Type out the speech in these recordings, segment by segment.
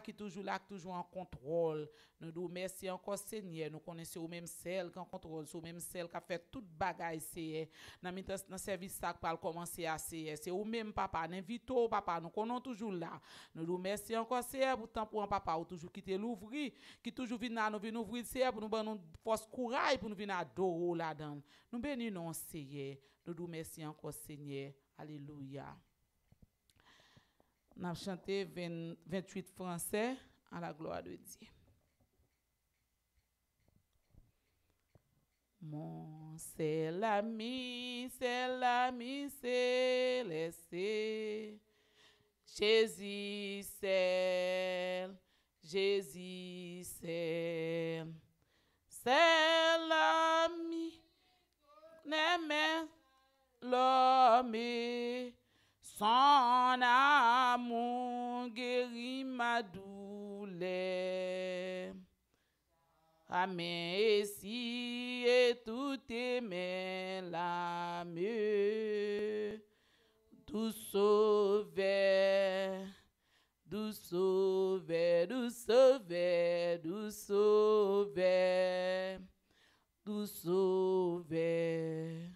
Ki toujou la, ki toujou an kontrol Nou do mersi an konsenye Nou konen se ou mèm sel kan kontrol Se ou mèm sel ka fè tout bagay seye Nan servisa ak pal komanse a seye Se ou mèm papa, nan vitou papa Nou konon toujou la Nou do mersi an konsenye Poutan pou an papa ou toujou kite louvri Ki toujou vin nan nou vin louvri seye Pounou ban nou fòs kouray Pounou vin nan dorou la dan Nou benin non seye Nou do mersi an konsenye Aleluya On a chanté 28 français à la gloire de Dieu. Mon c'est l'ami, c'est l'ami céleste. Jésus seul, Jésus c'est, C'est l'ami, son amour guérit ma douleur. Amen. Et si et tout aimait l'âme, tout sauver, tout sauver, tout sauver, tout sauver, tout sauver.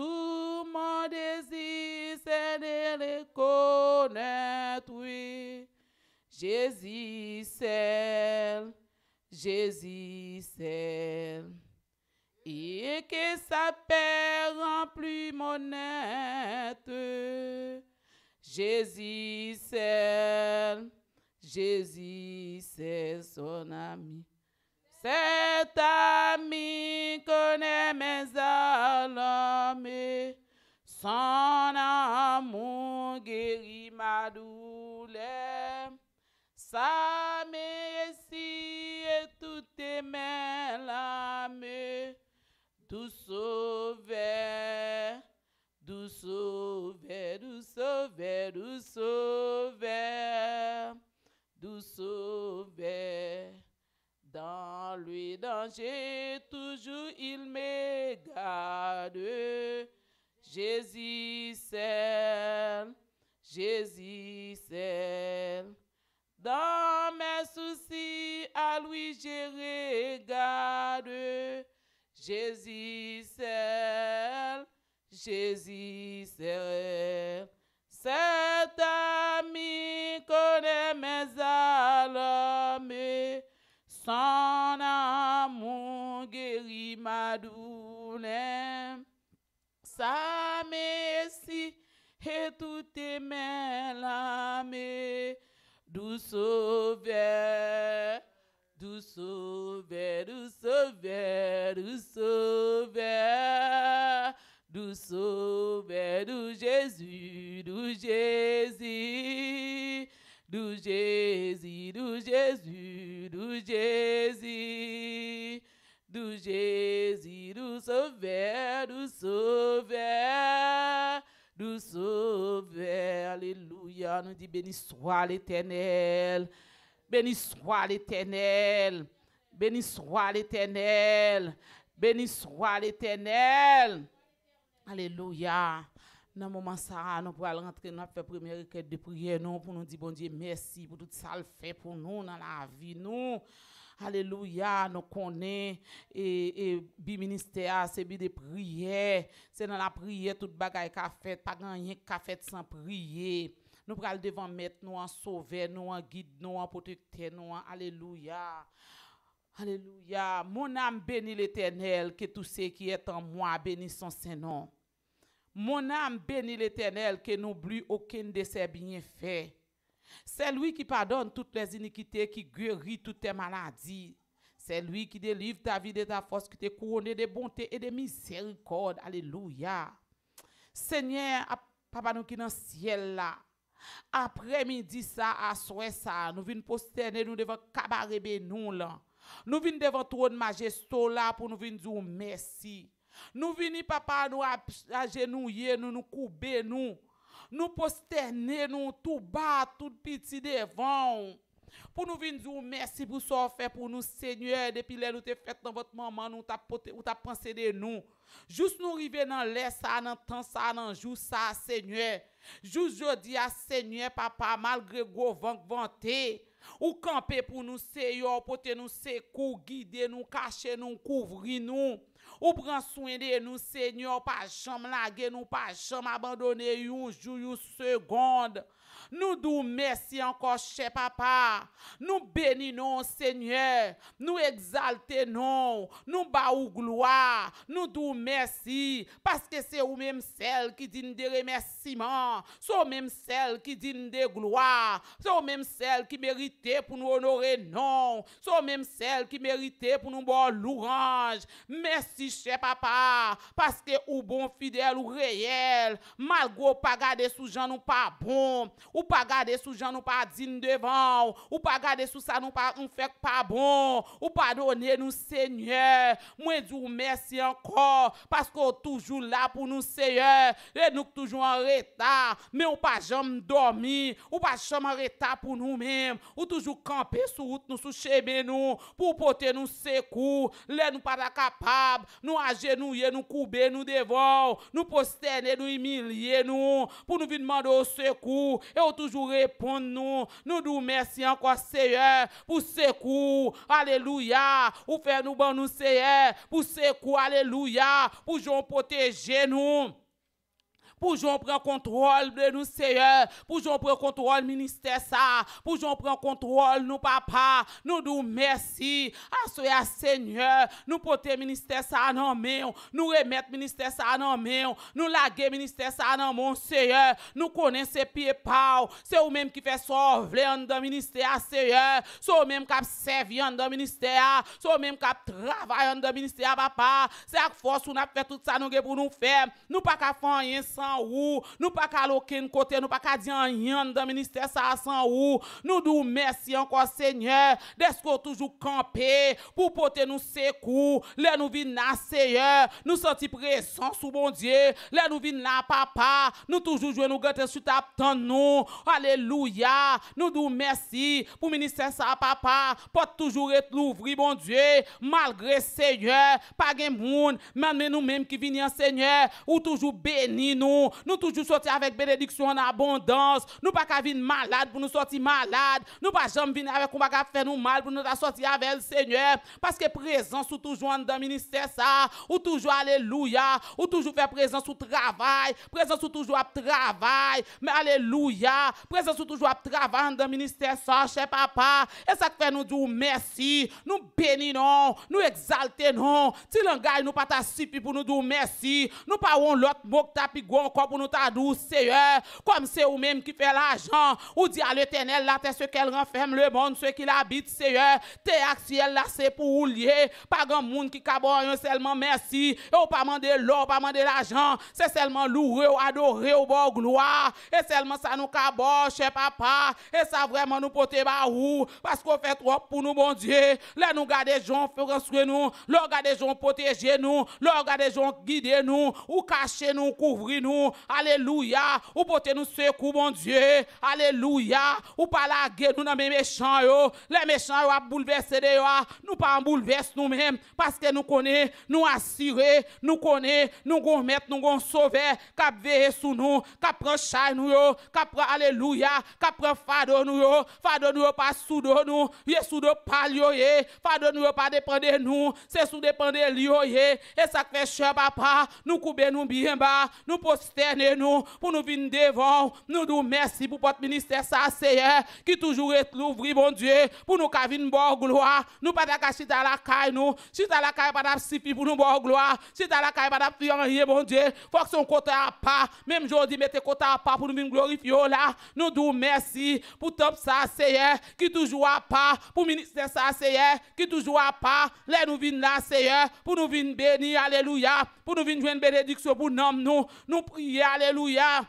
Tout mon désir, c'est de le connaître, oui. Jésus seul, Jésus seul. Et que sa paix remplit mon être. Jésus seul, Jésus c'est son ami. Cet ami connaît mes alarmes, son amour guérit ma douleur. Sa merci est toutes mes larmes, tout sauvé, tout sauvé, tout sauvé, tout sauvé, tout sauvé. Dans dans j'ai toujours il me garde. Jésus seul, Jésus seul. Dans mes soucis, à lui j'ai regarde. Jésus seul, Jésus seul. Cet ami connaît mes alarmes. Son amour guérit ma douleur. Sa merci et tout est mes Doux sauveur, doux sauveur, doux sauveur, du sauveur. Doux Jésus, Jésus, Jésus, Jésus, du Jésus, du Jésus, do Sauveur, du Sauveur, du Sauveur. Alléluia. Nous dit béni soit l'Éternel. Béni soit l'Éternel. Béni soit l'Éternel. Béni soit l'Éternel. Alléluia. Dans moment ça, nous pouvons rentrer dans la première requête de prière non, pour nous dire, bon Dieu, merci pour tout ça le fait pour nous dans la vie. Nous, Alléluia, nous connaissons et, bi ministère, c'est bi de prière. C'est dans la prière toute bagaille a fait, pas a fait sans prier. Nous prenons devant mettre nous en sauver, nous en guide, nous en protéger, nous Alléluia. Alléluia. Mon âme bénit l'Éternel, que tout ce qui est en moi bénisse son Saint-Nom. Mon am benil etenel ke nou blu oken de se binyen fe. Seloui ki padon tout les inikite ki gyori tout te maladi. Seloui ki de liv ta vi de ta fos ki te kourone de bonte e de miserikod. Aleluya. Senyen ap pabanou ki nan siel la. Apre mi di sa aswe sa. Nou vin postene nou devan kabarebe nou la. Nou vin devan tron majesto la pou nou vin zoun mesi. Nou vini papa nou ajenouye, nou nou koube nou, nou postene nou, tout bat, tout piti devan. Pou nou vini zou, mersi pou sou ofer pou nou, seigneur, depi lè nou te fète nan vot maman, nou ta pote, nou ta panse de nou. Jous nou rive nan lè, sa nan tan, sa nan jou, sa, seigneur. Jous jodi, a, seigneur, papa, mal grego vante, ou kampe pou nou seyo, pou te nou sekou, guide nou, kache nou, kouvri nou. Ou pranswenye nou senyon pa chanm, lage nou pa chanm, abandone yon joun yon segond. Nou dou mersi anko chè papa. Nou beni nou, Seigneur. Nou exalte nou. Nou ba ou gloa. Nou dou mersi. Paske se ou mèm sel ki din de remersiman. Sou mèm sel ki din de gloa. Sou mèm sel ki merite pou nou onore nou. Sou mèm sel ki merite pou nou bon lourange. Mersi chè papa. Paske ou bon fidèl ou reyèl. Malgo pa gade sou jan nou pa bon. Ou mèm sel ki merite pou nou bon lourange. Ou pa gade sou jan nou pa zin devan, Ou pa gade sou sa nou pa un fek pa bon, Ou pa donen nou senye, Mwen di ou mersi an kon, Pas ko toujou la pou nou seye, E nou ki toujou an reta, Men ou pa jam domi, Ou pa cham an reta pou nou men, Ou toujou kampe sou ut nou sou chebe nou, Pou pote nou seku, Len nou pa da kapab, Nou ajen nou ye nou kube nou devan, Nou po stene nou imil ye nou, Pou nou vin mando ou seku, E ou pa gade sou jan nou pa zin devan, pou toujou repond nou, nou dou mersi an kwa seye, pou sekou, aleluya, pou fè nou ban nou seye, pou sekou, aleluya, pou joun poteje nou. pou joun pren kontrol blè nou seyè, pou joun pren kontrol minister sa, pou joun pren kontrol nou papa, nou dou mersi, aswe a senyè, nou pote minister sa nan men, nou remet minister sa nan men, nou lage minister sa nan moun seyè, nou konen se piye pau, se ou mèm ki fè sovle an dan minister seyè, se ou mèm kap sevy an dan minister, se ou mèm kap travay an dan minister papa, se ak fòs ou nap fè tout sa nou gè pou nou fè, nou pa ka fònyè sa, ou, nou pa ka loke nou kote, nou pa ka diyan yon dan minister sa asan ou, nou dou mersi anko se nye, desko toujou kampe pou pote nou sekou le nou vin na se ye, nou santi presans ou bon die, le nou vin na papa, nou toujou jou nou gote sou tap tan nou, aleluya, nou dou mersi pou minister sa papa, pot toujou et louvri bon die, malgre se ye, pa gen moun, men men nou menm ki vin yan se nye, ou toujou beni nou, Nou toujou soti avèk benediksyon an abondans Nou pa ka vin malad pou nou soti malad Nou pa jam vin avèk ou pa ka fe nou mal Pou nou ta soti avèl senyè Paske prezans ou toujou an dan ministè sa Ou toujou aleluya Ou toujou fe prezans ou travay Prezans ou toujou ap travay Me aleluya Prezans ou toujou ap travay an dan ministè sa Che papa E sa te fe nou di ou mersi Nou beni non Nou exalte non Ti langay nou pata sipi pou nou di ou mersi Nou pa ou an lot mok ta pigon pour nous Seigneur, comme c'est ou même qui fait l'argent, ou dit à l'éternel, la terre, ce qu'elle renferme, le monde, ceux qui l'habitent, Seigneur, t'es actuel là, c'est pour ou lier, pas grand monde qui cabonne hein, seulement merci, et pas mandé l'or, pas de l'argent, c'est seulement louer, adorer, ou bon gloire, et seulement ça nous caboche, chez papa, et ça vraiment nous porter baou. parce qu'on fait trop pour nous, bon Dieu, là nous garder gens, faire nous, là garder gens protéger nous, là garder gens guider nous, ou cacher nous, couvrir nous, alléluia, ou pote nous secours, mon Dieu, alléluia, ou pas laguer nous dans mes méchants, yo. les méchants yo a bouleversé de yo, nous pas en bouleverse nous même parce que nous connaissons, nous assurés, nous connaissons, nous gon mettre, nous gon sauver, cap veiller sous nous, cap prend chai, nous yo, cap prend alléluia, cap prend fado nous yo, fado nous pas soudo nous, yé soudo pas yo yé, fado nous pas dépendre nous, c'est sous dépendre lui. et ça fait cher papa, nous couper nous bien bas, nous posséder nous pour nous venir devant. Nous disons merci pour votre ministère, ça, c'est un euh, qui toujours est l'ouvri, bon Dieu, pour nous qu'à venir bonne gloire. Nous pas chiter à la caille, nous. si à la caille, pas d'absipi pour nous bonne gloire. Chiter à la caille, pas d'absipi, bon Dieu. Faut que son côté à pas. Même aujourd'hui, mettez côté à pas pour nous glorifier là. Nous dou merci pour top ça, c'est un euh, qui toujours à pas. Pour ministère, ça, c'est un euh, qui toujours à pas. Là, nous venons là, un pour nous venir bénir. Alléluia. Pour nous venir jouer une bénédiction pour nous. Nous, nous alléluia.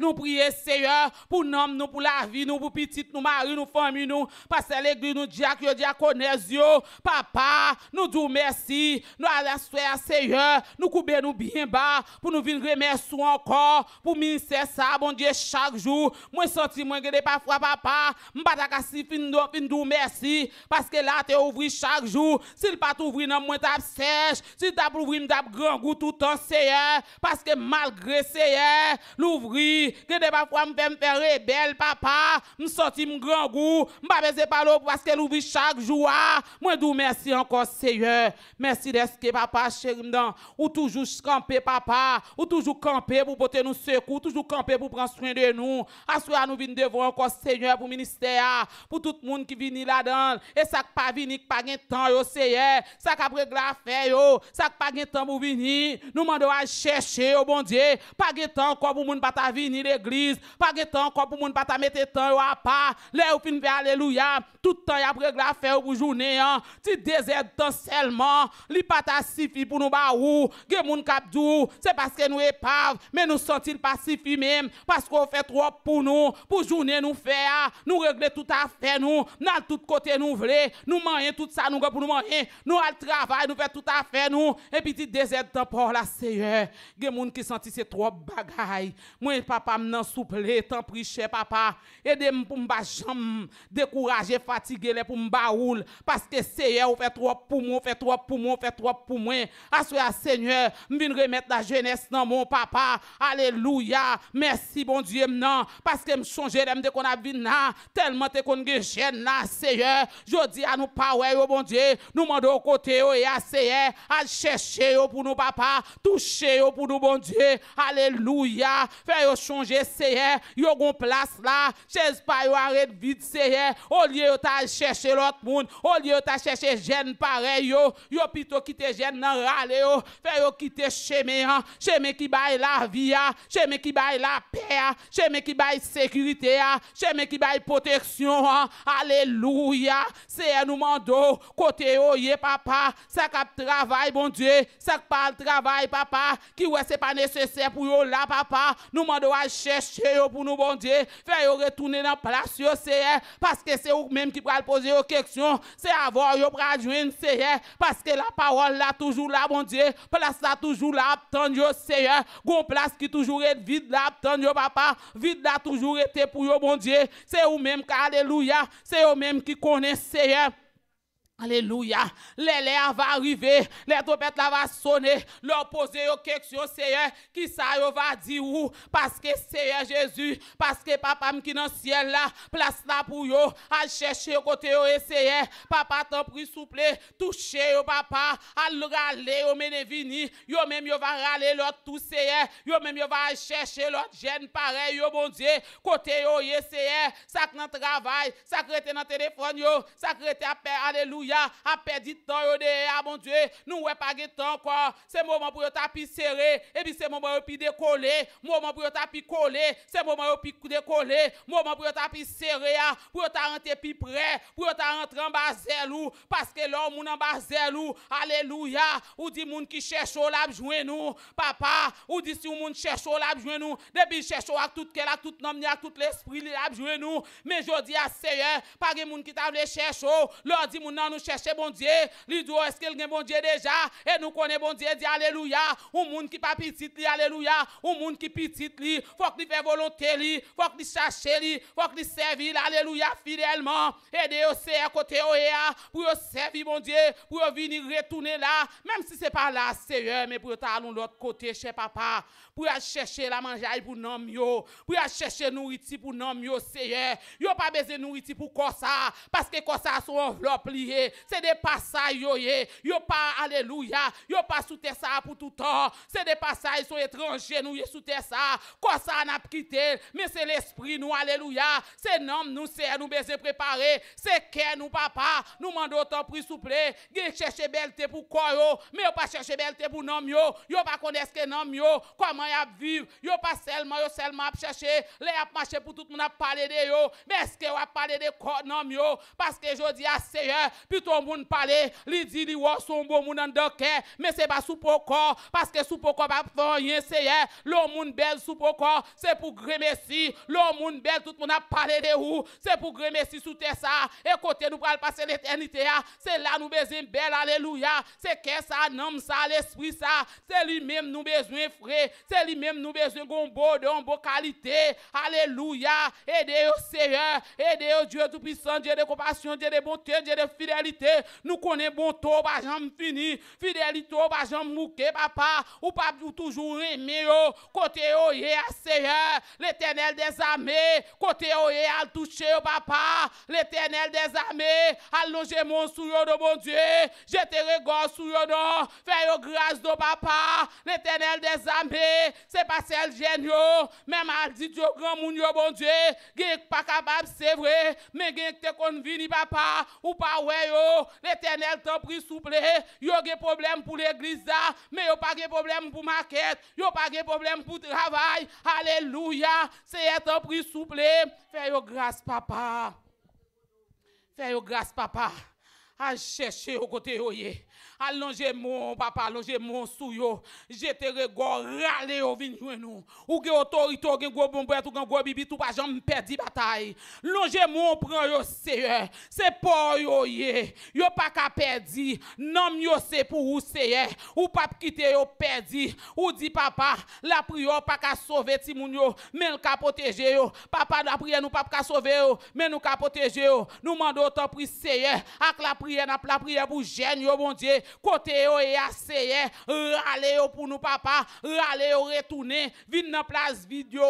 nou priye seye, pou nom nou pou la vi nou, pou pitit nou mari nou fami nou, pa se legri nou diak yo diak konez yo, papa, nou dume bon si, nou ala swere seye, nou kube nou biemba, pou nou vin remesou anko, pou min se sa bon diye chak jo, mwen santi mwen gede pa fwa papa, mwen pata kasi fin dume si, paske la te ouvri chak jo, si l pat ouvri nan mwen tap seche, si tap ouvri mwen tap grangou toutan seye, paske malgre seye, nou vri, Grede pa fwa mwen fè rebel papa Mwen soti mwen gran gou Mwen pa beze palo Pwa skel ouvi chak joua Mwen dou mersi an konsenye Mersi deske papa chek mdan Ou toujou skampe papa Ou toujou kampe pou pote nou sekou Toujou kampe pou pranswende nou Aswa nou vini devon konsenye pou minister Pou tout moun ki vini la dan E sak pa vini ki pa gen tan yo seye Sak apre gla fe yo Sak pa gen tan pou vini Nou mande waj cheche yo bondye Pa gen tan kwa pou moun pata vini l'Eglise, pa ge tan kon pou moun pata mette tan yo a pa, le ou pin pe aleluya, tout tan ya pregla fe yo pou jounen, ti dezen tan selman, li pata sifi pou nou ba ou, gen moun kapdou se paske nou e pav, men nou senti l'pacifi men, paske ou fe tro pou nou, pou jounen nou fe nou regle tout a fe nou, nan tout kote nou vle, nou manye tout sa nou kon pou nou manye, nou al travay nou fe tout a fe nou, epi ti dezen tan pou or la seye, gen moun ki senti se tro bagay, moun e pa papa nan souple, tant priche, papa, aide-moi pour m'ba jam, décourager, fatigué les pour ba roule, parce que Seigneur, fait trop pour moi, fait trop pour moi, fait trop pour moi. Assoya Seigneur, m'vin remettre la jeunesse dans mon papa. Alléluia. Merci bon Dieu nan, parce que me l'aime de qu'on a vu na tellement te qu'on gêne na Seigneur. Je dis à nous pas yo bon Dieu, nous mande au côté et à Seigneur, aller chercher pour nous papa, toucher pour nous bon Dieu. Alléluia changé, y Yo gon place là. chez pa arrête vite, Seigneur. Au lieu ta chercher l'autre monde, au lieu de chercher j'aime pareil, yo. Yo plutôt quitter jeunes dans râle, faire quitter chez quitter chez hein. chemin qui baille la vie, hein. chemin qui baille la paix, hein. chemin qui baille sécurité, chemin qui baille protection. Alléluia. un nous mando, côté yo, oh, yé papa. Ça kap travail, bon Dieu. Ça kap travail, papa. Qui ouais, c'est pas nécessaire pour yo là, papa. Nous mando Cherche pour nous bon Dieu, faire retourner dans place yo eh, parce que c'est vous même qui va poser aux questions, c'est avoir yo bras joindre eh, parce que la parole là toujours là bon Dieu, place là toujours là attendre yo c'est eh. gon place qui toujours est vide là attendre papa, vide là toujours été pour yo bon Dieu, c'est ou même alléluia, c'est vous même qui connaissent Alléluia. L'élève va arriver, les trompettes là va sonner, leur poser aux questions, Seigneur, qui ça va dire où? Parce que Seigneur Jésus, parce que papa qui dans le ciel là, place là pour yo, à chercher côté yo, Seigneur, papa t'en prie, souple, toucher yo, papa, à râler au mené vini, yo même yo va râler l'autre tout, Seigneur, yo même yo va chercher l'autre jeune pareil, yo, bon Dieu, côté yo, Seigneur, sacré dans travail, sacré dans le téléphone yo, à paix, alléluia. apè di tan yo de e ah, a, moun die, nou wè pa ge tan kon, se moun moun pou yo tapis serè, epi se moun moun yo pi de kole, moun moun pou yo tapis kole, se moun moun yo pi de kole, moun moun pou yo tapis serè, ah, pou yo ta rente pi pre, pou yo ta rentre mba zèlou, paske lò moun mou mba zèlou, alelou ya, ou di moun ki chèchou labjwenou, papa, ou di si moun chèchou labjwenou, debi chèchou ak tout ke la, tout nom ni ak tout l'esprit li labjwenou, me jodi a serè, pa ge moun ki table chèchou, lò di m chercher bon Dieu. Lui dit, oh, est-ce qu'il bon Dieu déjà? Et nous connaissons bon Dieu, dit Alléluia. Ou monde qui pas petit, li, Alléluia. Ou monde qui petit, li, faut qu'il fait volonté, li, faut qu'il cherche, li, faut qu'il serve, Alléluia, fidèlement. Et aussi à côté, pou oh, pour servir bon Dieu, pour venir retourner là, même si c'est pas là, Seigneur, mais pour aller de l'autre côté, chez papa, pour chercher la manger pour yo. pour chercher nourriture pour nous, Seigneur. Il n'y a pas besoin nourriture pour quoi ça? Parce que quoi ça, son enveloppe liée c'est des passages, yo, yo pas, alléluia, yo pas sous terre ça pour tout temps, c'est des passages, sont étrangers, nous, sous terre ça, quoi ça n'a quitté, mais c'est l'esprit, nous, alléluia, c'est nom, nous, c'est nous, baiser préparer c'est qu'est nous, papa, nous demandons autant prix souple, gué chercher belleté pour quoi, yo, mais yo pas chercher belleté pour nom, yo, yo pas ce que nom, yo, comment y a vivre, yo pas seulement, yo seulement à chercher, les à marcher pour tout le monde a parler de yo, mais est-ce que a parler de quoi, nom, yo, parce que je dis à Seigneur, le monde parler, il dit, li son bon moun en mais c'est pas sous pourquoi, parce que sous pourquoi pas rien, c'est hein, le l'homme moun belle sous pourquoi, c'est pour grémessi, l'homme moun belle, tout le monde a parlé de vous, c'est pour grémessi sous terre ça, et côté nous pral passer l'éternité, hein, c'est là nous besoin belle, alléluia, c'est que ça, nom ça, l'esprit ça, c'est lui-même nous besoin frais, c'est lui-même nous besoin gombo, de bon qualité, alléluia, aidez au Seigneur, aidez au Dieu tout-puissant, Dieu de compassion, Dieu de bonté, Dieu de fidélité, nous connaissons bon taux, pas bah, jamais fini. Fidélité, pas bah, jamais mouke, papa. Ou pas toujours aimé, côté à Seigneur, hein. l'éternel des armées. Côté au à touché, papa. L'éternel des armées. Allongé mon sourire de mon Dieu. Jetez regard sur yo, non. Fais grâce de papa. L'éternel des armées. C'est pas celle génio. Même à dit Dieu grand mon bon Dieu. Gek pas capable, c'est vrai. Mais qui te convini, papa. Ou pas ouais, L'Eternel te prit souple, yo ge problem pou l'Eglisa, me yo pa ge problem pou market, yo pa ge problem pou travay, aleluya, seye te prit souple, fè yo grase papa, fè yo grase papa, an chèche yo oh kote yo ye. Al lonje moun papa, lonje moun sou yo, Je te rego rale yo viniwen nou, Ou ge yo tori togen gwo bombe, Tugan gwo bibi, Tuba jan mperdi batay, Lonje moun pran yo seye, Se po yo ye, Yo pa ka perdi, Nanm yo se pou ou seye, Ou pap kite yo perdi, Ou di papa, La priyo pa ka sove ti moun yo, Men ka poteje yo, Papa da priyo nou pap ka sove yo, Men nou ka poteje yo, Nou mando to pri seye, Ak la priyo na pa la priyo pou jen yo moun diye, côté yo et essayé yo pour nous papa râler yo retourner vinn na place vidéo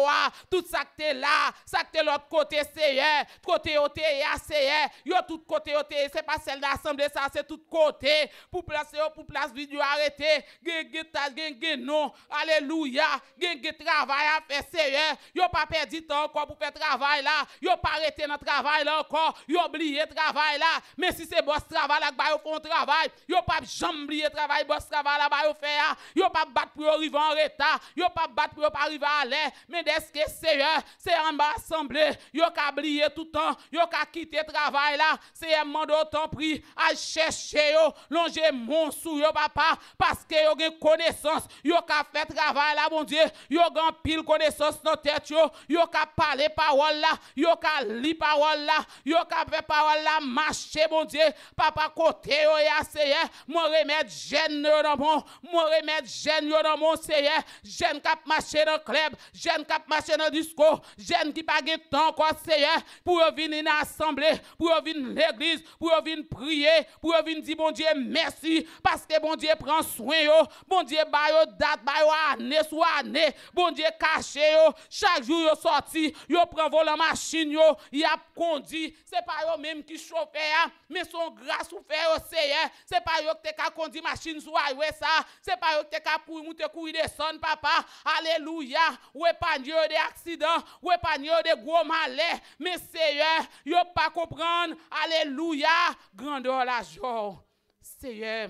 tout ça que t'es là ça que t'es l'autre côté Seigneur côté yo t'es essayé yo tout côté yo te, c'est pas celle d'assemblée ça c'est tout côté pour placer pour place vidéo arrêter gen ta gen gen non alléluia gen gen travail à faire Seigneur yo pas perdu temps encore pour faire travail là yo pas arrêté dans travail là encore yo oublié travail là mais si c'est boss travail là ba yo font travail yo pas jamblier travail, boss travail là-bas, yo fait, ah. yo pas battre pour arriver en retard, yo pas battre pour arriver à l'air, mais est-ce que Seigneur, c'est en bas assemblée, yo ka oublier tout le temps, yo ka quitter travail là, c'est un monde autant pris à chercher yo, longer mon sou yo papa, parce que yo gen connaissance, yo ka fait travail là, mon Dieu, yo gen pile connaissance dans tête yo, yo ka parler parole là, yo ka lire parole là, yo ka fait parole là, marcher mon Dieu, papa côté yo y'a Seigneur, hein remettre jeune dans bon moi remettre jeune yo dans mon seigneur jeune cap marcher dans club j'aime cap marcher dans disco j'aime qui pa gagne temps quoi seigneur pour venir dans assemblée pour venir l'église pour venir prier pour venir dire bon dieu merci parce que bon dieu prend soin yo bon dieu bayo date bayo année soit année bon dieu caché yo chaque jour yo sorti yo prend la machine yo y a conduit c'est pas yo même qui chauffe, hein, mais son grâce ou fait au seigneur c'est pas yo te ka kondi machine sou ouais ça, c'est pas yo te ka te monter des son papa. Alléluia. Ouais pas Dieu des accidents, ouais pas Dieu de gros malais, mais Seigneur, yo pas comprendre. Alléluia. Grandeur la joie. Seigneur,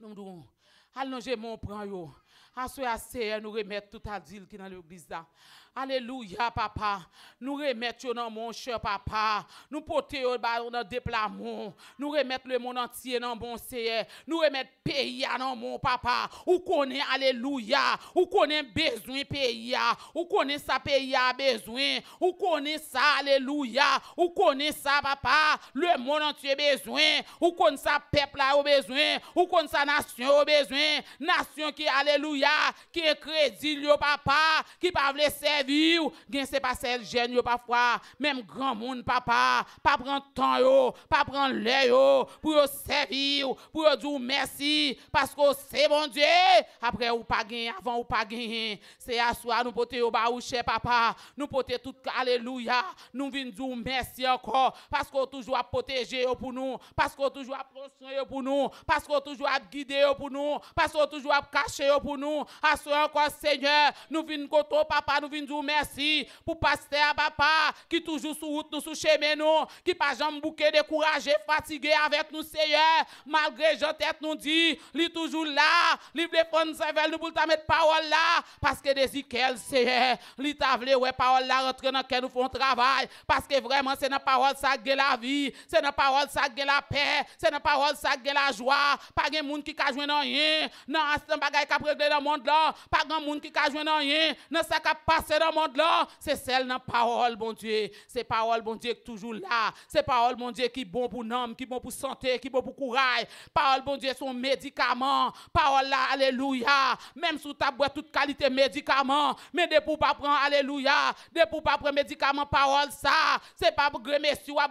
nous allons mon pran yo. a Seigneur nous remet tout à dire qui dans l'église là. Alléluia, papa. Nous remettons dans mon cher papa. Nous portons dans déplacement. Nous remettons le monde entier dans bon Seigneur. Nous remettons pays dans mon papa. Ou connaît, alléluia. Ou connaît besoin pays. Ou connaît ça pays a besoin. Ou connaît ça, alléluia. Ou connaît ça, papa. Le monde entier besoin. Ou connaît sa peuple a besoin. Ou connaît sa nation a besoin. Nation qui, alléluia, qui est crédit, papa, qui parle servir, gen se pa sel jen yo pafwa, menm gran papa, pas prend temps yo, pas pran le yo, pour yo servir, pou yo djou mersi, pasko se bon die, apre ou pa gen, avan ou pa c'est à soi nous pote yo ba ou che papa, nous pote tout aleluya, nou vin djou mersi parce pasko toujou a poteje pour nous, parce pasko toujou a protéger pour nous, parce pasko toujours a guider pour nous, parce pasko toujours a cacher pour nous, à aswa anko Seigneur, nous vin koto papa, nous vin merci pour pasteur papa qui toujours sur route nous sous chemin nous qui pas jamais bouquet découragé fatigué avec nous Seigneur malgré j'en tête nous dit lui toujours là lui prendre cervelle nous pour ta mettre parole là parce que des qu'elle Seigneur lui t'a voulu ouais parole là rentrer dans quel nous font travail parce que vraiment c'est la parole ça gagne la vie c'est la parole ça gagne la paix c'est la parole ça gagne la joie pas de monde qui joué dans rien non c'est un bagage qui a dans le monde là pas grand monde qui joué dans rien non ça qui dans le monde là, c'est celle dans la parole, bon Dieu. C'est parole, bon Dieu, qui est toujours là. C'est parole, bon Dieu, qui est bon pour l'homme, qui est bon pour santé, qui est bon pour courage. Parole, bon Dieu, son médicament. Parole là, alléluia. Même sous ta boîte, toute qualité médicaments Mais ne pour pas prendre, alléluia. Des pour pas prendre médicament, parole ça. C'est pas pour monsieur à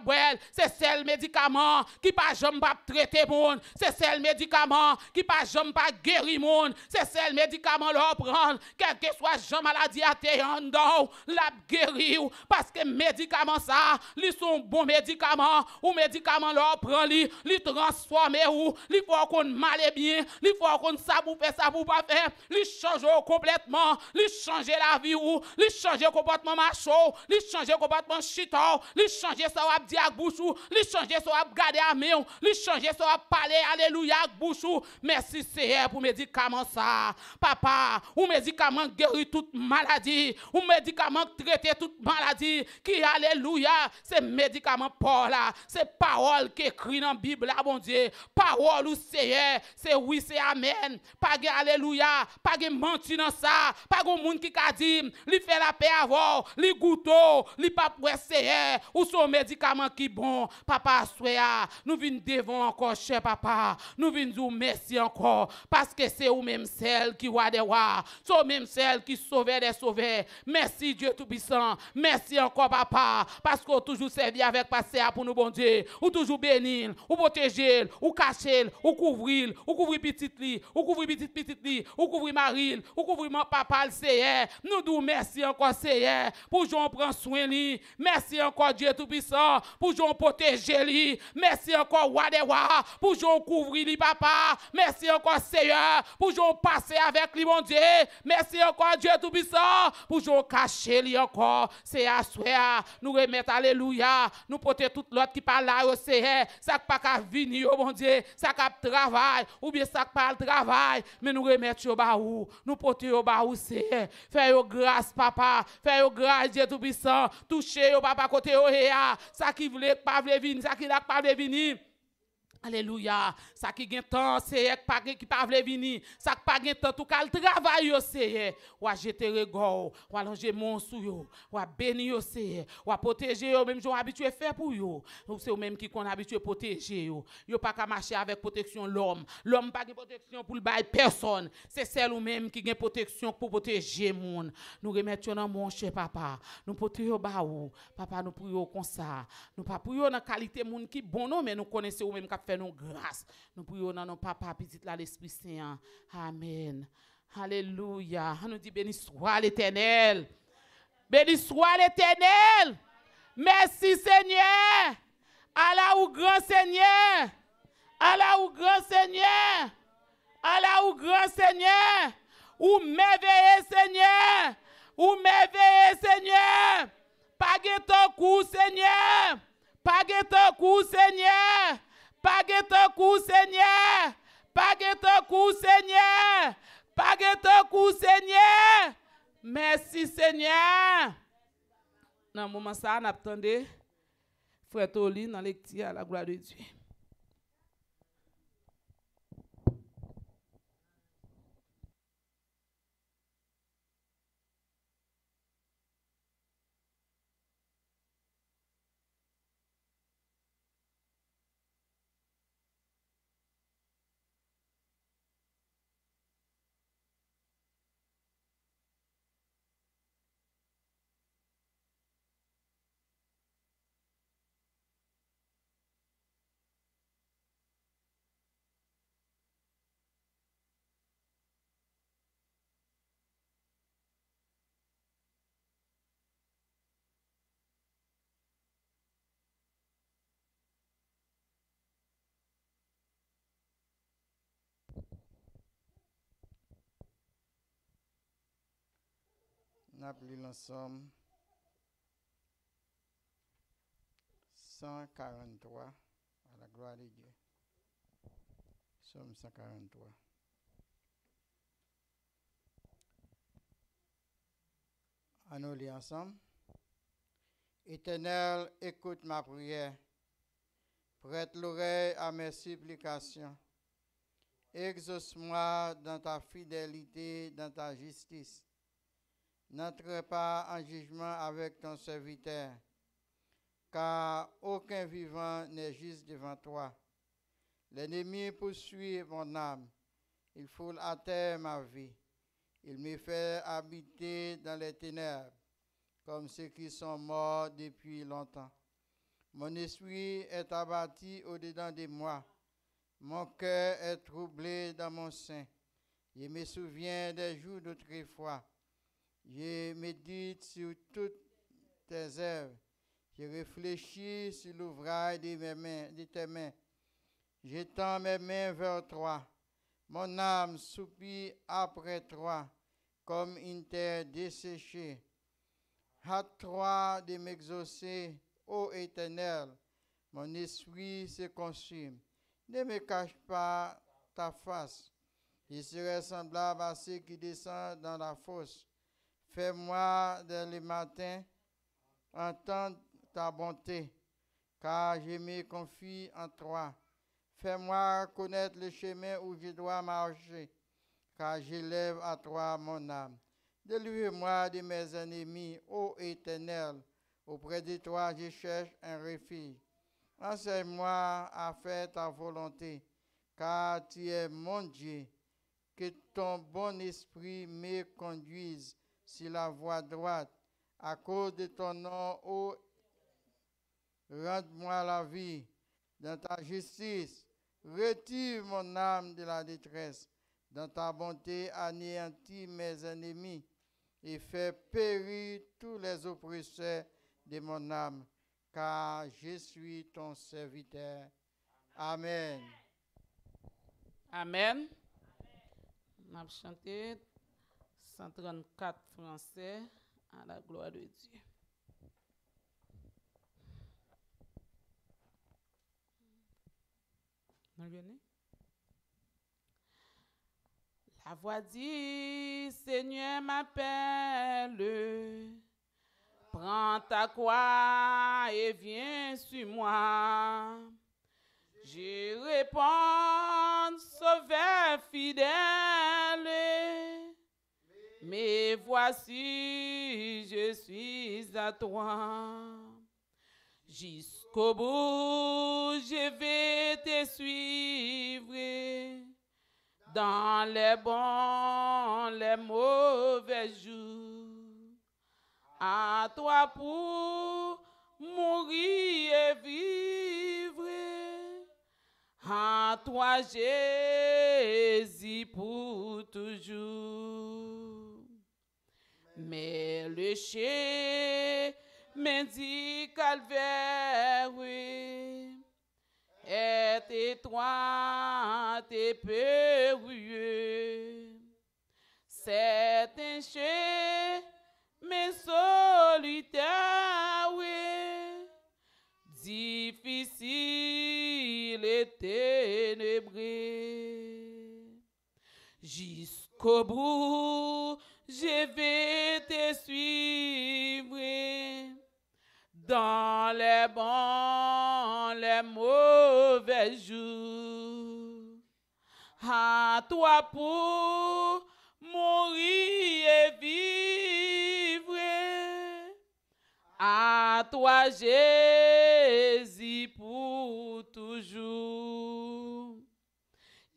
C'est celle médicament qui pas jamais pas traiter monde. C'est celle médicament qui pas jamais pas guérir monde. C'est celle médicament leur prendre. Quel que soit jamais maladie à L'a la ou, parce que médicament ça li son bon médicament ou médicaments leur prend li, li transformer ou, li qu'on mal et bien, li fwa qu'on ça pour faire ça pour pas faire, li change complètement, complètement li la vie ou, li changer comportement macho les li comportement comportement chita changer li change sa wap di ak bouchou, li changer sa les gade ame ou, li change sa c'est pale, alléluia ak bouchou, merci Seigneur pou médicament sa, papa, ou médicament geri toute maladie un médicament qui traite toute maladie, qui, alléluia, c'est médicament pour là, c'est parole qui écrit dans la Bible, là, bon Dieu, parole ou Seigneur, eh, c'est oui, c'est amen, pas alléluia, pas de menti dans ça, pas de monde qui a dit, il fait la paix avant, il goutte. il pas pour Seigneur, eh. ou son médicament qui bon, papa, soya, nous venons devant encore, cher papa, nous venons nous merci encore, parce que c'est ou même celle qui voit des rois, c'est ou même celle qui sauve des sauveurs, Merci Dieu Tout-Puissant. Merci encore papa. Parce qu'on toujours servi avec passé pour nous bon Dieu. Ou toujours bénir, ou protéger, ou cacher, ou couvrir, ou couvrir petit lit, ou couvrir petit petit lit, ou couvrir Marie, ou couvrir mon papa le Seigneur. Nous nous merci encore Seigneur pour Jean prendre soin lui. Merci encore Dieu Tout-Puissant pour Jean protéger lui. Merci encore Wadewa, pour couvrir lui papa. Merci encore Seigneur pour Jean passer avec lui bon Dieu. Merci encore Dieu Tout-Puissant pour ou kache li ankon, se a sou e a, nou remet aleluya, nou pote tout lot ki palay ou se e, sa ki pa ka vini ou bonje, sa ki pa travay, ou bi sa ki pal travay, men nou remet yo bahu, nou pote yo bahu se e, fè yo grase papa, fè yo grase di etubisan, touche yo papa kote yo re a, sa ki vilek pa vilek vini, sa ki la kwa vilek vini, Alléluia. Ça qui gagne temps, c'est qui pas venir. Ça qui pas gagne temps, tout cas, le travail, c'est ou à jeter ou à mon sou, ou à bénir, c'est ou à protéger, ou même, suis habitué faire pour yo. C'est eux même qui qu'on habitué protéger, yo. Yo pas qu'à marcher avec protection l'homme. L'homme pas de protection pour le bail personne. C'est celle ou même qui gagne protection pour protéger monde. Nous remettons dans mon cher papa. Nous protégeons bas Papa, nous prions comme ça. Nous pas prions dans la qualité monde qui bon, mais nous connaissons ou même nos nous grâce. Nous prions dans nos papa, petit là, l'Esprit Saint. Amen. Alléluia. On nous dit béni soit l'éternel. Béni soit l'éternel. Merci Seigneur. Allah ou grand Seigneur. Allah ou grand Seigneur. Allah ou grand Seigneur. Ou merveilleux Seigneur. Ou merveilleux Seigneur. Pas ton coup Seigneur. Pas ton coup Seigneur. Pag eto kou, Senye! Pag eto kou, Senye! Pag eto kou, Senye! Mersi, Senye! Nan mouman sa an ap tande, fwe to li nan lekti ya la gwa de Dwi. Nous Somme l'ensemble 143 à la gloire de Dieu. Somme 143. nous lire ensemble. Éternel, écoute ma prière. Prête l'oreille à mes supplications. Exauce-moi dans ta fidélité, dans ta justice n'entre pas en jugement avec ton serviteur, car aucun vivant n'est juste devant toi. L'ennemi poursuit mon âme, il foule à terre ma vie, il me fait habiter dans les ténèbres, comme ceux qui sont morts depuis longtemps. Mon esprit est abattu au-dedans de moi, mon cœur est troublé dans mon sein. il me souvient des jours d'autrefois je médite sur toutes tes œuvres. Je réfléchis sur l'ouvrage de, mes mains, tes mains. J'étends mes mains vers toi. Mon âme soupire après toi comme une terre desséchée. Hâte-toi de m'exaucer, ô Éternel. Mon esprit se consume. Ne me cache pas ta face. Je serai semblable à ceux qui descendent dans la fosse Fais-moi dès le matin entendre ta bonté, car je me confie en toi. Fais-moi connaître le chemin où je dois marcher, car j'élève à toi mon âme. Délivre-moi de mes ennemis, ô Éternel. Auprès de toi, je cherche un refuge. Enseigne-moi à faire ta volonté, car tu es mon Dieu. Que ton bon esprit me conduise sur la voie droite. À cause de ton nom, ô rende-moi la vie dans ta justice. Retire mon âme de la détresse. Dans ta bonté, anéantis mes ennemis et fais périr tous les oppresseurs de mon âme, car je suis ton serviteur. Amen. Amen. Amen. Amen. 134 français à la gloire de Dieu. La voix dit, Seigneur m'appelle, prends ta croix et viens sur moi. Je réponds, sauveur fidèle. Mais voici, je suis à toi. Jusqu'au bout, je vais te suivre. Dans les bons, les mauvais jours. À toi pour mourir et vivre. À toi, Jésus, pour toujours. Mais le chien m'indique calvaire est étroit et périlleux. C'est un chien mais solitaire, difficile et ténébreux. Jusqu'au bout je vais te suivre dans les bons, les mauvais jours. À toi pour mourir et vivre. À toi Jésus pour toujours.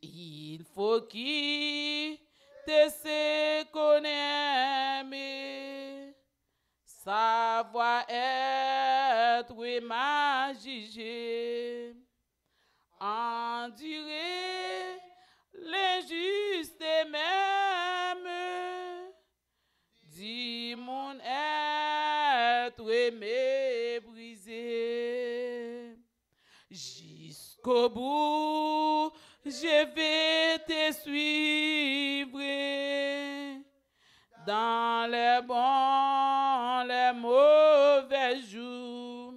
Il faut qu'il te ce savoir être ma jugé, endurer l'injuste même, dit mon être méprisé, jusqu'au bout je vais te suivre dans les bons, les mauvais jours.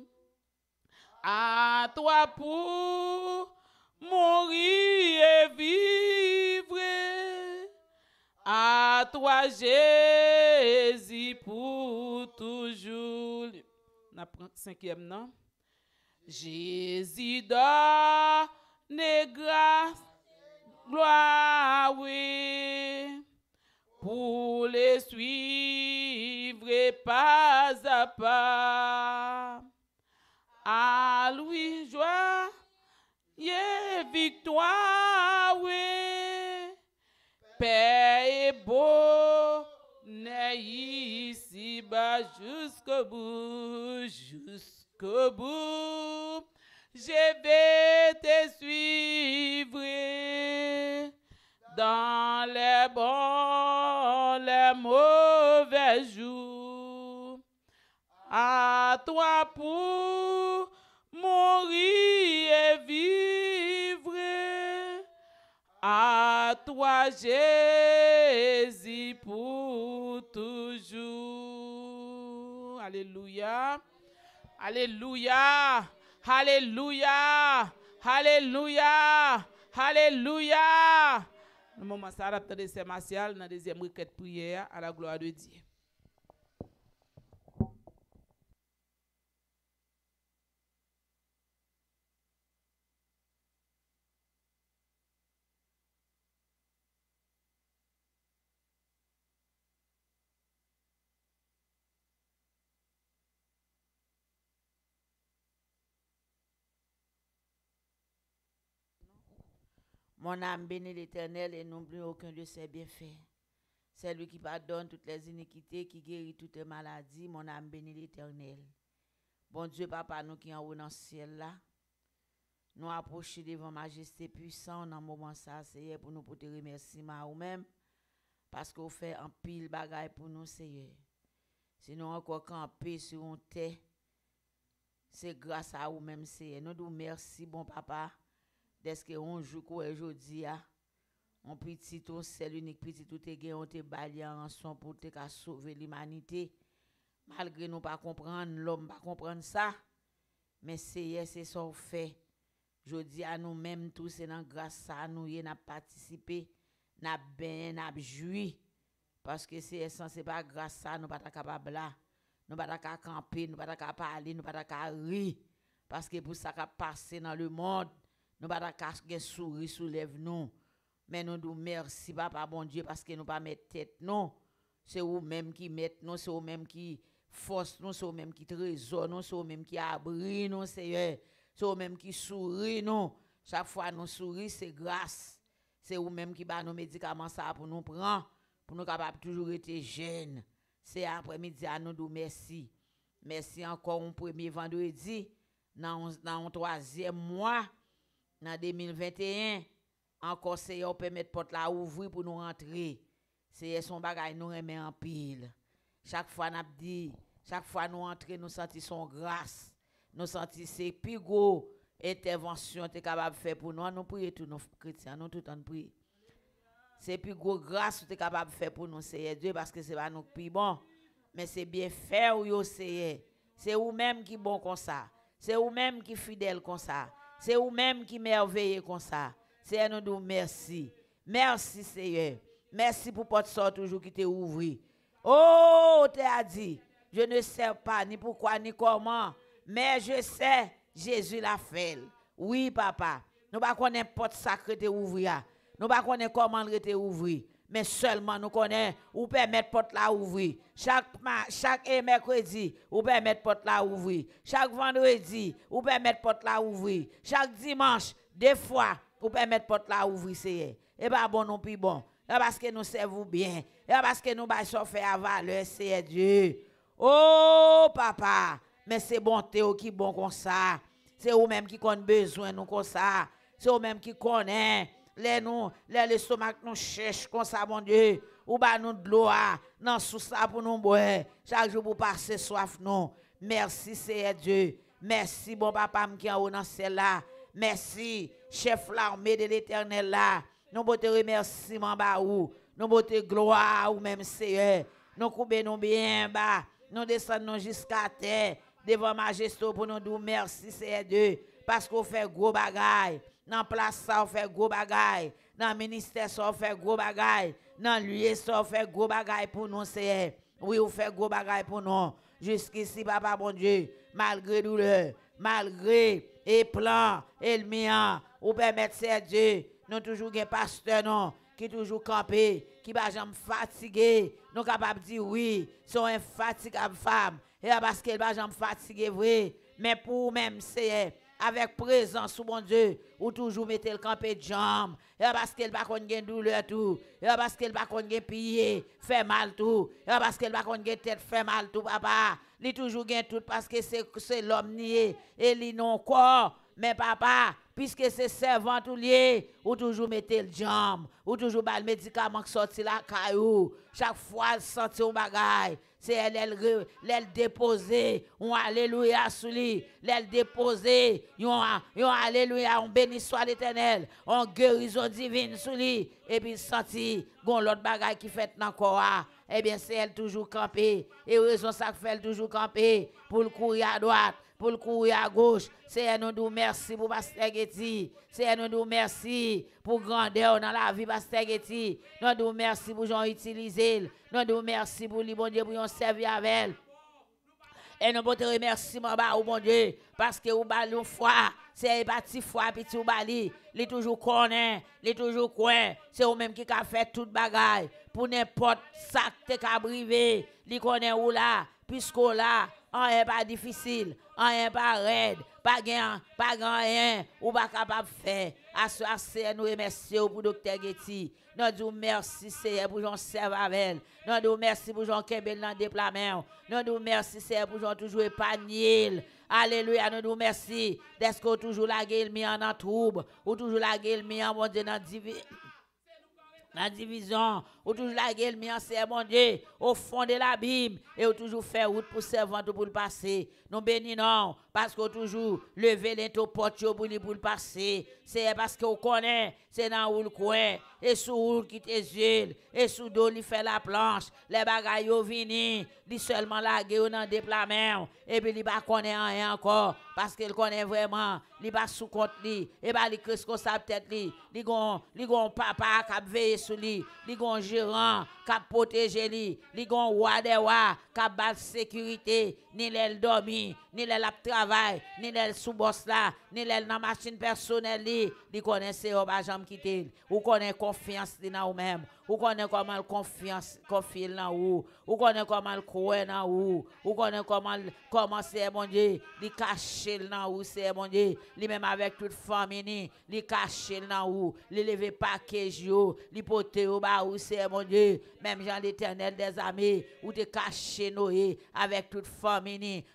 À toi pour mourir et vivre. À toi, Jésus, pour toujours. cinquième, nom. Jésus dort ne gloire, oui, pour les suivre pas à pas. À lui joie et victoire, oui, paix et beau, n'est ici-bas jusqu'au bout, jusqu'au bout je vais te suivre dans les bons, les mauvais jours. À toi pour mourir et vivre. À toi, Jésus, pour toujours. Alléluia. Alléluia. Alléluia. Alléluia. Alléluia! Nous moment ça, la deuxième martial, dans la deuxième requête prière à la gloire de Dieu. Mon âme bénit l'Éternel et non plus aucun de ses bienfaits. C'est lui qui pardonne toutes les iniquités, qui guérit toutes les maladies. Mon âme bénit l'Éternel. Bon Dieu, Papa, nous qui en haut dans le ciel là, nous approchons devant Majesté puissante dans moment ça, Seigneur, pour nous pour te remercier vous même, parce vous fait un pile bagaille pour nous, Seigneur. Sinon, encore paix, sur une terre, c'est grâce à vous même, Seigneur. Nous vous merci, bon Papa. Deske yon jou kou e jodi ya. Yon pwiti ton sel unik, pwiti toute gen yon te bali an son pou te ka souve l'imanite. Malgre nou pa komprende, l'om pa komprende sa. Men seye se son fe. Jodi ya nou menm tou se nan grasa nou ye na patisipe. Na ben, na pjui. Paske seye san se pa grasa nou pa ta ka pabla. Nou pa ta ka kampe, nou pa ta ka pale, nou pa ta ka ri. Paske pou sa ka pase nan le moun. Nous pas de sourire souris lèvres nous. Mais nous nous merci, papa, bon Dieu, parce que nous pas mettre tête, non. C'est vous-même qui mettez, nous c'est vous-même qui force, non, c'est vous-même qui trésor, non, c'est vous-même qui abri, non, Seigneur. C'est vous-même qui sourit, non. Chaque fois nous sourit, c'est grâce. C'est vous-même qui bat nos médicaments, ça, pour nous prendre, pour nous capables toujours être jeunes. C'est après-midi à nous nous merci. Merci encore un premier vendredi, dans un troisième mois. En 2021 encore Seigneur permet porte là ouvrir pour nous rentrer c'est son bagage nous remettre en pile chaque fois a dit chaque fois nous entrer nous sentissons grâce nous que c'est plus gros intervention capables capable faire pour nous nous prions tous nos chrétiens nous tout en prier c'est plus gros grâce capables capable faire pour nous Seigneur Dieu parce que c'est pas nous qui bon mais c'est bien fait ou Seigneur c'est vous même qui bon comme ça c'est vous même qui fidèle comme ça c'est vous-même qui merveillez comme ça. Seigneur, nous vous merci. Merci, Seigneur. Merci pour votre sort toujours qui t'est ouvert. Oh, tu as dit, je ne sais pas ni pourquoi ni comment, mais je sais, Jésus l'a fait. Oui, papa. Nous ne connaissons pas sacrée qui t'a ouverte. Nous ne connaissons pas comment t'a ouvrir mais seulement nous connaissons, ou permettre porte là ouvrir. Chaque, chaque mercredi, ou permettre porte là ouvrir. Chaque vendredi, ou permettre porte là ouvrir. Chaque dimanche, des fois, ou permettre porte là ouvrir, c'est. Et pas bon non plus bon. parce que nous servons bien. Et parce que nous baissons faire à valeur, c'est Dieu. Oh, papa, mais c'est bon, théo qui bon comme ça. C'est vous-même qui avez besoin nous comme ça. C'est vous-même qui connaît les nous, les l'estomac nous cherche comme ça, mon Dieu, ou ba nous de l'eau, non, sous ça pour nous boire, chaque jour pour passer soif, non. Merci, Seigneur Dieu. Merci, bon papa, qui est en haut dans là. Merci, chef l'armée de l'éternel là. Nous vous remercions, mon baou. Nous vous gloire, ou même Seigneur. Nous coupons non bien bas. Nous descendons jusqu'à terre devant majesté pour nous dire merci, Seigneur Dieu. Parce qu'on fait gros bagaille. Nan place sa ou fait gwo bagay, nan ministère sa ou fait gros bagay, dans le sa fait gros gwo bagay nous, c'est seye. Oui, on fait gros bagay pour nous. Jusqu'ici, papa bon Dieu, malgré douleur, malgré et plan, le mien, ou permet c'est Dieu, nous toujours gen pasteur non qui toujours campé, qui va jamais fatigué, nous capable dire oui, sont infatigable femme, et parce qu'elle va jamais fatigué, oui, mais pour même c'est avec présence, mon Dieu, ou toujours mettez le campé de jambes, eh, parce qu'elle va pas gagne douleur tout, eh, parce qu'elle va pas gagne pied, fait mal tout, eh, parce qu'elle va pas gagne tête, fait mal tout, papa. Il toujours gagne tout parce que c'est l'homme nié, et il non corps, mais papa, puisque c'est servant ou ou toujours mettez le jambe, ou toujours le médicament qui sorti la caillou, chaque fois sentit un bagage c'est elle, elle, déposer un alléluia sous lui, elle déposer un, alléluia, on béni soit l'éternel, on guérison divine sous lui, et puis senti, bon, l'autre bagaille qui fait dans le ah. eh bien, c'est elle toujours campée, et raison ça fait toujours campée, pour le courir à droite, pour le courir à gauche. c'est nous merci pour Pasteur c'est un nous merci pour grandeur dans la vie, Pasteur Nous nous merci pour j'en utiliser. Nous nous merci pour les bon Dieu, pour servir avec Et nous te remercier au bon Dieu, parce que vous foi, c'est parti foi, puis ou bali, il toujours connaît, il toujours coin, c'est vous-même qui fait toute bagaille, pour n'importe ça qui est il connaît où là, puisque là, rien pas difficile, rien pas raide, pas gain, pas rien, ou pas capable de faire. Assoir, nous remercions pour docteur Getty. Nous disons merci, Seigneur, pour Jean elle. Nous disons merci pour Jean Kebel dans le Nous disons merci, Seigneur, pour Jean toujours épanouil. Alléluia, nous disons merci. est ce que toujours la gueule met en trouble, ou toujours la gueule met en bon la division ou toujours la gueule mis en serment Dieu, au fond de l'abîme, et ou toujours fait route pour servant pour le non Nous non parce que toujours levé les taux pour le passer. C'est parce qu'on connaît, c'est dans le coin, et sous qui tes yeux, et sous dos il fait la planche, les bagailles vini, Li seulement la gueule dans des même. et puis il ne connaît rien encore, parce qu'il connaît vraiment, Li pas sous compte lui, et bien il crie peut qu'on sa tête lui, il gon papa qui veye sur lui, il gon gérant, qui a protégé lui. Il y a un roi des rois, qui a sécurité, ni l'elle dormi, ni l'elle a travail, ni l'aile sous boss là, ni l'elle dans machine personnelle li, li connaissez ou pas jamais quitter. Ou connaît confiance li dans ou même. Ou connaît comment confiance confie dans ou. Ou connaît comment croire dans ou. Ou connaît comment comment c'est mon Dieu, li cacher dans ou c'est mon Dieu, li même avec toute famille, li cacher dans ou, li lever paquet yo, li porter au ba ou c'est mon Dieu, même Jean l'Éternel des amis, ou te cacher Noé avec toute famille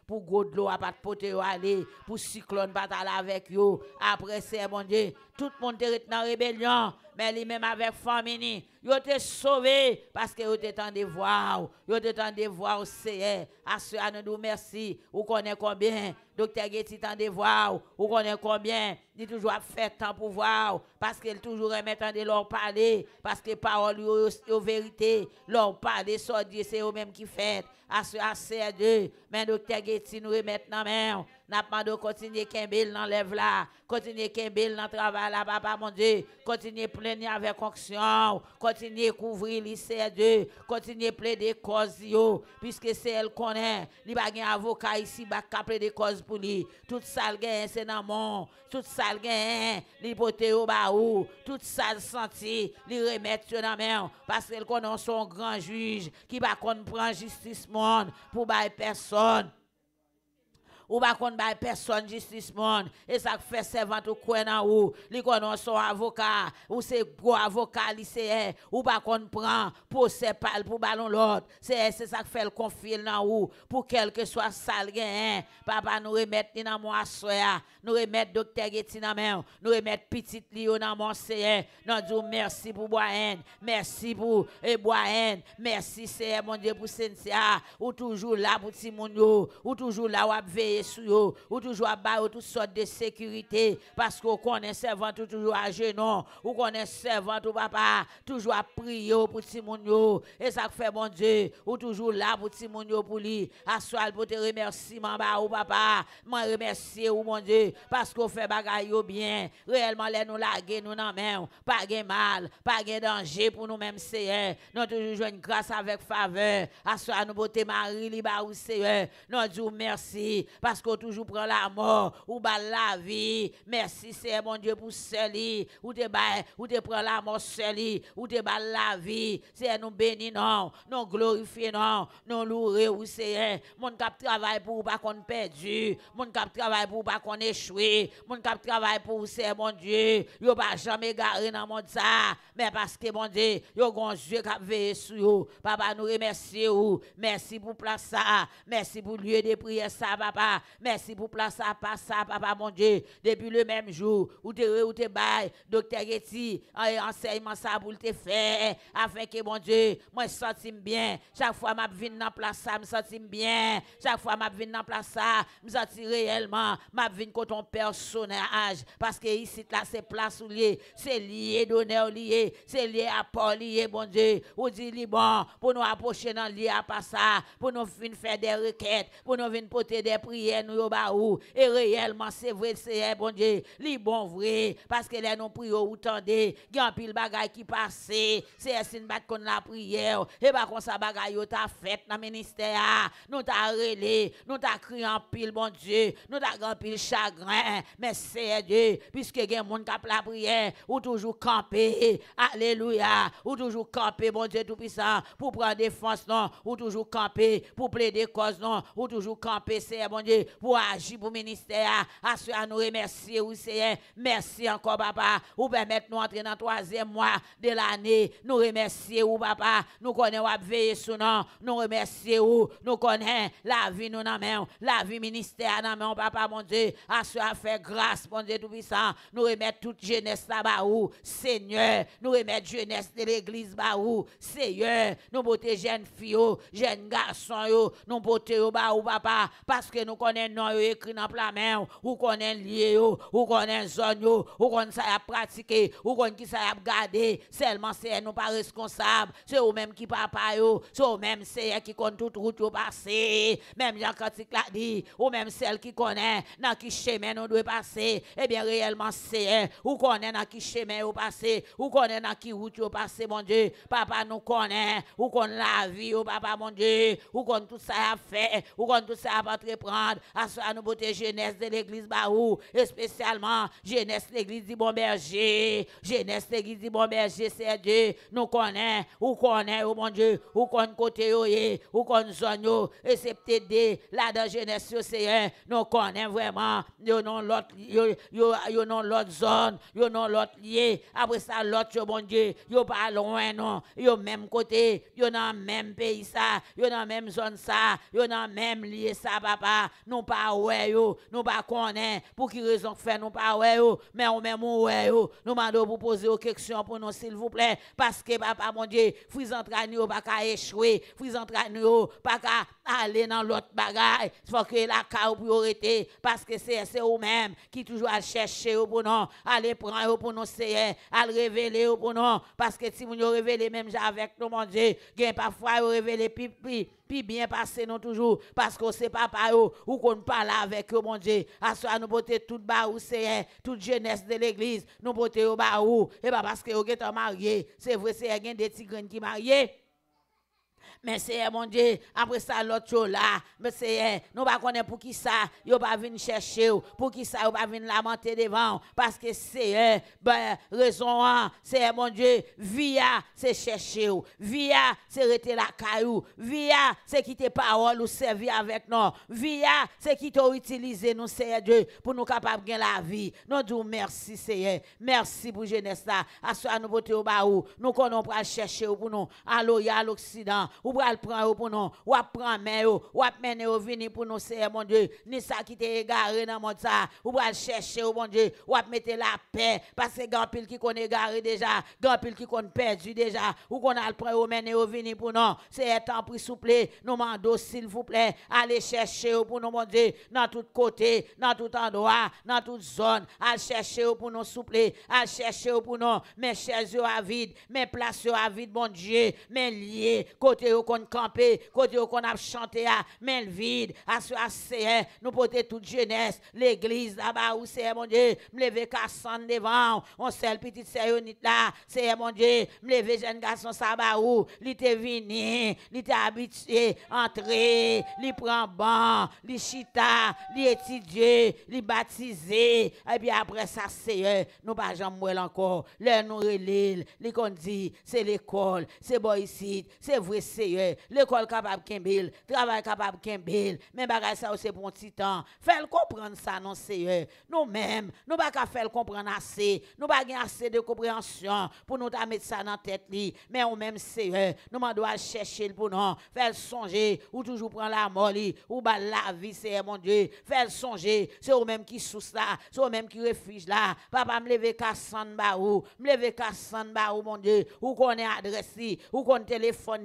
pour Godlo à pas ou aller, pour cyclone pas aller avec yo. Après c'est mon Dieu, tout le monde était en rébellion, mais lui-même avec famille, yo été sauvé parce que yo était en devoir, yo était en devoir au À ce à nous merci, vous connaît combien docteur Getty en devoir, ou connaît combien, dit toujours fait tant pour voir parce qu'il toujours aimait de leur parler parce que parole yo, vérité, leur parler c'est eux-mêmes qui fait Assez ce à Mais docteur nous remet maintenant, N'a pas de continuer Kembel dans là. Continuer Kembel dans le travail là, papa mon Dieu. Continuer plaigner avec conviction Continuer couvrir licr 2. Continuer plaider cause yo. Puisque c'est elle qu'on est. Il n'y a pas ici, il bah, a causes pour lui. Tout ça, c'est dans mon. Tout ça, il hein. au baou. Tout ça, le senti, il remettre dans main. Parce qu'elle connaît son grand juge qui va prendre justice monde pour bailler personne ou pas qu'on bail personne justice monde et ça fait servante ou coin dans ou li connaît son avocat ou c'est gros avocat lycéen ou pas qu'on prend pour ses pales pour ballon l'autre c'est ça ça fait le confier dans ou pour quel que soit sale hein. papa nous remettre dans moi soya nous remettre docteur Getty dans nous remettre petite Lio dans mon CR nous disons merci pour moi. merci pour moi. merci c'est mon Dieu pour sentia ou toujours là pour Timonio ou toujours là ou veiller ou toujours à ou toutes sortes de sécurité, parce qu'on connaît servant toujours à genoux, ou connaît servant ou papa, toujours à prier pour yo et ça fait bon Dieu, ou toujours là pour yo pour lui, à pour te remercier, ba ou papa, m'en remercier ou mon Dieu, parce qu'on fait bagaille bien, réellement les nous laguer nous nan même pas mal, pas danger pour nous-mêmes, Seigneur, nous toujours jouons grâce avec faveur, à nous beauté Marie, liba ou Seigneur, nous disons merci, parce parce qu'on toujours prend la mort ou pas la vie. Merci c'est mon Dieu pour celui ou te ou te prend la mort celle ou te la vie. C'est nous non, nous glorifions, nous louer ou c'est mon cap travail pour pas qu'on perdu, mon cap travail pour pas qu'on échoue mon cap travail pour c'est mon Dieu. Yo pas jamais garé dans monde ça, mais parce que mon Dieu, yo grand Dieu cap veiller sur vous Papa nous remercie ou merci pour place ça, merci pour lieu de prière ça papa. Merci pour place ça, pas ça, papa mon Dieu. Depuis le même jour, où te, ou te bail, docteur Getty, enseignement ça pour te faire, afin que mon Dieu, moi je sens bien. Chaque fois ma je viens dans place ça, je sens bien. Chaque fois ma je viens dans place ça, me sens réellement, je viens contre ton personnage. Parce que ici, là, c'est place où lié, c'est lié d'honneur lié, c'est lié à Paul lié, mon Dieu. Ou dit, bon, pour nous approcher dans lié à pas ça, pour nous venir faire des requêtes, pour nous venir porter des prix, nous et réellement c'est vrai c'est bon Dieu les bon vrai parce que là nous prions ou tendez Gen pile bagaille qui passe c'est une bat qu'on la prière et pas comme ça bagaille t'a fête, dans ministère nous t'a relé nous t'a crié en pile bon Dieu nous t'a grand pile chagrin mais c'est Dieu puisque gen monde qui la prière ou toujours camper alléluia ou toujours camper bon Dieu tout puissant pour prendre défense non ou toujours camper pour plaider cause non ou toujours camper c'est bon Dieu pour agir pour le ministère. À nous remercier, oui, Seigneur. Merci encore, papa. Ou permettre nous entrer dans le troisième mois de l'année. Nous remercier, ou papa. Nous connaissons, veiller nous. Nous remercier, ou nous connaissons la vie, nous, dans La vie ministère, dans papa, mon Dieu. À à faire grâce, mon Dieu Tout-Puissant. Nous remettre toute jeunesse là-bas, Seigneur. Nous remettre jeunesse de l'église, là Seigneur. Nous les jeunes filles, oh, jeunes garçons, oh. nous protéger, bas ou, papa. Parce que nous connaît non écrit dans la main, ou connaît lié ou connaît zone ou connaît ça a pratiquer, ou connaît qui ça a garder, seulement c'est nous pas responsable, c'est ou même qui papa yo, c'est ou même c'est qui connaît toute route au passé, même Jean Cantique l'a dit, ou même celle qui connaît dans qui chemin nous doit passer, eh bien réellement c'est ou connaît dans qui chemin au passé, ou connaît dans qui route au passé mon Dieu, papa nous connaît, ou connaît la vie au papa mon Dieu, ou connaît tout ça a fait, ou connaît tout ça à entreprendre malades, à, ce nous jeunesse de l'église Baou, et spécialement jeunesse l'église du bon berger, jeunesse l'église du bon berger, c'est Dieu, nous connaît, ou connaît, oh mon Dieu, ou connaît côté, ou connaît zone, et c'est peut là dans jeunesse, c'est nous connaît vraiment, yo non l'autre, yo non l'autre zone, yo non l'autre lié, après ça l'autre, yo mon Dieu, yo pas loin non, yo même côté, yo dans même pays ça, yo dans même zone ça, yo dans même lié ça, papa, non pas ouais yo, non pas connaît, pour qui raison fait, non pas ouais yo, mais on même ouais yo, nous demandons pour poser aux questions pour nous s'il vous plaît, parce que papa mon Dieu, fris entraîne yo, pas qu'à échouer, fris entraîne yo, pas qu'à aller dans l'autre bagaille, faut que la carte priorité, parce que c'est eux même qui toujours à chercher pour nous, aller prendre pour nous c'est à le révéler pour nous, parce que si vous révélez même avec nous mon Dieu, parfois vous révélez pipi, bien passé non toujours, parce que c'est papa ou, ou qu'on parle avec eux, mon Dieu. À ce nous porter toute barou, c'est hein, toute jeunesse de l'église, nous porter au où et eh pas ben, parce que vous êtes marié, c'est vrai, c'est un des tigres qui mariés mais c'est eh, mon Dieu, après ça, l'autre là, mais c'est eh, nous ne connaissons pour qui ça, yo pas venir chercher, pour qui ça, yo pas venir lamenter devant, parce que c'est eh, ben, raison 1, c'est mon Dieu, via, c'est chercher, via, c'est rester la caillou, via, c'est quitter parole ou servir avec nous, via, c'est quitter utiliser nous, Seigneur Dieu, pour nous capables de la vie. Nous disons merci, Seigneur, merci pour jeunesse là, à ce nous au nous connaissons pour chercher pour nous, à l'Occident, ou ou pral prendre pour nous, ou prendre main, ou mener ou vini pour nous Seigneur mon Dieu. Ni ça qui t'est égaré dans mon ça, ou pral chercher, mon Dieu, ou mettre la paix, parce que grand pile qui connaît égaré déjà, grand pile qui connaît perdu déjà, ou qu'on a le prendre, ou mener ou vini pour nous. C'est temps pour souple, nous mando s'il vous plaît, allez chercher pour nous, mon Dieu, dans tout côté, dans tout endroit, dans toute zone, à chercher pour nous plaît, à chercher pour nous, mes chaises à vide, mes places à vide, mon Dieu, mes liés, côté qu'on camper, qu'on a chanté à main vide, à ce nous porter toute jeunesse, l'église là-bas où c'est mon Dieu, me lever devant, on sait le petit là, c'est mon Dieu, me lever jeune garçon ça où, il était venu, il habitué, entrer, il prend banc, il chita, il étudier, il baptiser, et puis après ça c'est euh, nous pas jamais encore, les nous il qu'on dit, c'est l'école, c'est boy c'est vrai c'est l'école capable Kimbel, travail capable Kimbel, mais bagay ça c'est bon titan. Faites-le comprendre ça non seigneur. Nous-mêmes, nous pas qu'à faire comprendre assez, nous pas assez de compréhension pour nous mettre ça dans tête li, mais au même seigneur, nous m'en doit chercher pour nous, faire songer ou toujours prendre la mort ou bah la vie c'est mon Dieu, faire songer, c'est au même qui sous là, c'est au même qui refuge là. Papa me lever Kassan baou, me lever Kassan baou mon Dieu, ou qu'on est adressé, ou qu'on téléphone,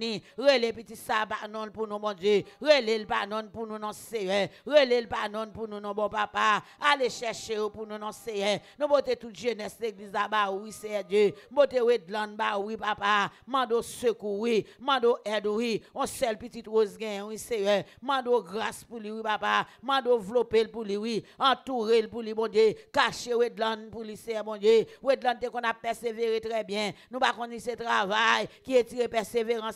les petit ça pour nous, mon Dieu. Relais le banon pour nous, non hein. Seigneur. Relais le banon pour nous, non bon papa. Allez chercher pour nous, non hein. seye. Nous botter tout jeunesse l'église là bah oui, c'est Dieu. Botter oui, ba oui, papa. Mando secours, oui. Mando aide, oui. On celle petite rose gain, oui, Seigneur. Mando grâce pour lui, oui, papa. Mando vlopper pour lui, oui. Entourer pour lui, mon Dieu. Cacher, oui, de pour lui, Seigneur, mon Dieu. Oui, de qu'on a persévéré très bien. Nous, par contre, ce travail qui est tiré persévérance,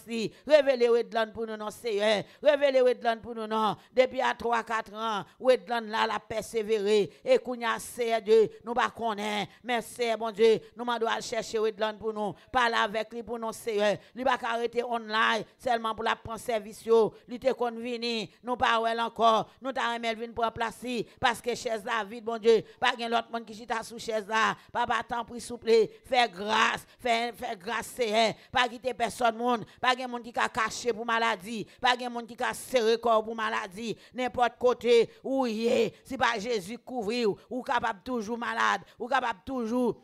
de Wedland pour nous, non, Seigneur. de Wedland pour nous, non. Depuis à 3-4 ans, Wedland là, la persévéré. Et qu'on y a Seigneur Dieu, nous ne connaissons Mais Seigneur, bon Dieu, nous devons chercher Wedland pour nous. Parler avec lui pour nous, Seigneur. Lui pas arrêter online seulement pour la prendre service. Lui te convenu, nous pas encore. Nous t'a remis pour place parce que chez la vide, bon Dieu. Pas qu'il l'autre monde qui chita sous chaise là. Papa, tant pris souple, fais grâce, fais grâce, Seigneur. Pas quitter personne, monde. Pas de monde qui a caché pour maladie, pas de monde qui a serré corps pour maladie, n'importe côté où il est, si pas Jésus couvrir, ou capable toujours malade, ou capable toujours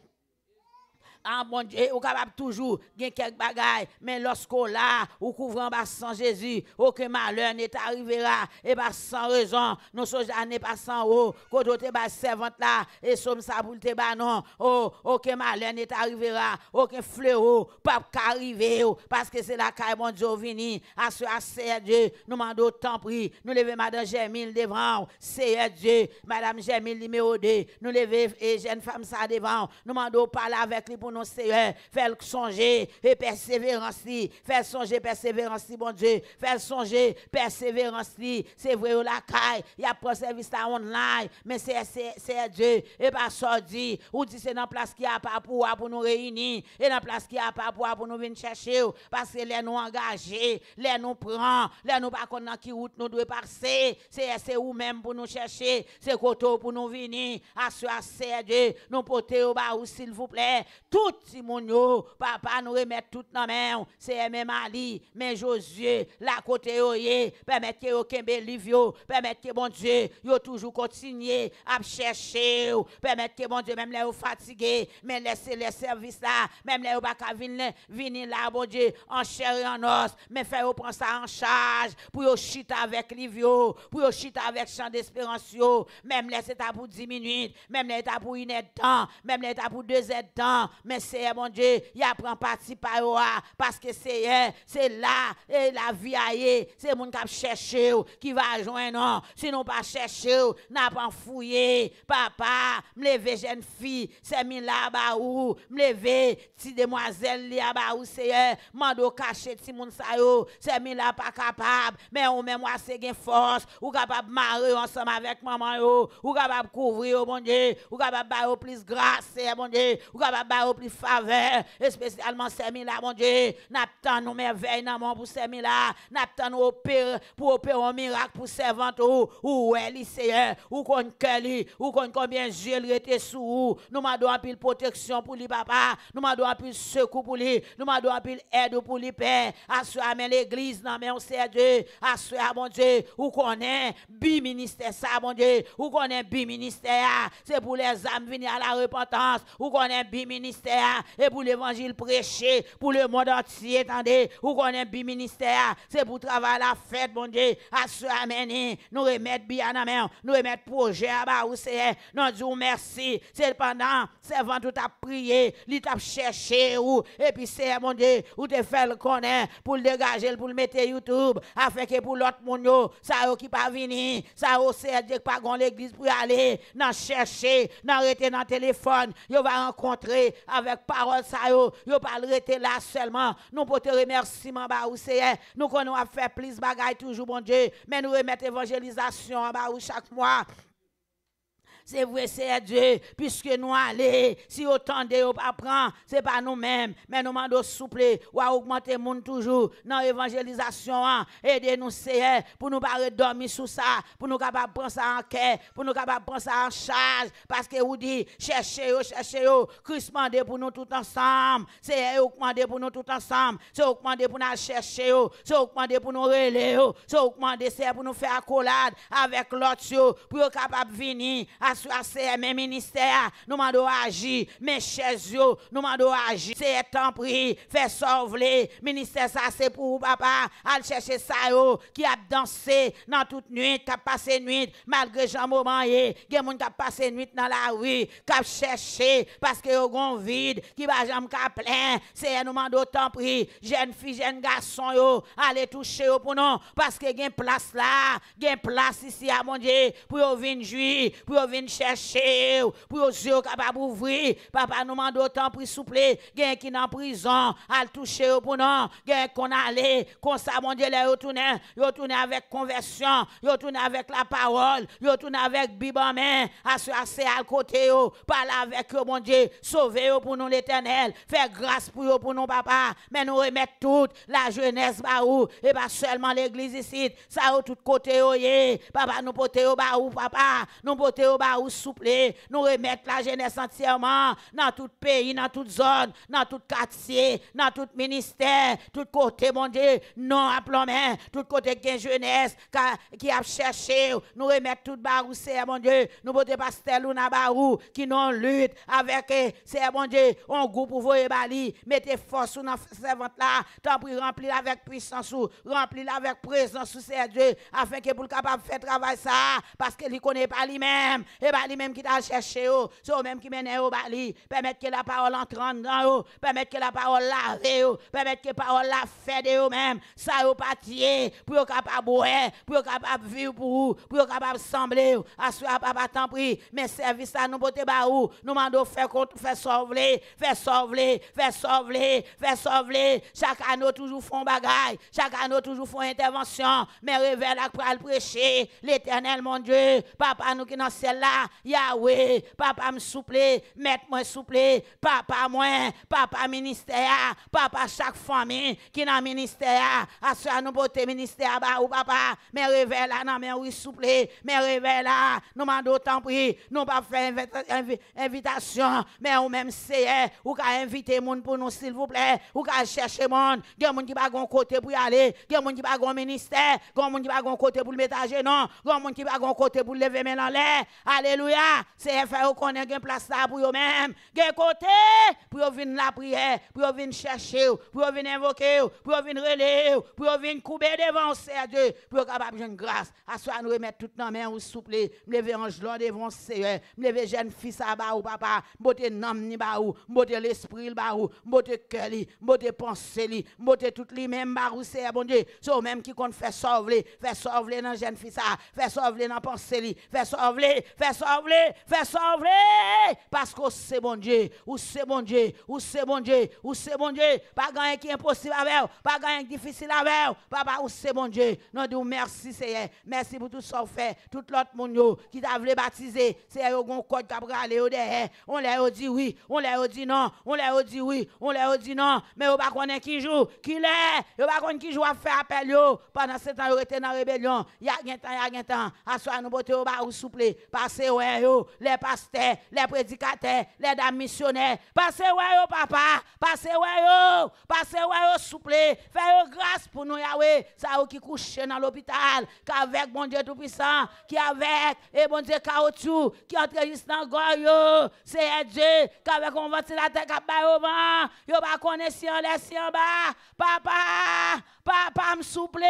ah bon Dieu, eh, ou capable toujours gagner quelques bagailles, mais lorsqu'on là, ou couvrant bas sans Jésus, aucun malheur n'est arrivera, et pas sans raison, nos soldats n'est pas sans haut, quand bas servante là, et somme ça pour te bas non, oh, aucun malheur n'est arrivera, aucun fléau, pas arrive, oh. parce que c'est la caille bon Dieu vini, à ce à Dieu, nous demandons tant prix, nous levons madame Jemil devant, c'est Dieu, madame Jemil numéro 2, nous levons et jeune femme ça devant, nous demandons là avec lui pour nous euh, faire Seigneur. fais songer et persévérance. fais songer, persévérance, bon Dieu. fais songer, persévérance. C'est vrai, la caille. Il y a pas service là online. Mais c'est Dieu. Et pas sorti. Ou dit c'est dans place qui a pas pour, pour nous réunir. Et dans place qui a pas pour, pour nous venir chercher. Parce que les nous engagés, les nous prend, les nous pas connaître qui route nous devons passer. C'est ou même pour nous chercher. C'est côté pour nous venir. À ce Dieu. Nous porter au bas, s'il vous plaît. Tout tout si mon papa nous remettre tout dans main, c'est même Ali, mais Josué, la côté oye, oh, permettre que kembe livio, permettre que bon Dieu, yo toujours continuer à chercher, permettez que bon Dieu même les fatigué, mais laissez les services là, même les pas venir là bon Dieu en chair et en os, mais faire prendre ça en charge pour yo chita avec livio, pour yo chita avec Chant d'espérance même laissez ta pour 10 minutes, même la ta pour une heure de temps, même la ta pour deux heures de temps, mais c'est mon Dieu, il apprend parti par là, ah, parce que c'est hein, c'est là, et la vie aille, c'est mon cap chercher, qui va joindre, sinon pas chercher, n'a pas fouillé, papa, me jeune fille, c'est mis là bas ou, me lever, demoiselle là bas ou, c'est hein? mando caché ti moun sa yo, c'est mis là pas capable, mais on même moi c'est force, ou capable marrer ensemble avec maman yo, ou capable couvrir, oh, mon Dieu, ou capable bailler plus grâce, eh, mon Dieu, ou capable plus faveur, spécialement semi la mon Dieu. N'attend nous merveilles dans pour semi là. N'attend nous opérer pour opérer un miracle pour servante ou ou Seigneur, ou qu'on cœur ou qu'on combien Dieu était sous Nous Nous m'adorons pile protection pour lui papa. Nous m'adorons pile secours pour lui. Nous m'adorons plus aide pour lui père. assure à l'église non mais on sait Dieu. à mon Dieu ou connaît bi ministère ça mon Dieu. Ou connaît bi ministère c'est pour les âmes venir à la repentance. Ou connaît bi ministère et pour l'évangile prêcher pour le monde entier. Attendez, ou qu'on ministère, c'est pour travailler la fête, mon Dieu, à ce amener, nous remettre bien à main, nous remettre projet à bas, nous disons merci. c'est Cependant, servant tout à prier, lui t'a cherché ou, et puis c'est mon Dieu, ou te faire le connaître pour le dégager, pour le mettre YouTube, afin que pour l'autre monde, ça qui pas venir, ça au c'est pas grand l'église pour aller, n'en chercher, n'arrêter arrêter dans le téléphone, il va rencontrer avec parole ça yo, yo pas rester là seulement. Nous pour te remercier bah, nous qu'on faire fait plus bagaille toujours bon Dieu, mais nous remettons l'évangélisation ba ou chaque mois c'est vrai, c'est Dieu, puisque nous allons, si autant de nous apprend, c'est pas nous-mêmes, mais nous demandons souple, ou à augmenter le monde toujours, dans l'évangélisation, hein. aidez-nous, Seigneur, pour nous pas redormir sous ça, pour nous pas prendre ça en cœur, pour nous pas prendre ça en charge, parce que vous dites, cherchez-vous, cherchez-vous, Christ demande pour nous tout ensemble, c'est augmenter pour nous tout ensemble, c'est augmenter pour nous chercher, c'est pour nous relayer, c'est augmenter, c'est pour nous faire accolade avec l'autre, pour nous capables venir à sur ces mes ministères, nous m'en agir, mes chaises, nous m'en agir. C'est temps pris, fais sauver, ministère ça c'est pour papa, al chercher ça qui a dansé dans toute nuit, qui a passé nuit, malgré Jean mou qui a passé nuit dans la rue, qui a cherché parce que au vide, qui va jamais plein, c'est nous m'en temps pris, jeune fille, jeune garçon, yo, allez toucher pour non parce que y place là, il place ici à mon Dieu, pour venir jouir, pour chercher pour yo yeux Papa nous demande autant pour soupler. gen qui en prison, à le toucher pour nous. Gen qu'on allait, qu'on ça, mon Dieu, les retourner. Retourner avec conversion, retourner avec la parole, retourner avec Bible en main. Assez à côté, parler avec le bon Dieu. Sauver pour nous l'éternel. Faire grâce pour nous, papa. Mais nous remettre toute la jeunesse, bah, et pas seulement l'église ici. Ça, de côté yé papa, nous porter au papa, nous porter au ou souple, nous remettre la jeunesse entièrement dans tout pays, dans toute zone, dans tout quartier, dans tout ministère, tout côté, mon Dieu, non à plomber, tout côté qui jeunesse, qui a cherché, nous remettre tout barou, c'est mon Dieu, nous voter pastel ou nabarou, qui non lutte avec, eh, c'est mon Dieu, on groupe pour vous bali, mettez force ou dans servante là, tant pis remplir avec puissance ou, remplir avec présence ou, c'est Dieu, afin que pour capable faire travail ça, parce qu'il ne connaît pas lui-même, et même qui t'a cherché, oh. c'est eux même qui mène au oh, bali, permettre que la parole entre dans ou, oh. permettre que la parole lave, permettre que la parole la fait de eux même ça au pâtier, pour capable boire, pour capable vivre pour vous, pour capable sembler, à ce papa tant prie. mais service à nous boter baou, nous mando faire contre, faire sauver, faire sauver, faire sauver, faire sauver, chaque anneau toujours font bagaille, chaque anneau toujours font intervention, mais révèle à quoi prêcher, l'éternel mon Dieu, papa nous qui dans celle là là, Yahweh, papa me souple, mettre moi souple, papa moi, papa ministère, papa chaque famille qui n'a ministère, à ce nous beauté ministère ba ou papa, mais réveil là non mais oui souple, mais réveil là, nous mandons tant plus, non pas faire invitation, mais ou même c'est ou ka inviter monde pour nous s'il vous plaît, ou ka chercher monde, gen monde qui pas grand côté pour y aller, gen monde qui pas grand ministère, gen monde qui pas grand côté pour le métager non, grand monde qui pas grand côté pour lever main en l'air. Alléluia. C'est faire a une place là pour eux-mêmes. Gè côté pour eux venir la prière, pour eux venir chercher, pour eux venir invoquer, pour eux venir relayer, pour eux venir couper devant Dieu, pour eux capable de grâce. À soi nous remettre toutes nos mains ou souple, m'lever lever ange devant devant Seigneur, m'lever lever jeune fils à bas ou papa, bote nom ni bas ou, bote l'esprit ba ou, bote cœur li, bote pensée li, bote tout li même ba ou c'est bon Dieu. C'est même qui compte faire sauver, faire sauver dans jeune fils à, faire sauver dans pensée li, faire sauver, faire fais sauver fais ça parce que c'est bon Dieu, ou c'est bon Dieu, ou c'est bon Dieu, ou c'est bon Dieu, pas gagner qui est impossible avec, pas gagner qui difficile avec, papa, ou c'est bon Dieu. Nous disons merci Seigneur, merci pour tout ce ça fait, tout l'autre monde qui t'a voulu baptiser, Seigneur, un code qui a aller derrière, on leur dit oui, on leur dit non, on leur dit oui, on leur dit non, mais on pas connaît qui joue, qui l'est, on pas connaît qui joue à faire appel pendant ce temps, on était dans la rébellion, il y a un temps, il y a un temps, à soi nous botter au bas ou souple, parce Passez ouais les pasteurs, les prédicateurs, les dames missionnaires. Passez ouais yo papa, passez ouais yo, passez ouais yo souple, fais grâce pour nous Yahweh, ça qui couche dans l'hôpital, qu'avec mon Dieu tout-puissant, qui avec et mon Dieu caoutchouc, qui entre juste dans goyo, c'est Dieu qu'avec on ventilateur qui baille au vent, yo pas connaît si on laisse en bas, papa, papa me souple,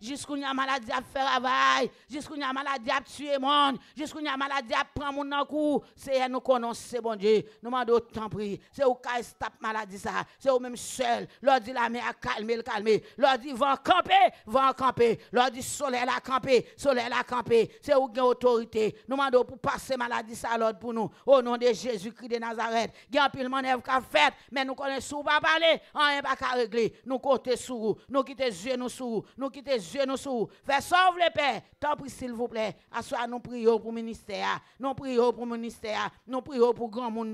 jusqu'où y a maladie à faire travail, jusqu'où y a maladie à tuer monde, jusqu'où la maladie prend mon coup, c'est nous connaissons, c'est bon Dieu. Nous demandons tant, prier. C'est au cas tape maladie ça. C'est au même seul. Leur dit la mer à calmer, le calmer. Leur dit va camper, va camper. Leur dit soleil à camper, soleil à camper. C'est au gain autorité. Nous demandons pour passer maladie ça l'autre pour nous. Au nom de Jésus-Christ de Nazareth. Gain pile manœuvre qu'a fait, mais nous connaissons pas parler, rien pas qu'à régler. Nous comptons sur Nous quittons yeux nous sur Nous quittons yeux nous sur vous. Fais sauve les pères. Tant pis s'il vous plaît. Assois nous prions pour ministère, nous prions pour ministère, nous prions pour grand monde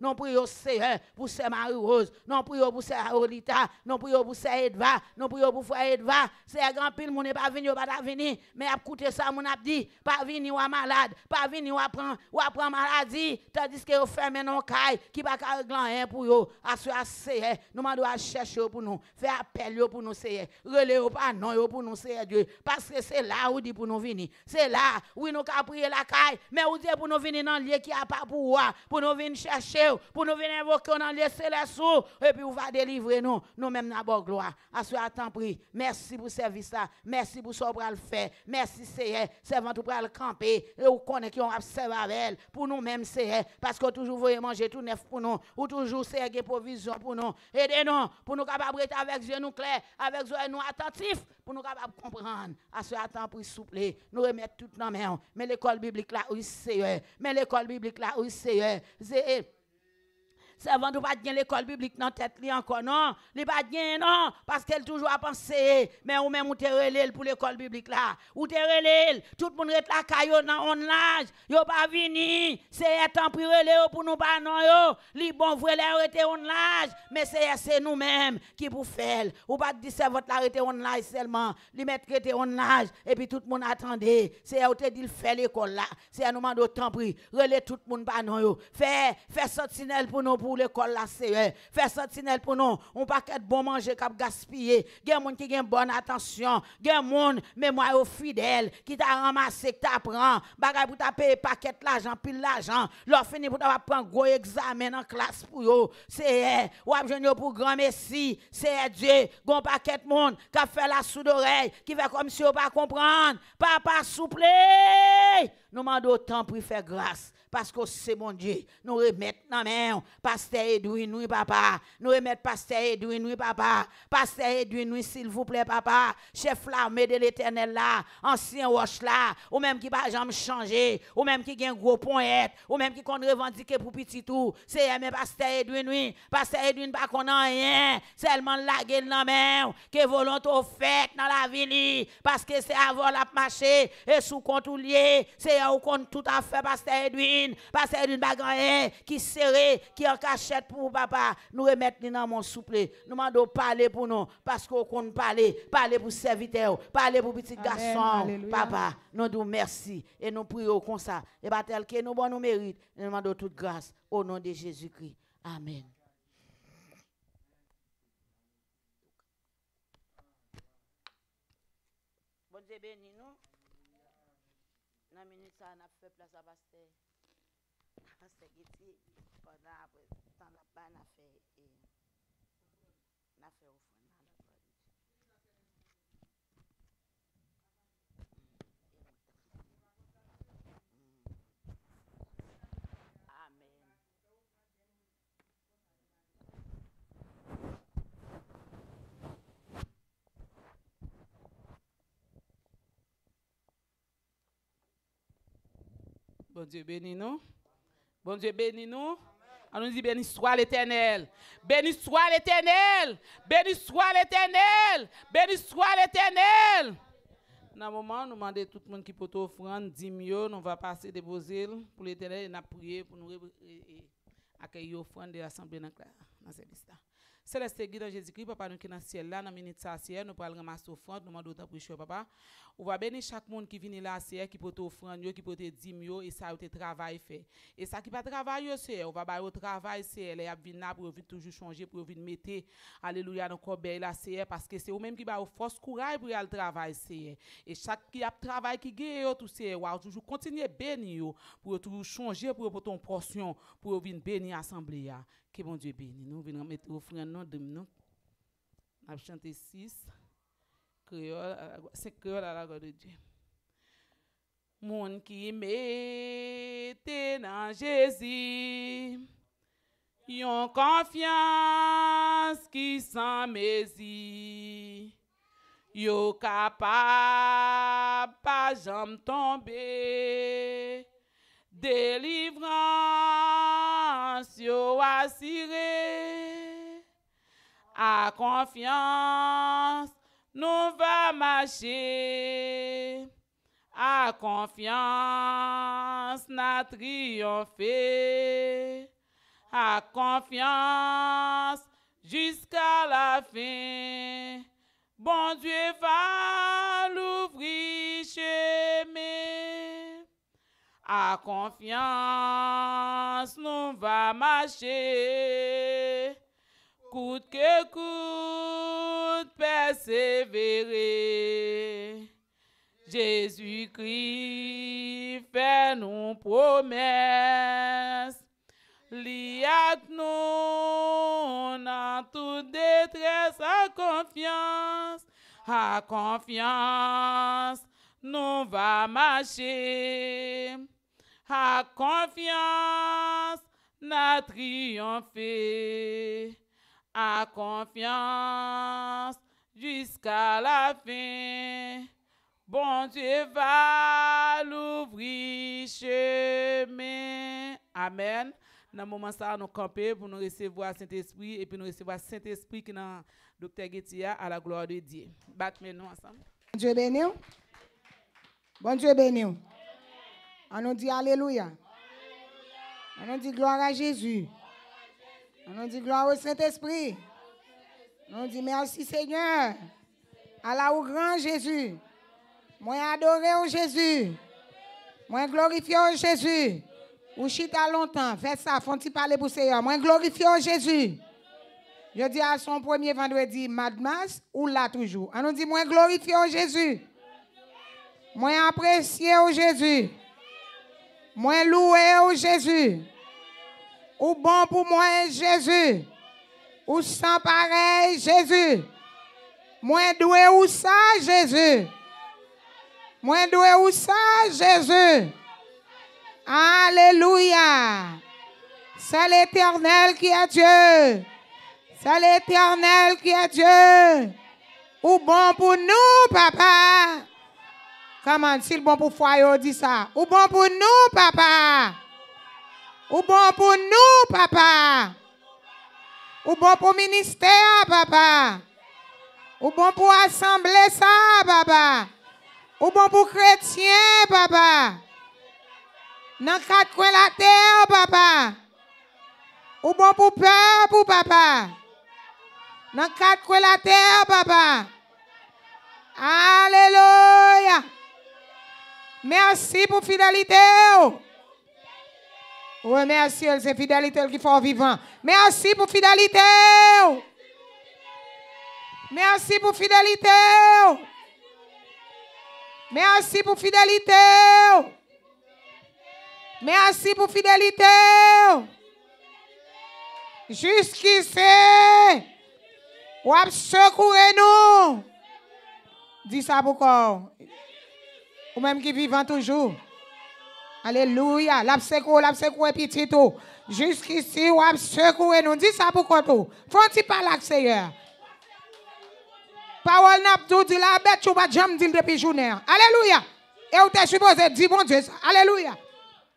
nous, prions Seigneur pour Sœur Marie-Rose, nous prions pour Sœur Olita, nous prions pour Sœur Edva, nous prions pour Frère Edva. C'est grand pile monde n'est pas venu, pas venir, mais écoutez coûter ça mon a dit, pas venir ou malade, pas venir ou prend ou prend maladie, tandis que vous fermez non caille qui pas régler rien pour yo. Assoir Seigneur, nous demandons à chercher pour nous, faire appel pour nous Seigneur. Relais pas non pour nous Seigneur Dieu, parce que c'est là où dit pour nous venir. C'est là où nous prier la caille, mais vous dit pour nous venir dans lieu qui a pas pour pour nous venir chercher, pour nous venir invoquer dans lieu céleste, et puis on va délivrer nous, nous-mêmes dans la gloire. À ce temps pris, merci pour le service là, merci pour ce que le fait, merci Seigneur, servant tout le camper, et on connaît qui on observe avec elle, pour nous-mêmes Seigneur, parce que toujours voyez manger tout neuf pour nous, ou toujours Seigneur provision pour nous, aidez-nous, pour nous capables avec yeux nous clairs, avec yeux nous attentifs, pour nous capables comprendre, à ce temps pris, souple, nous remettre tout dans la main, mais l'école biblique biblique là, oui Seigneur. Mais l'école biblique là, oui Seigneur avant de pas l'école biblique dans tête li encore non, li pas de non parce qu'elle toujours à penser mais ou même ou te relé pour l'école biblique là, ou te relève, tout le monde est là caillou dans on l'âge, yo pas vini, c'est temps pour relève pour nous pas non yo, li bon vrai là on l'âge, mais c'est nous-mêmes qui pour faire, ou pas de c'est votre la rete on l'âge seulement, li mettre rete on l'âge et puis tout le monde attendait, c'est ou te dit faire l'école là, c'est à nous demander autant relais tout le monde pas non yo, faire faire pour nous pour l'école la c'est hein. fait sentinelle pour nous on paquet bon manger cap gaspiller gen monde qui gen bonne attention gen monde mémoire au fidèle qui t'a ramassé qui t'apprend bagay pour t'a payer paquet l'argent pile l'argent leur fini pour t'a prendre gros examen en classe pour yo c'est hein. ou a jeune pour grand merci. c'est hein, Dieu gon paquet monde qui fait la sous d'oreille qui fait comme si on pas comprendre papa souple nous demandons autant pour faire grâce parce que c'est mon Dieu. Nous remettons dans main, pasteur Edwin, oui papa. Nous remettons pasteur Edwin, oui papa. Pasteur Edwin, oui s'il vous plaît papa. Chef l'armée de l'éternel là, ancien roche là, ou même qui pas jamais changer, ou même qui gagne gros pointet, ou même qui compte revendiquer pour petit tout. C'est même pasteur Edwin, oui. Pasteur Edwin pas qu'on a rien, seulement la gueule dans main, que volonté au fait dans la ville, parce que c'est avoir la marché et sous compte c'est au compte tout à fait pasteur Edwin parce machine, passer une bagarre eh, qui serre, qui en cachette pour papa, nous remettre dans mon souple. Nous demandons parler pour nous, parce qu'on compte parler, parler pour serviteur, parler pour petit garçon, papa. Nous nous merci et nous prions comme ça. Et que nous bon nous mérite, nous demandons toute grâce au nom de Jésus-Christ. Amen. Bon Dieu bénis nous. Bon Dieu bénis nous. On nous dit béni soit l'éternel. Béni soit l'éternel. Béni soit l'éternel. Béni soit l'éternel. Dans un moment, nous demandons à tout le monde qui peut offrande, 10 millions. On va passer déposer pour l'éternel et nous prier pour nous accueillir l'offrande de l'Assemblée dans ce service-là. Sele se gi dan jesikri, papa nou ki nan siel la, nan menit sa siel, nou pal remas ou front, nou mandou ta prishwe papa. Ou va bene chak moun ki vini la siel, ki pote ou front yo, ki pote di myo, e sa yo te travay fe. E sa ki pa travay yo siel, ou va ba yo travay siel, e ap vin na pou yo vin toujou chonje, pou yo vin mette. Aleluya nou ko be la siel, paske se ou menm ki ba ou fos kouray pou yo al travay siel. E chak ki ap travay ki ge yo tou siel, ou a toujou kontinye beni yo, pou yo toujou chonje, pou yo poton porsyon, pou yo vin beni asambliya. Que bon Dieu bénisse. Nous venons mettre offrande nom de nous. On a chanté 6 créole, 5 à la gloire de Dieu. Moun qui mette dans Jésus, yon confiance ki sans mezi, yo capable pa jam tomber délivrance yo assuré à confiance nous va marcher à confiance n'a triomphé à confiance jusqu'à la fin bon Dieu va l'ouvrir moi à confiance nous va marcher. Coûte que coûte, persévérer. Jésus-Christ fait nos promesses. Liat nous dans toute détresse à confiance, à confiance, nous va marcher à confiance n'a triomphé, à confiance jusqu'à la fin. Bon Dieu va l'ouvrir chemin. Amen. Dans le moment ça, nous camper pour nous recevoir Saint-Esprit et puis nous recevoir Saint-Esprit qui est dans Docteur Getia à la gloire de Dieu. Battez-nous ensemble. Bon Dieu béni. Bon Dieu béni. On nous dit Alléluia. On nous dit gloire à Jésus. On nous dit gloire au Saint-Esprit. On nous dit merci Seigneur. À la au grand Jésus. Moi adoré au Jésus. Moi glorifié au Jésus. Ou chita longtemps. Faites ça. Font-ils parler pour Seigneur. Moi glorifié au Jésus. Je dis à son premier vendredi, Madmas, ou là toujours. On nous dit, moi glorifié au Jésus. Moi apprécié au Jésus. Moi loué au Jésus. Ou bon pour moi Jésus. Ou sans pareil Jésus. Moi doué ou ça Jésus. Moi doué ou ça Jésus. Alléluia. C'est l'éternel qui est Dieu. C'est l'éternel qui est Dieu. Ou bon pour nous, papa. Comment, si le bon pour foyer, dit ça. Ou bon pour nous, papa. Ou bon pour nous, papa. Ou bon pour ministère, papa. Ou bon pour assembler ça, papa. Ou bon pour chrétien, papa. Dans quatre coins la terre, papa. Ou bon pour peur, papa. Dans quatre la terre, papa. Merci pour fidélité. Oui, merci, c'est fidélité qui fait vivant. Merci pour fidélité. Merci pour fidélité. Merci pour fidélité. Merci pour fidélité. Jusqu'ici, ou secouez-nous. Dis ça pour quoi? ou même qui vivent toujours. Alléluia. L'absecou, l'absecou et petit tout. Jusqu'ici, ou l'a secoué. Nous dit ça pour quoi tout. Faut-il pas là, Seigneur? Parole n'a tout dit la bête, tu vas jamais dire depuis journée. Alléluia. Et vous t'es supposé dire, bon Dieu, Alléluia.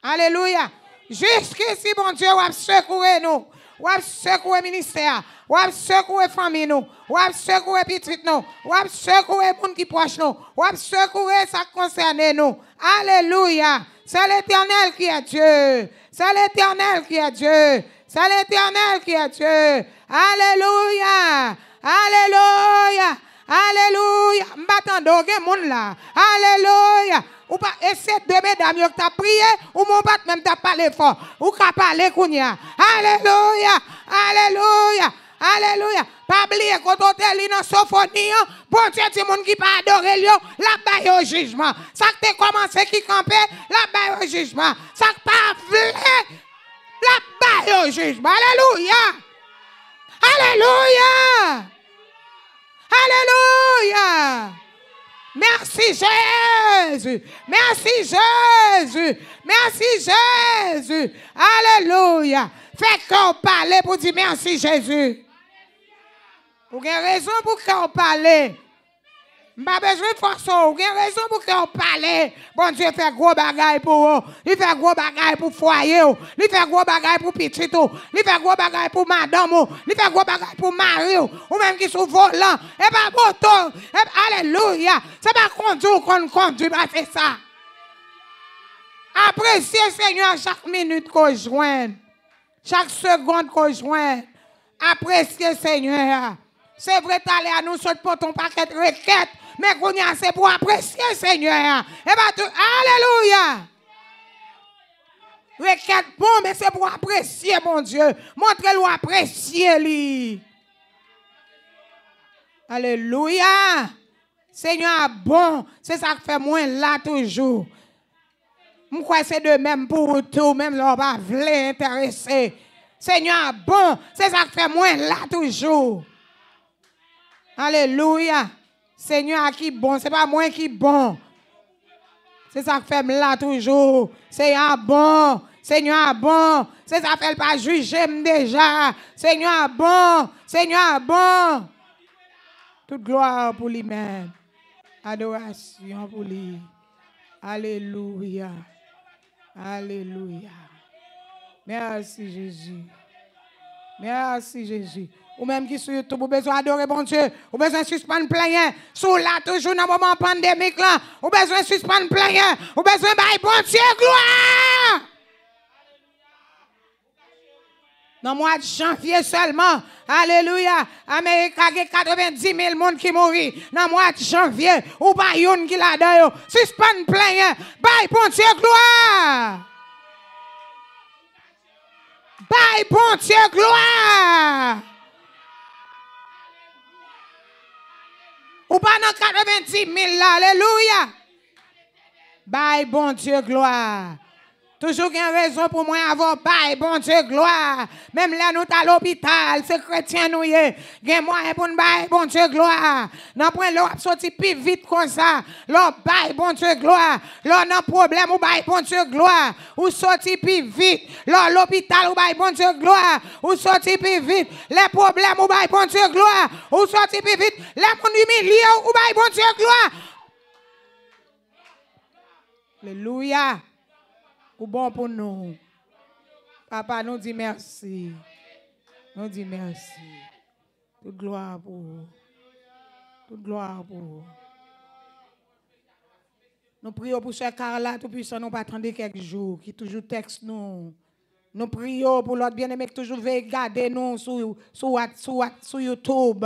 Alléluia. Jusqu'ici, bon Dieu, ou l'a secoué nous wap secouer ministère, wap secouer famille nous, wap secouer pitit nous, wap secouer moun qui proche nous, wap secouer ça concerne nous. Alléluia. C'est l'Éternel qui est Dieu. C'est l'Éternel qui est Dieu. C'est l'Éternel qui est Dieu. Alléluia. Alléluia. Alléluia. M'battando gen moun Alléluia. Ou pas, essayer de mesdames qui t'a prié, ou mon bat même t'a parlé fort. Ou qu'a parlé kounia Alléluia, alléluia, alléluia. Pas oublier quand on est dans sophonie, hein. bon Dieu, le monde qui pas adoré lui, hein. la baille au jugement. Ça que t'es commencé qui camper, la baille au jugement. Ça que pas vle, la baille au jugement. Alléluia. Alléluia. Alléluia. Merci Jésus. Merci Jésus. Merci Jésus. Alléluia. Fait qu'on parle pour dire merci Jésus. Vous avez raison pour qu'on parle. M'a besoin de force. Ou gen raison pour qu'on parle. Bon Dieu fait gros bagaille pour vous. Il fait gros bagaille pour foyer. Il fait gros bagaille pour petit. Il fait gros bagaille pour madame. Il fait gros bagaille pour mari. Ou même qui sont volants. Et pas Et Alléluia. C'est pas conduire qu'on conduit. Bah, ça. Appréciez Seigneur chaque minute qu'on joint. Chaque seconde qu'on joint. Appréciez Seigneur. C'est vrai, allais à nous, saute pour ton paquet de requêtes mais qu'on y a c'est pour apprécier Seigneur. Et eh ben, tout. Alléluia. Requête bon, mais c'est pour apprécier mon Dieu. Montrez-le apprécier lui. Alléluia. Seigneur bon, c'est ça qui fait moins là toujours. Je crois c'est de même pour tout, même si on va intéresser. Seigneur bon, c'est ça qui fait moins là toujours. Alléluia. Seigneur qui bon, c'est pas moi qui bon. C'est ça qui fait là toujours. Seigneur bon, Seigneur bon, c'est ça fait pas juger déjà. Seigneur bon, Seigneur bon. Toute gloire pour lui-même. Adoration pour lui. Alléluia. Alléluia. Merci Jésus. Merci Jésus ou même qui sur YouTube, vous besoin d'adorer bon Dieu, vous besoin suspendre plein, sous là toujours dans le moment pandémique là, ou besoin suspendre plein, ou besoin bailler bon Dieu gloire. Dans le mois de janvier seulement, Alléluia, Amérique a 90 000 personnes qui mourent. Dans le mois de janvier, ou pas besoin qui l'a donné, suspendre plein, baille bon Dieu gloire. Baille bon Dieu gloire. Ou pas dans 90 000 alléluia. Bye, bon Dieu, gloire. Toujours une raison pour moi avoir bye, bon Dieu, gloire. Même là, nous à l'hôpital, c'est chrétien, nous y est. moi pour nous bon Dieu, gloire. Non, point l'eau sorti plus vite comme ça. L'eau bye, bon Dieu, gloire. L'eau non problème, ou bye, bon Dieu, gloire. Ou sorti plus vite. L'eau l'hôpital, ou bye, bon Dieu, gloire. Ou sorti plus vite. Les problèmes, ou bye, bon Dieu, gloire. Ou sorti plus vite. Les mon humiliés, ou bye, bon Dieu, gloire. Alléluia bon pour nous. Papa, nous dit merci. Nous dit merci. Tout gloire pour vous. gloire pour vous. Nous prions pour ce car-là, tout puissant, nous pas attendre quelques jours, qui toujours texte nous. Nous prions pour l'autre bien-aimé qui toujours veille garder nous sur, sur, sur YouTube.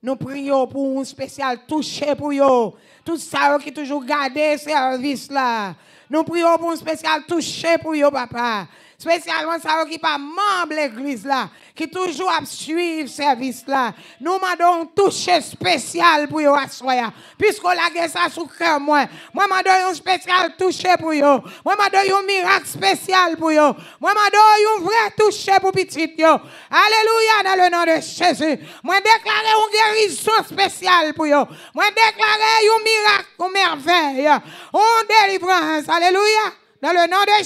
Nous prions pour un spécial toucher pour eux. Tout ça qui toujours ce service là. Nous prions pour un spécial toucher pour yo papa. Spécialement ça qui pas membre l'église là, qui toujours à suivre service là. Nous demandons toucher spécial pour yo assoya. Puisque la guerre ça sous cœur moi. Moi demande un spécial toucher pour yo. Moi demande un miracle spécial pour yo. Moi demande un vrai toucher pour petit yo. Alléluia dans le nom de Jésus. Moi déclare une guérison spéciale pour yo. Moi déclare un miracle, une merveille, une délivrance. Alléluia dans le nom de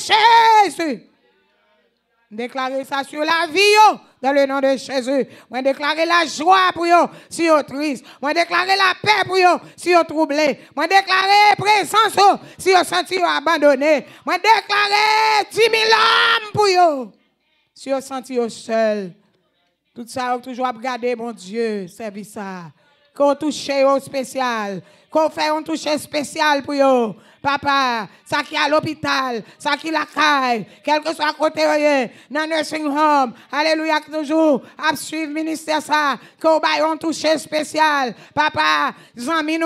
Jésus. Déclarer ça sur la vie, dans le nom de Jésus. Moi, déclarer la joie pour yo, si yo triste. Moi, déclarer la paix pour yo, si yo troublé. Moi, déclarer présence, si vous senti abandonné. Moi, déclarer 10 000 âmes pour vous, si vous senti seul. Tout ça, yo toujours regarder, mon Dieu, service ça. Qu'on touche au spécial. Qu'on fait un toucher spécial pour vous papa, ça qui à l'hôpital, ça qui est la caille, quel que soit côté, dans le nursing home, alléluia, toujours, à suivre ministère, ça, que vous toucher touché spécial, papa, amis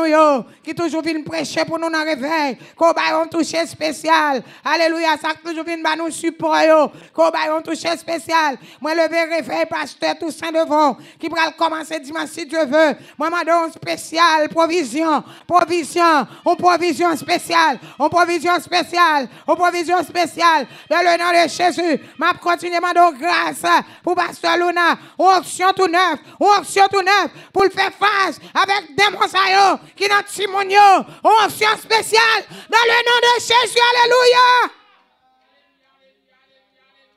qui toujours vient prêcher pour nous dans le réveil, que touché spécial, alléluia, ça toujours vient nous supporter, que vous touché spécial, moi, le réveil, pasteur, tout ça devant, qui va commencer dimanche si Dieu veut, moi, m'a donné provision, provision, une provision spéciale, en provision spéciale, une provision spéciale. Dans le nom de Jésus, m'a continuellement à grâce pour Pasteur Luna, une option tout neuf, on option tout neuf, pour le faire face avec des moussaillons qui n'ont pas de Une option spéciale, dans le nom de Jésus, alléluia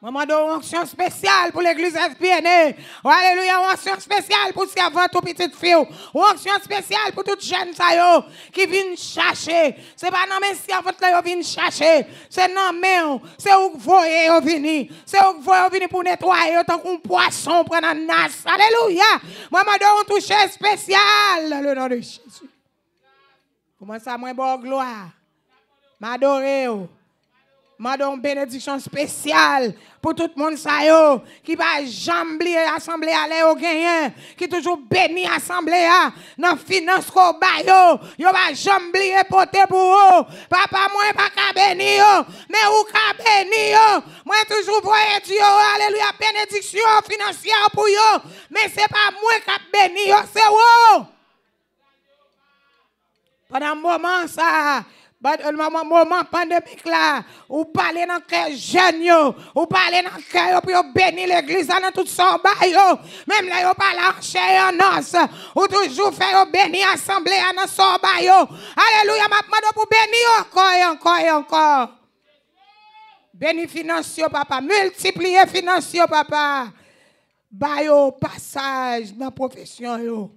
donne une action spéciale pour l'église FPN. Alléluia, alléluia, action spéciale pour servante ou filles. fille. Action spéciale pour toutes les jeunes qui viennent chercher. Ce n'est pas non mais qui là vient chercher. C'est non mais c'est où voyez vous venir. C'est où voyez vous venir pour nettoyer autant qu'un poisson prend un nas. Alléluia. Maman une touche spéciale le nom de Jésus. Comment ça moi bonne gloire. M'adorer. Madame bénédiction spéciale pour tout le monde qui va jambler l'assemblée à au gagnant, qui toujours béni l'assemblée à, dans finance qu'on ba yo, yo va jambler porter pour Papa moi pas ka béni mais ou ka béni Moi toujours voyez Dieu, alléluia, bénédiction financière pour vous. mais c'est pas moi qui béni c'est vous. Pendant un moment ça But moment, moment pandémique là, ou parler dans cœur jeune ou parler dans cœur pour bénir l'église dans tout son bail Même là on parle en chair en os, ou toujours faire bénir assemblée dans son bail Alléluia, m'a demandé pour bénir encore et encore et encore. béni financier papa, multiplier financier papa. Bail passage dans profession yo.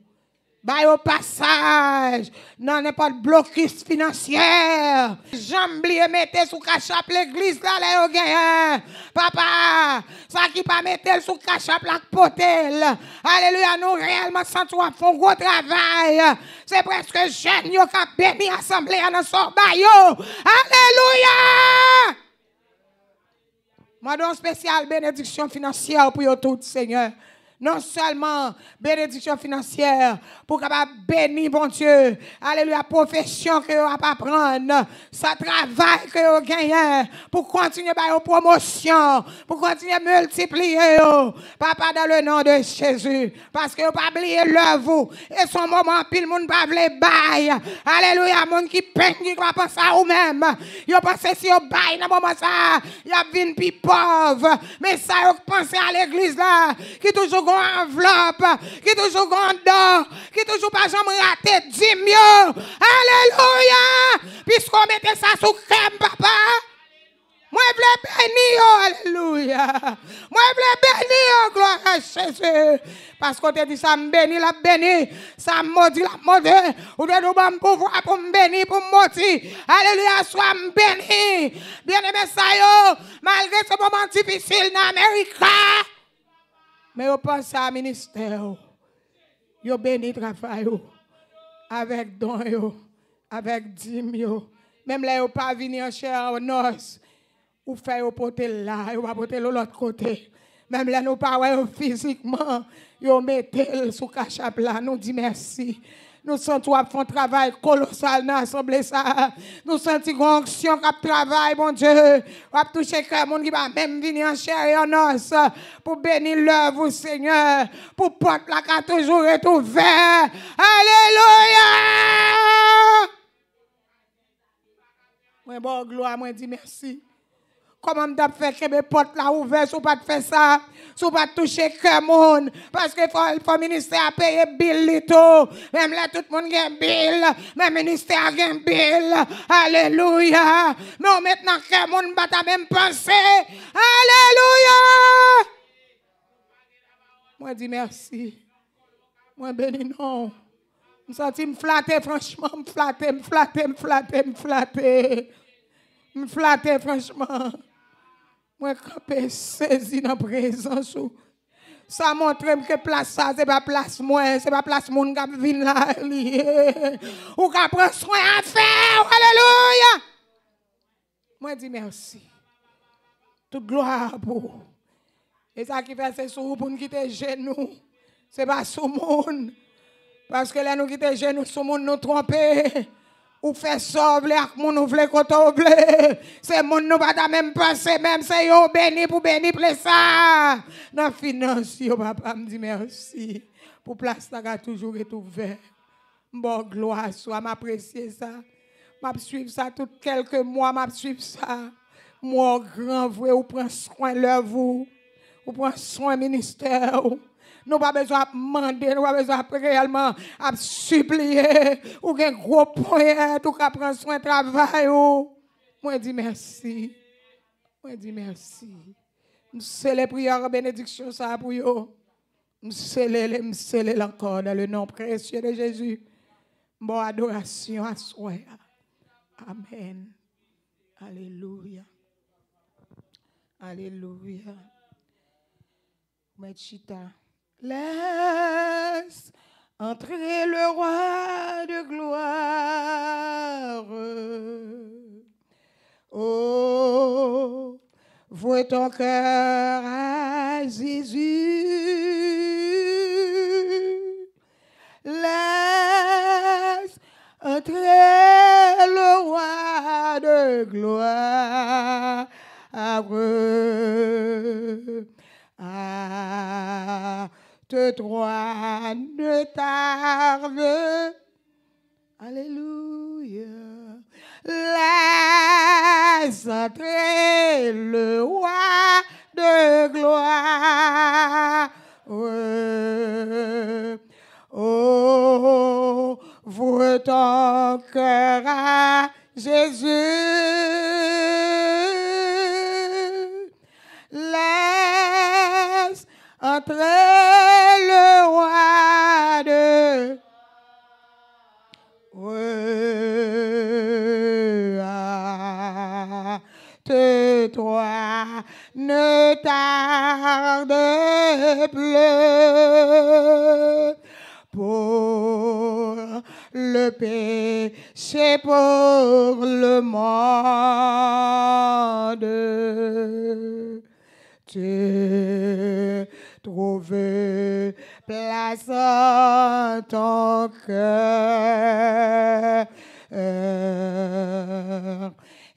Bah au passage, non n'est pas de blocus financière. oublié mettre sous cachap l'église là, là, gagne. Papa, ça qui pas mettre sous cachap la potel. Alléluia, nous réellement sans toi fond gros travail. C'est presque jeune, qu'a assemblée à nos Alléluia! Moi, spécial bénédiction financière pour vous tout, Seigneur non seulement bénédiction financière, pour capable bénir, bon Dieu, alléluia, profession que vous pas prendre, ça travail que vous gagner pour continuer à promotion, pour continuer à multiplier, papa, dans le nom de Jésus, parce que vous pas oublier l'œuvre, et son moment, pile, monde pas les bail, alléluia, monde qui peine, qui va penser à vous-même, vous pensez si vous bail, dans moment ça, vous avez plus pauvre, mais ça, vous pensez à l'église là, qui toujours enveloppe, qui toujours grand d'or, qui toujours pas jamais raté, dit mieux. Alléluia! Puisqu'on mettait ça sous crème, papa. Moi, je voulais bénir, oh, alléluia. Moi, je voulais bénir, oh, gloire à Jésus. Parce qu'on te dit, ça me bénit, la bénit. Ça me maudit, la maudit. Ou bien, nous bon pouvoir pour me bénir, pour me maudit. Alléluia, sois béni. Bien aimé, ça y oh, malgré ce moment difficile en Amérique. Men yo pa sa minister yo, yo benit rafa yo, avèk don yo, avèk jim yo, men mle yo pa vini yo chè a nos, yo fè yo pote la, yo pa pote lo lot kote, men mle nou pa wè yo fizikman, yo metel sou kachapla, nou di mersi. Nous sentons fait un travail colossal dans l'assemblée ça. Nous sentons qu'on un travail, mon Dieu. On va toucher le monde qui va même venir en chair et en os pour bénir l'œuvre, Seigneur. Pour porter la carte toujours est ouverte. Alléluia! Moi, bon, gloire, moi, dis merci. Comment m'a fait que mes portes là ouvertes, sou pas faire ça, sou pas toucher que monde, parce que faut, ministère a payer bill tout. Même là, tout le monde a bill, le ministère a payé bill. Alléluia. Non, maintenant que monde ta même penser. Alléluia. Moi, dis merci. Moi, béni non. Je senti me flatter, franchement, me flatter, me flatter, me flatter, me flatter. Me flatter, franchement. Moi, suis saisi dans la présence. Ça montre que place ça, c'est pas place moi, c'est pas place mon qui vient là. Ou qui prend soin à faire. Alléluia. Moi, dis merci. Toute gloire pour Et ça qui fait, c'est sur pour nous quitter genoux. C'est pas sur monde. Parce que là, nous quitter genoux, sur monde nous trompe ou fait soble ak moun ou vle koto ou vle. Se moun pas, même même même mèm se yo béni pour béni ça. Dans la finance yo papa me dit merci pour place ta a toujours été ouvert. Bon gloire soit m'apprécier ça. M'a suivre ça tout quelques mois m'a suivre ça. moi, grand vrai ou prend soin de vous. Ou prend soin ministère. Nous pas besoin de demander, nous pas besoin de réellement de supplier. Ou un gros point, tout prendre soin de travail. Moi, je dis merci. Moi, je dis merci. Je célèbre prière bénédiction ça pour vous. Je célèbre, je encore dans le nom précieux de Jésus. Bon adoration à soi. Amen. Alléluia. Alléluia. Mechita. Laisse entrer le roi de gloire. Oh, vois ton cœur à Jésus. Laisse entrer le roi de gloire. trois, droit ne Alléluia. Laisse entrer le roi de gloire. Oh, ouvre ton cœur à Jésus. Laisse entrer ne tarde plus pour le péché, pour le monde. Tu trouves place en ton cœur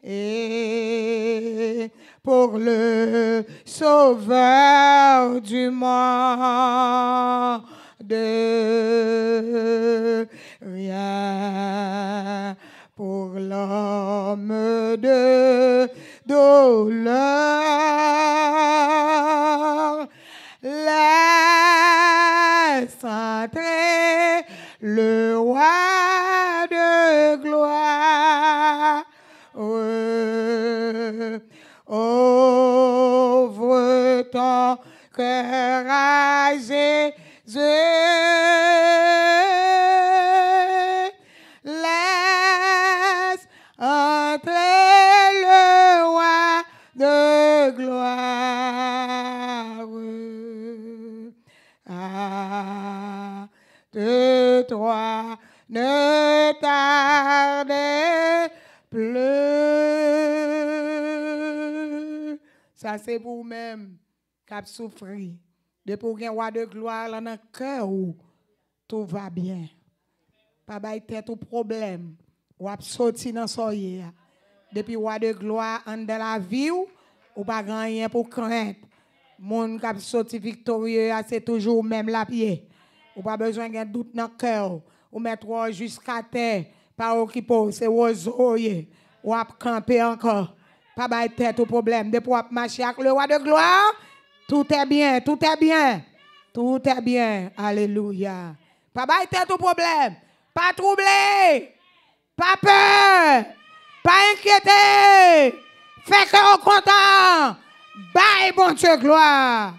et pour le sauveur du monde. Rien pour l'homme de douleur. Laisse entrer le roi de gloire. Ouvre ton cœur à Jésus. c'est vous-même qui souffri. De pour un roi de gloire dans le cœur où tout va bien. Pas de tête au problème. Ou sorti dans soyer. Depuis roi de gloire dans de la vie ou pas rien pour craindre. monde qui sorti victorieux, ah, c'est toujours même la pied. Ou pas besoin d'un doute dans le cœur. Ou mettre jusqu'à terre. Pas occupé, c'est oiseau. Ou à camper encore. Pas de tête au problème. De pouvoir marcher le roi de gloire. Tout est bien, tout est bien. Tout est bien. Alléluia. Pas de tête au problème. Pas troublé. Pas peur. Pas inquiété. Fait que content. Bye, bon Dieu, gloire.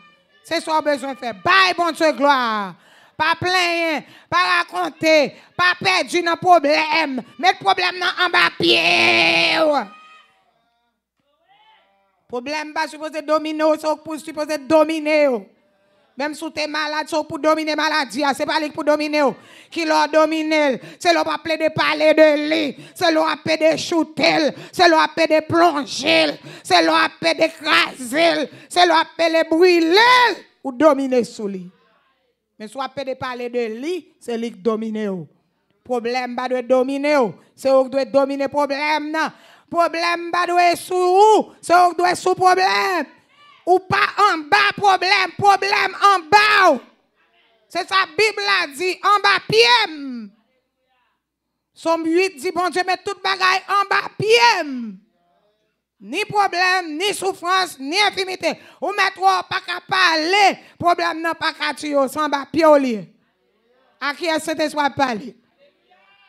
C'est ce qu'on a besoin de faire. Bye, bon Dieu, gloire. Pas plein, pas raconter, pas perdre dans problème. Mettre problème dans bas pied Problème pas supposé dominer, c'est supposé dominer. Même si tu es malade, c'est pour dominer maladie. Ah, Ce n'est pas lui pour dominer. Qui l'a dominé. C'est lui appelé de parler de lui. C'est l'on appelé de shooter. C'est l'on appelé de plonger. C'est l'on appelé d'écraser. C'est l'on appelé de brûler. Ou dominer sous lui. Mais si appelé de parler de lui, c'est lui qui domine. Problème pas de dominer. C'est lui qui doit dominer problème. Non. Problème pas doit sous ou, ça doit sous problème. Ou pas en bas problème, problème en bas. C'est ça Bible a dit, en bas pied. Somme 8 dit bon Dieu met toute bagaille en bas pied. Ni problème, ni souffrance, ni infimité. Ou mettre pas capable problème n'a pas qu'à tuer, sans bas pied À qui est-ce que tu parler?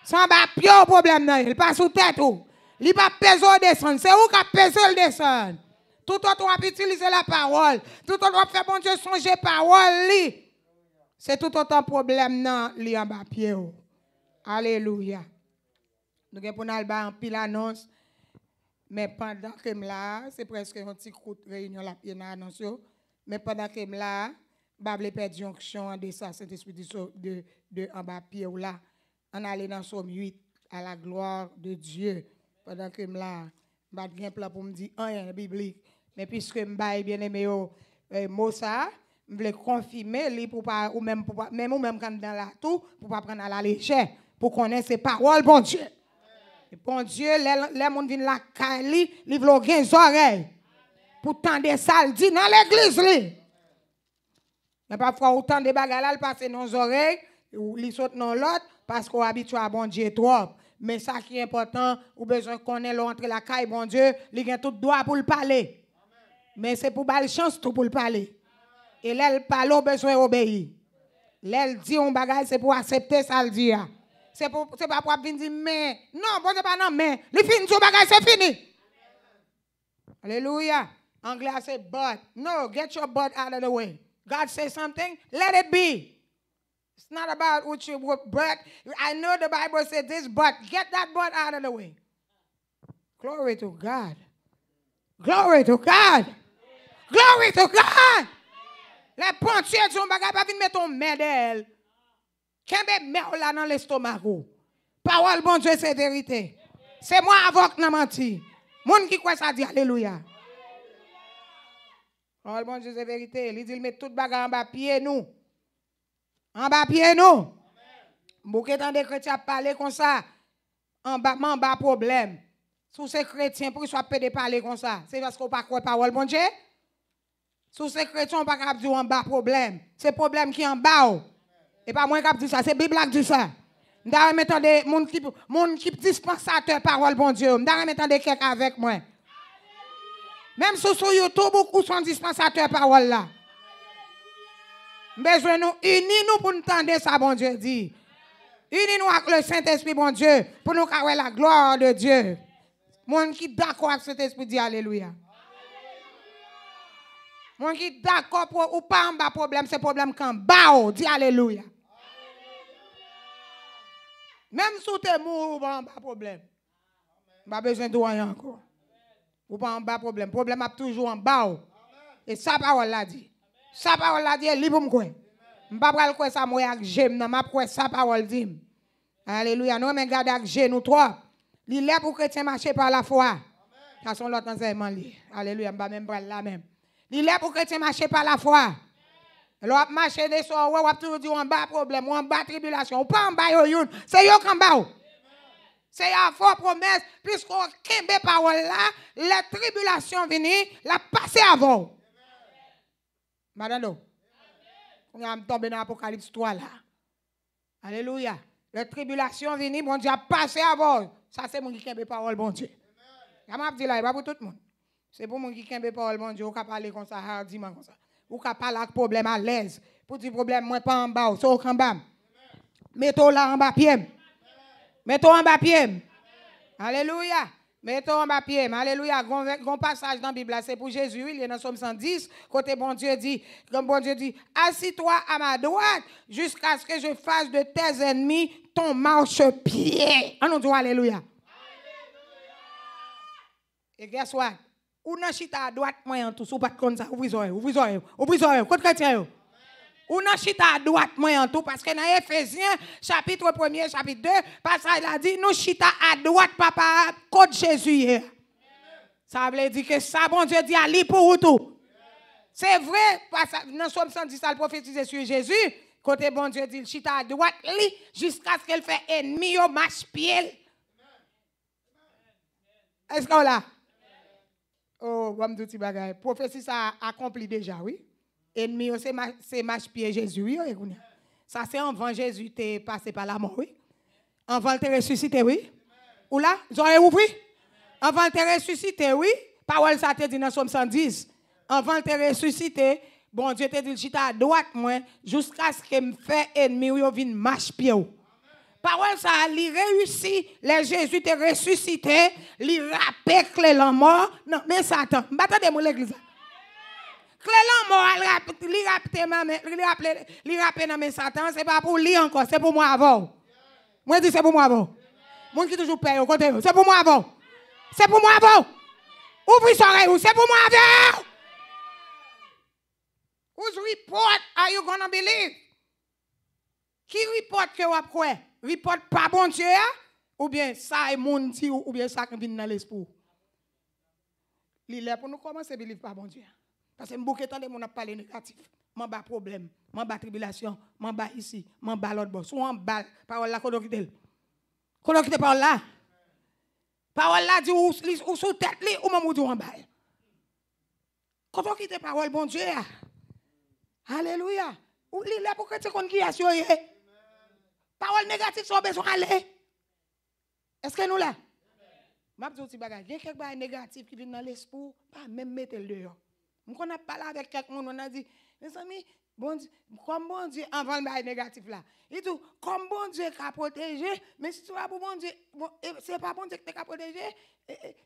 Sans bas problème n'a, il pas sous tête ou. Il C'est où le descend? Tout autre on utiliser la parole. Tout autre on faire bon Dieu la parole C'est tout autant problème nan li en bas pied. Alléluia. Nous avons pour alba en pile annonce. Mais pendant que là, c'est presque un petit coup réunion la Mais pendant que là, perd jonction en nous saint esprit de, de en bas pied là. On allait dans 8 à la gloire de Dieu. Pendant que je là, je n'ai pas pour me dire rien biblique. Mais puisque je bien aimé au euh, mot ça, je voulais confirmer pour pas ou même pour même ou quand dans la tout pour ne pas prendre à la légère pour connaître ses paroles bon Dieu. Bon Dieu, les monde viennent la cali, ils veulent des oreilles. Pour tendre ça, il dit dans l'église Mais parfois autant de bagages là, passer dans les oreilles ou ils sautent dans l'autre parce qu'on habitue à bon Dieu trop. Mais ça qui est important, ou besoin qu'on ait l'entrée la caille, bon Dieu, il a tout droit pour le parler. Mais c'est pour la chance tout pour le parler. Et là, parle, besoin d'obéir. Là, dit un bagage, c'est pour accepter ça, le dire. Hein. C'est pour, c'est pas pour venir dire, mais, non, bon, c'est pas non, mais, les fin du bagage, c'est fini. Alléluia. Anglais, c'est but. No, get your butt out of the way. God say something, let it be. It's not about what you what, but I know the Bible said this, but get that but out of the way. Glory to God. Glory to God. Glory to God. Les pensées sont bagages pas venir mettre ton médel. Kembe merde là dans l'estomac. Parole bon Dieu c'est vérité. C'est moi avant que n'a Moun qui croit ça dit alléluia. Parole bon Dieu c'est vérité. Il dit il met toute bagarre en bas pied nous. En bas pied nous. Beaucoup tant de chrétiens parler comme ça. En bas, en bas problème. Sous ces chrétiens pour qu'ils soient pédés parler comme ça, c'est parce qu'on pas croire parole bon Dieu. Sous ces chrétiens on pas capable dire en bas problème. C'est problème qui en bas. Oh. Et pas moi qui dit ça, c'est Bible qui dit ça. Je vais mettre qui mon qui dispensateur parole bon Dieu. vais mettre quelqu'un avec moi. Même sur YouTube beaucoup sont dispensateurs parole là. Besoin nous unis-nous pour nous tendre ça, bon Dieu dit. Unis-nous avec le Saint-Esprit, bon Dieu, pour nous avoir la gloire de Dieu. Mon qui d'accord avec Saint-Esprit dit Alléluia. Mon qui d'accord pour ou pas en bas problème, c'est problème quand bas, oh, dit Alléluia. Même si tu es mort, pas en bas problème. Pas besoin de rien encore. Ou pas en bas problème. Problème a toujours en bas. Oh. Et sa parole l'a dit. Sa parole la dit, li pou m'kwe. M'pa pral kwe sa mwe ak je nan, m'a kwe sa parole dit. Alléluia. Nous, mais gardons avec Jésus, nous trois. Il est pour chrétien marcher par la foi. Ça, son l'autre enseignement. Alléluia. Je même prendre la même. Il est pour chrétien marcher par la foi. L'on marche des ou on toujours dire en bas problème, en bas tribulation, on pas en bas yon, c'est yon qu'en bas. C'est la foi promesse, puisqu'on kembe parole là, la tribulation venue, la passer avant. Madame, on est tomber dans l'Apocalypse 3 là. Alléluia. La tribulation venue, mon Dieu a passé avant. Ça, c'est mon qui aime parole, mon Dieu. Je m'a dit là, pas pour tout le monde. C'est pour mon qui aime parole, mon Dieu. On peut parler comme ça, hardiment comme ça. On peut parler avec problème à l'aise. Pour dire problème, moi pas en bas, sauf en bas. mettez toi là en bas pied. mettez toi en bas pied. Alléluia. Mettons en pied. alléluia, Grand passage dans la Bible, c'est pour Jésus, il est dans Somme 110, côté bon Dieu dit, comme bon Dieu dit, assis-toi à ma droite jusqu'à ce que je fasse de tes ennemis ton marche-pied. On dit alléluia. Et guess what? Ou nan à droite, moi en tout, ou pas de ça, ouvre les oreilles, ouvre les oreilles, ou non chita à droite, moi en tout, parce que dans Ephésiens, chapitre 1er, chapitre 2, passage a dit, nous chita à droite, papa, côté Jésus. Ça veut dire que ça, bon Dieu dit, à li pour tout. C'est vrai, dans Somme 110, ça le prophétisé sur Jésus. Côté bon Dieu dit, chita à droite, jusqu'à ce qu'elle fait ennemi au marche-pied. Est-ce qu'on l'a? Oh, je me dis, prophétie, ça accompli déjà, oui? Ennemi, c'est ma, marche pied Jésus. Ça, c'est avant Jésus, tu passé par la mort, oui. Avant, tu ressuscité, oui. Ou là, j'aurais en Avant, ressuscité, oui. Parole, ça te dit dans Somme 110. Avant, tu ressuscité. Bon Dieu t'a dit, j'étais à droite, moi, jusqu'à ce que me fait ennemi ou vienne marche pied. Parole, ça a réussi. Les Jésus te ressuscité. rappelle que la mort. Non, mais Satan, m'attendez-moi l'église clé là, moi, li rappeler li rappeler dans mes satan, c'est pas pour lui encore, c'est pour moi avant. Moi dis c'est pour moi avant. Moi qui toujours paye au côté, c'est pour moi avant. C'est pour moi avant. Ouvre son oreille, c'est pour moi avant. Whose report are you gonna believe? Qui report que vous quoi? Report pas bon Dieu hein? ou bien ça est mon Dieu ou bien ça qui vient dans l'esprit. L'île pour nous commencer à believe pas bon Dieu. Hein? Parce que beaucoup de mon a parlé négatif. M'en de problème, m'en de tribulation, m'en bas ici, m'en bas l'autre bord. Soit en bas, parole là, qu'on quitte. Qu'on parole là. Parole là dit ou, sous tête li, ou même ou en balle. Quand on quitte parole, bon Dieu. Ah. Alléluia. Ou li là pour que tu Parole négative sont besoin aller. Est-ce que nous là? M'a dit Il y a quelque de négatif qui vient dans l'esprit, pas même mettre le dehors on a parlé avec quelqu'un, on a dit, mes amis, bon Dieu, comme bon Dieu, avant le négatif là. Et tout, comme bon Dieu qui a protégé, mais si tu vas pour bon Dieu, c'est pas bon Dieu qui t'a protégé,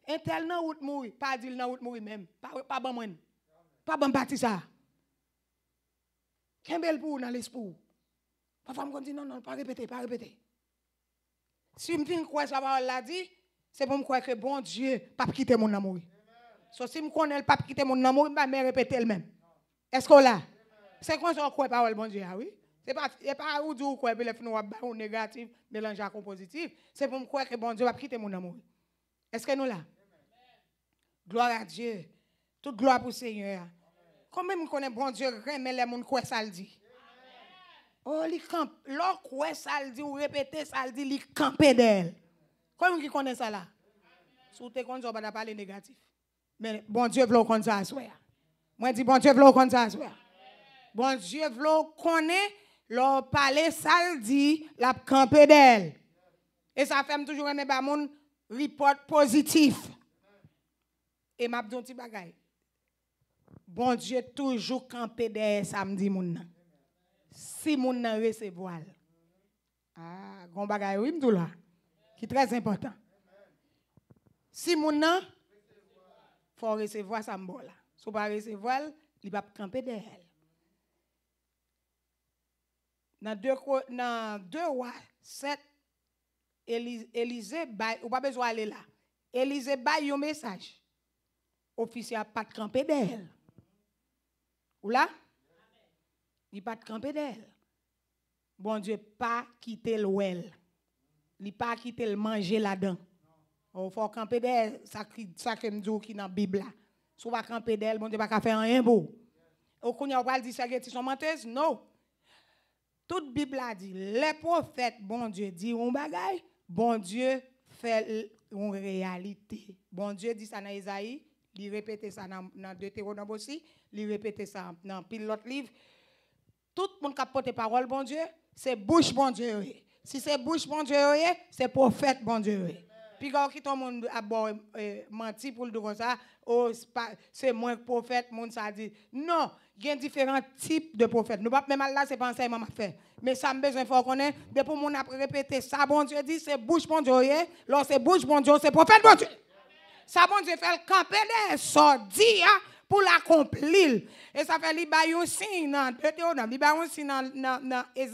un tel n'a pas mourir, pas dire n'a pas mourir même, pas, pas bon monde, pas bon parti ça. Quel bel pour dans l'esprit. Parfois, on dit, non, non, pas répéter, pas répéter. Si je me dis quoi, ça va, l'a dit, c'est pour me croire que bon Dieu, pas quitter mon amour. So, si je connais le pape qui était mon amour, je vais me répéter elle-même. Est-ce qu'on l'a? C'est quoi ça qu'on parole, bon Dieu, ah oui. Ce n'est pas où dire les puis nous avons négatif, mélanger à positif. C'est pour me croire que bon Dieu va quitter mon amour. Est-ce que nous là? Gloire à Dieu. Toute gloire pour le Seigneur. même, je connais bon Dieu, remet les gens quoi ça le dit? Oh, il campe. Lorsque ça le dit, ou répéter ça le dit, vous campez d'elle. Comment qui connaît ça là? Si vous ne on pas parler négatif. Mais bon Dieu veut qu'on ça Moi dis bon Dieu veut qu'on ça Bon Dieu veut qu'on leur parler ça dit la camper d'elle. Et ça fait toujours un report positif. Et m'a dit un petit Bon Dieu toujours camper derrière samedi mon Si mon nan recevoir. Ah, bon bagaille oui m'dou là qui très important. Si mon nan faut recevoir sa mort là. Si pas recevoir, il va camper derrière Dans deux dans deux rois 7 Élisée ou pas besoin aller là. Élisée bail un message. Officier pas de camper d'elle. Ou là? Il pas de camper d'elle. Bon Dieu pas quitter l'ouel. Il pas quitter le manger là-dedans. On faut camper d'elle, ça ça que nous dit qui dans Bible Si on va camper d'elle, bon Dieu va faire rien beau. Au on va dire ça que sont menteuses, non. Toute Bible a dit les prophètes, bon Dieu dit un bagaille, bon Dieu fait une réalité. Bon Dieu dit ça dans Isaïe, il répétait ça dans, dans Deutéronome aussi, il répétait ça dans pile l'autre livre. Tout le monde qui a porté parole, bon Dieu, c'est bouche, bon Dieu. Si c'est bouche, bon Dieu, c'est prophète, bon Dieu. Puis quand tout le monde a bon, euh, menti pour le dire comme ça, c'est moins prophète, monde ça dit. Non, il y a différents types de prophètes. Nous pas même là, c'est pas enseignement m'a fait. Mais ça me besoin faut ait de pour mon après répéter ça bon Dieu dit c'est bouche bon Dieu, là c'est bouche bon Dieu, c'est prophète bon Dieu. Ça bon Dieu fait le camper des sordiers pour l'accomplir. Et ça fait, il aussi, un signe dans Deutéronome, il signe dans Il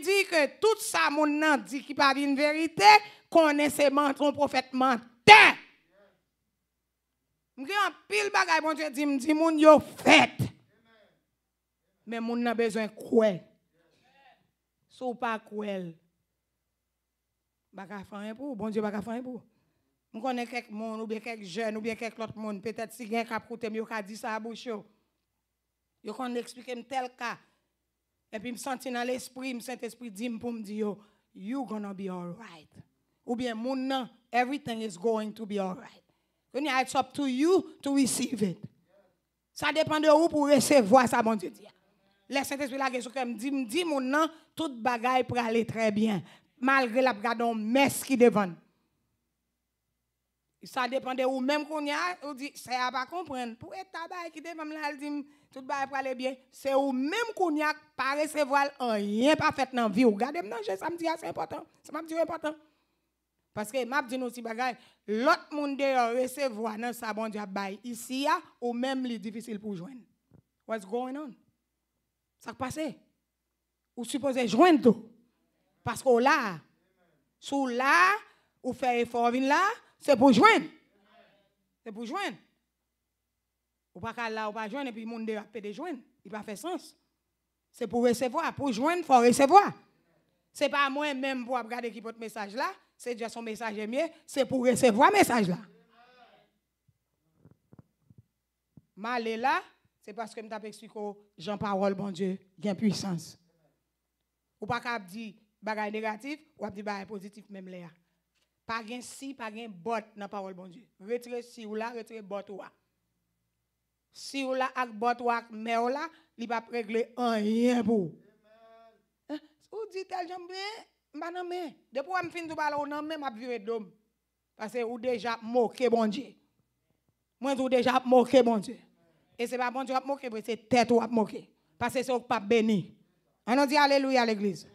dit que tout ça, mon nom dit qui parle une vérité, konen se mantron profet mantan. Mwen gen an pil bagay, mwen bon di moun yo fèt. Men moun nan bezwen kwen. Sou pa kwen. Bagafan bon yon pou, mwen konen kek moun, ou bien kek jen, ou bien kek lot moun, petèt si gen kap kouten, mwen yo ka di sa abou chou. Yo konen eksplike m tel ka. Epi m senti nan l espri, m sent espri di m pou m di yo, you gonna be alright. ou bien moun nan, everything is going to be all right. It's up to you to receive it. Ça dépend de vous pour recevoir ça, mon Dieu dit. Le Saint-Esprit la question me dit, me dit mon nom, tout bagaille pour aller très bien, malgré la gadon messe qui devant. Ça dépend de vous même qu'on y a, dit va pas comprendre. Pour être tabac qui devant là, elle dit tout bagaille aller bien, c'est vous même qu'on y a pas recevoir rien pas fait dans vie. Regardez maintenant, ça me dit ah, c'est important. Ça me dit important. Parce que m'a dit nous si bagay, l'autre monde dehors recevoir dans sa bon Dieu bail ici ou même les difficile pour joindre. What's going on? Ça passe. Ou supposé joindre tout. Parce que là, sous là, ou faire effort là, c'est pour joindre. C'est pour joindre. Ou pas là, ou pas joindre, et puis le monde dehors peut joindre. Il pas fait sens. C'est pour recevoir. Pour joindre, il faut recevoir. Ce n'est pas moi-même pour regarder qui porte message là c'est déjà son message mieux, c'est pour recevoir le message là. Mal est là, c'est parce que je t'ai que Jean-Parole, bon Dieu, gain puissance. Ou pas qu'à dire bagay négatif, ou dire bagay positif même là. Pas gain si, pas gain bot dans la parole, bon Dieu. Retire si ou là, retire bot ou là. Si ou là, avec bot ou ak mais ou là, il va régler un rien pour. Hein? Ou dit tel bien. Mba nan men. Depo wè fin dou bala Parce nan men, m ap vire dom. déjà ou bon Dieu. Moi, vous et moqué, bon Et ce n'est pas bon c'est tête ou ap parce que c'est pas béni. On dit l'église à l'église.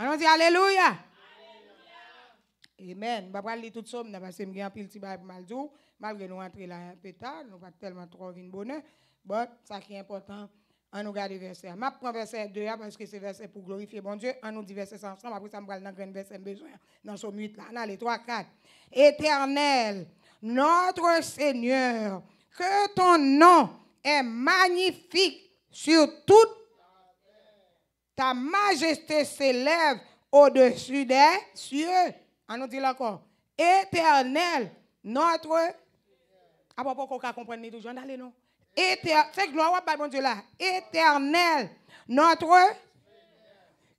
On dit Alléluia. Amen. vais va lire tout ça. parce que m je apil ti est mal la qui est important. On nous regarde verset. Je prends verset 2 hein, parce que c'est verset pour glorifier mon Dieu. On nous dit verset ensemble. Après ça, me dans le verset besoin. Dans ce mythe là. On a les 3, 4. Éternel, notre Seigneur, que ton nom est magnifique sur toute ta majesté s'élève au-dessus des cieux. On nous dit là Éternel, notre. À propos qu'on toujours, allez non gloire mon Dieu là. Éternel, notre,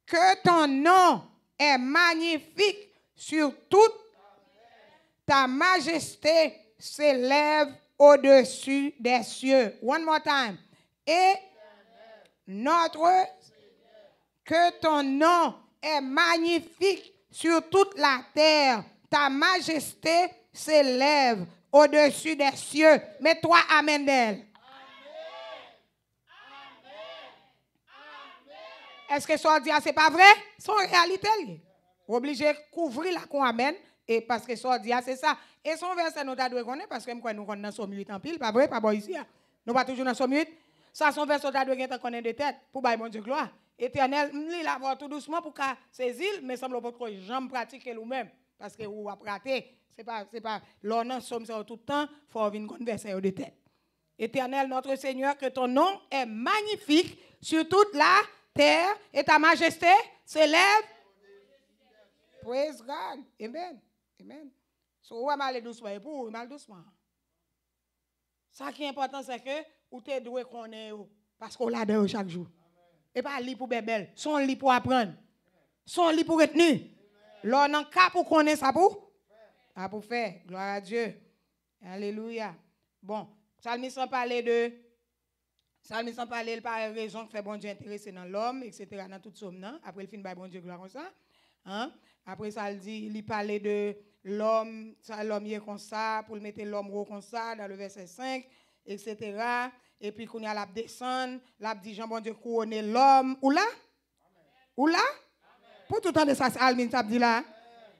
que ton nom est magnifique sur toute ta majesté s'élève au-dessus des cieux. One more time. Et notre, que ton nom est magnifique sur toute la terre. Ta majesté s'élève au-dessus des cieux. Mets-toi Amen d'elle. Est-ce que ça dit, ah, c'est pas vrai? Son réalité. Obligé de couvrir la con amène. Et parce que ça dit, ah, c'est ça. Et son verset, nous doit connaître parce que nous connaissons dans son 8 en pile. Pas vrai, pas bon ici. Hein. Nous pas toujours dans son 8. Ça, son verset, nous devons connaître de tête pour bailler mon Dieu gloire. Éternel, nous l'avons tout doucement pour saisir, mais semble pas trop. J'aime pratiquer nous-mêmes. Parce que vous a raté. C'est pas, c'est pas, l'on somme ça tout le temps, il faut venir converser de tête. Éternel, notre Seigneur, que ton nom est magnifique sur toute la et ta majesté s'élève. Praise God. Amen. Amen. So, ou mal doucement pour mal doucement. Ça qui est important, c'est que ou t'es doué qu'on est parce qu'on l'a de chaque jour. Et pas lit pour bebel. son lit pour apprendre, son lit pour retenir. L'on en cas pour connaître ça pour? A pour faire. Gloire à Dieu. Alléluia. Bon, sans parler de Salmi en parler il parle raison que fait bon Dieu intéressé dans l'homme, etc., dans toute somme, non? Après, il finit par bon Dieu gloire comme ça. Hein? Après, ça, il dit, il parlait de l'homme, ça, l'homme est comme ça, pour le mettre l'homme haut comme ça, dans le verset 5, etc. Et puis, quand il y a la descendre, dit, Jean, bon Dieu, couronner l'homme, où là? Où là? Pour tout le temps de ça, Salmiste, ça dit là.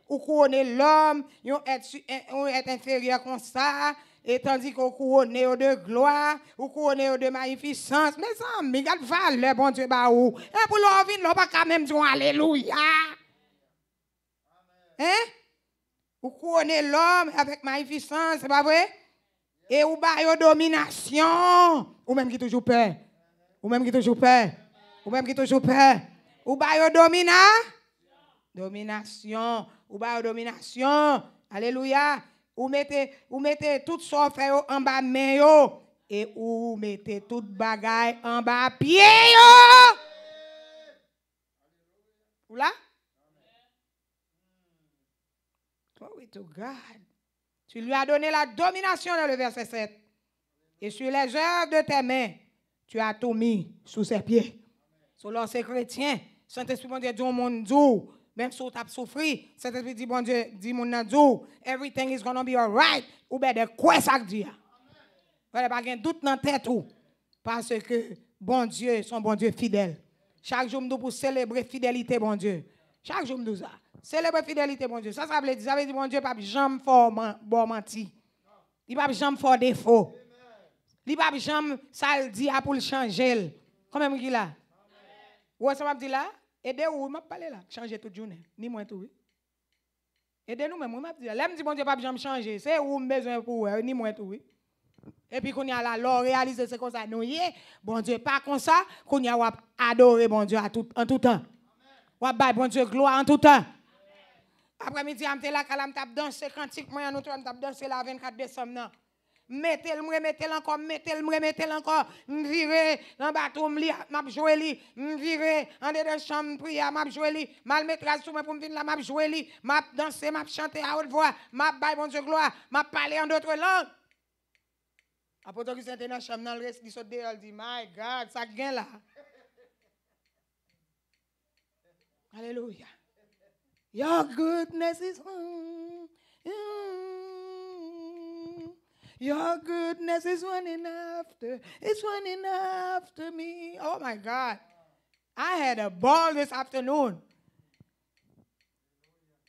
Ou couronner l'homme, on est inférieur comme ça, et tandis qu'on couronne de gloire, ou couronne de magnificence. Mais ça, le Val, valeur, bon Dieu, bah Et pour l'envie, on pas quand même Alléluia. Hein? Ou couronne l'homme avec magnificence, c'est pas vrai? Et ou bah domination, ou même qui toujours peur. Ou même qui toujours peur. Ou même qui toujours peur. Ou bah domina. Domination. Ou bah domination. Alléluia. Ou mettez, ou mettez tout frère en bas main et où mettez tout bagaille en bas pied yo. Ou là? Glory to God. Tu lui as donné la domination dans le verset 7. Et sur les œuvres de tes mains, tu as tout mis sous ses pieds. Selon ces chrétiens, Saint-Esprit, mon Dieu, Dieu, mon Dieu, même si tu as souffert, cest esprit dit, bon Dieu, dit mon Dieu, everything is gonna be alright. Ou bien de quoi ça dit? Vous n'avez pas de doute dans la tête. Parce que bon Dieu, son bon Dieu fidèle. Chaque jour, nous pour célébrer fidélité, bon Dieu. Chaque jour, nous ça. Célébrer fidélité, bon Dieu. Ça, ça veut dire, ça veut dire, bon Dieu, pas jamais fort bon menti. Il pas jamais fort défaut. Il pas jamais, ça dit, à ah, pour le changer. Comment dit là? Vous est ce que dit là? Aidez-vous, je parlé là, changer toute journée, ni moins tout. Aidez-nous, même, je dis, là, me dit bon Dieu, pas besoin de changer, c'est où besoin pour ni moins tout. Et puis, quand y a la loi réalisée, c'est comme ça, nous y bon Dieu, pas comme ça, qu'on y a adoré, bon Dieu, en tout temps. Ou bon Dieu, gloire en tout temps. Après-midi, je suis là, je suis danser cantique, moi, autre je suis dansé la 24 décembre. Metel mre, metel anko, metel mre, metel anko Nvire nan batou mli Mapjoueli, nvire An de de chanm priya, mapjoueli Mal metra soumen pou mvin la, mapjoueli Mapdansè, mapchante a ou dvoa Mapbay, bonjou gloa, mappale an doutre lang A poto ki sentè nan chanm nan lres Di sot de, al di, my god, sak gen la Aleluya Your goodness is Hmm, hmm Your goodness is running after, it's running after me. Oh my God. I had a ball this afternoon.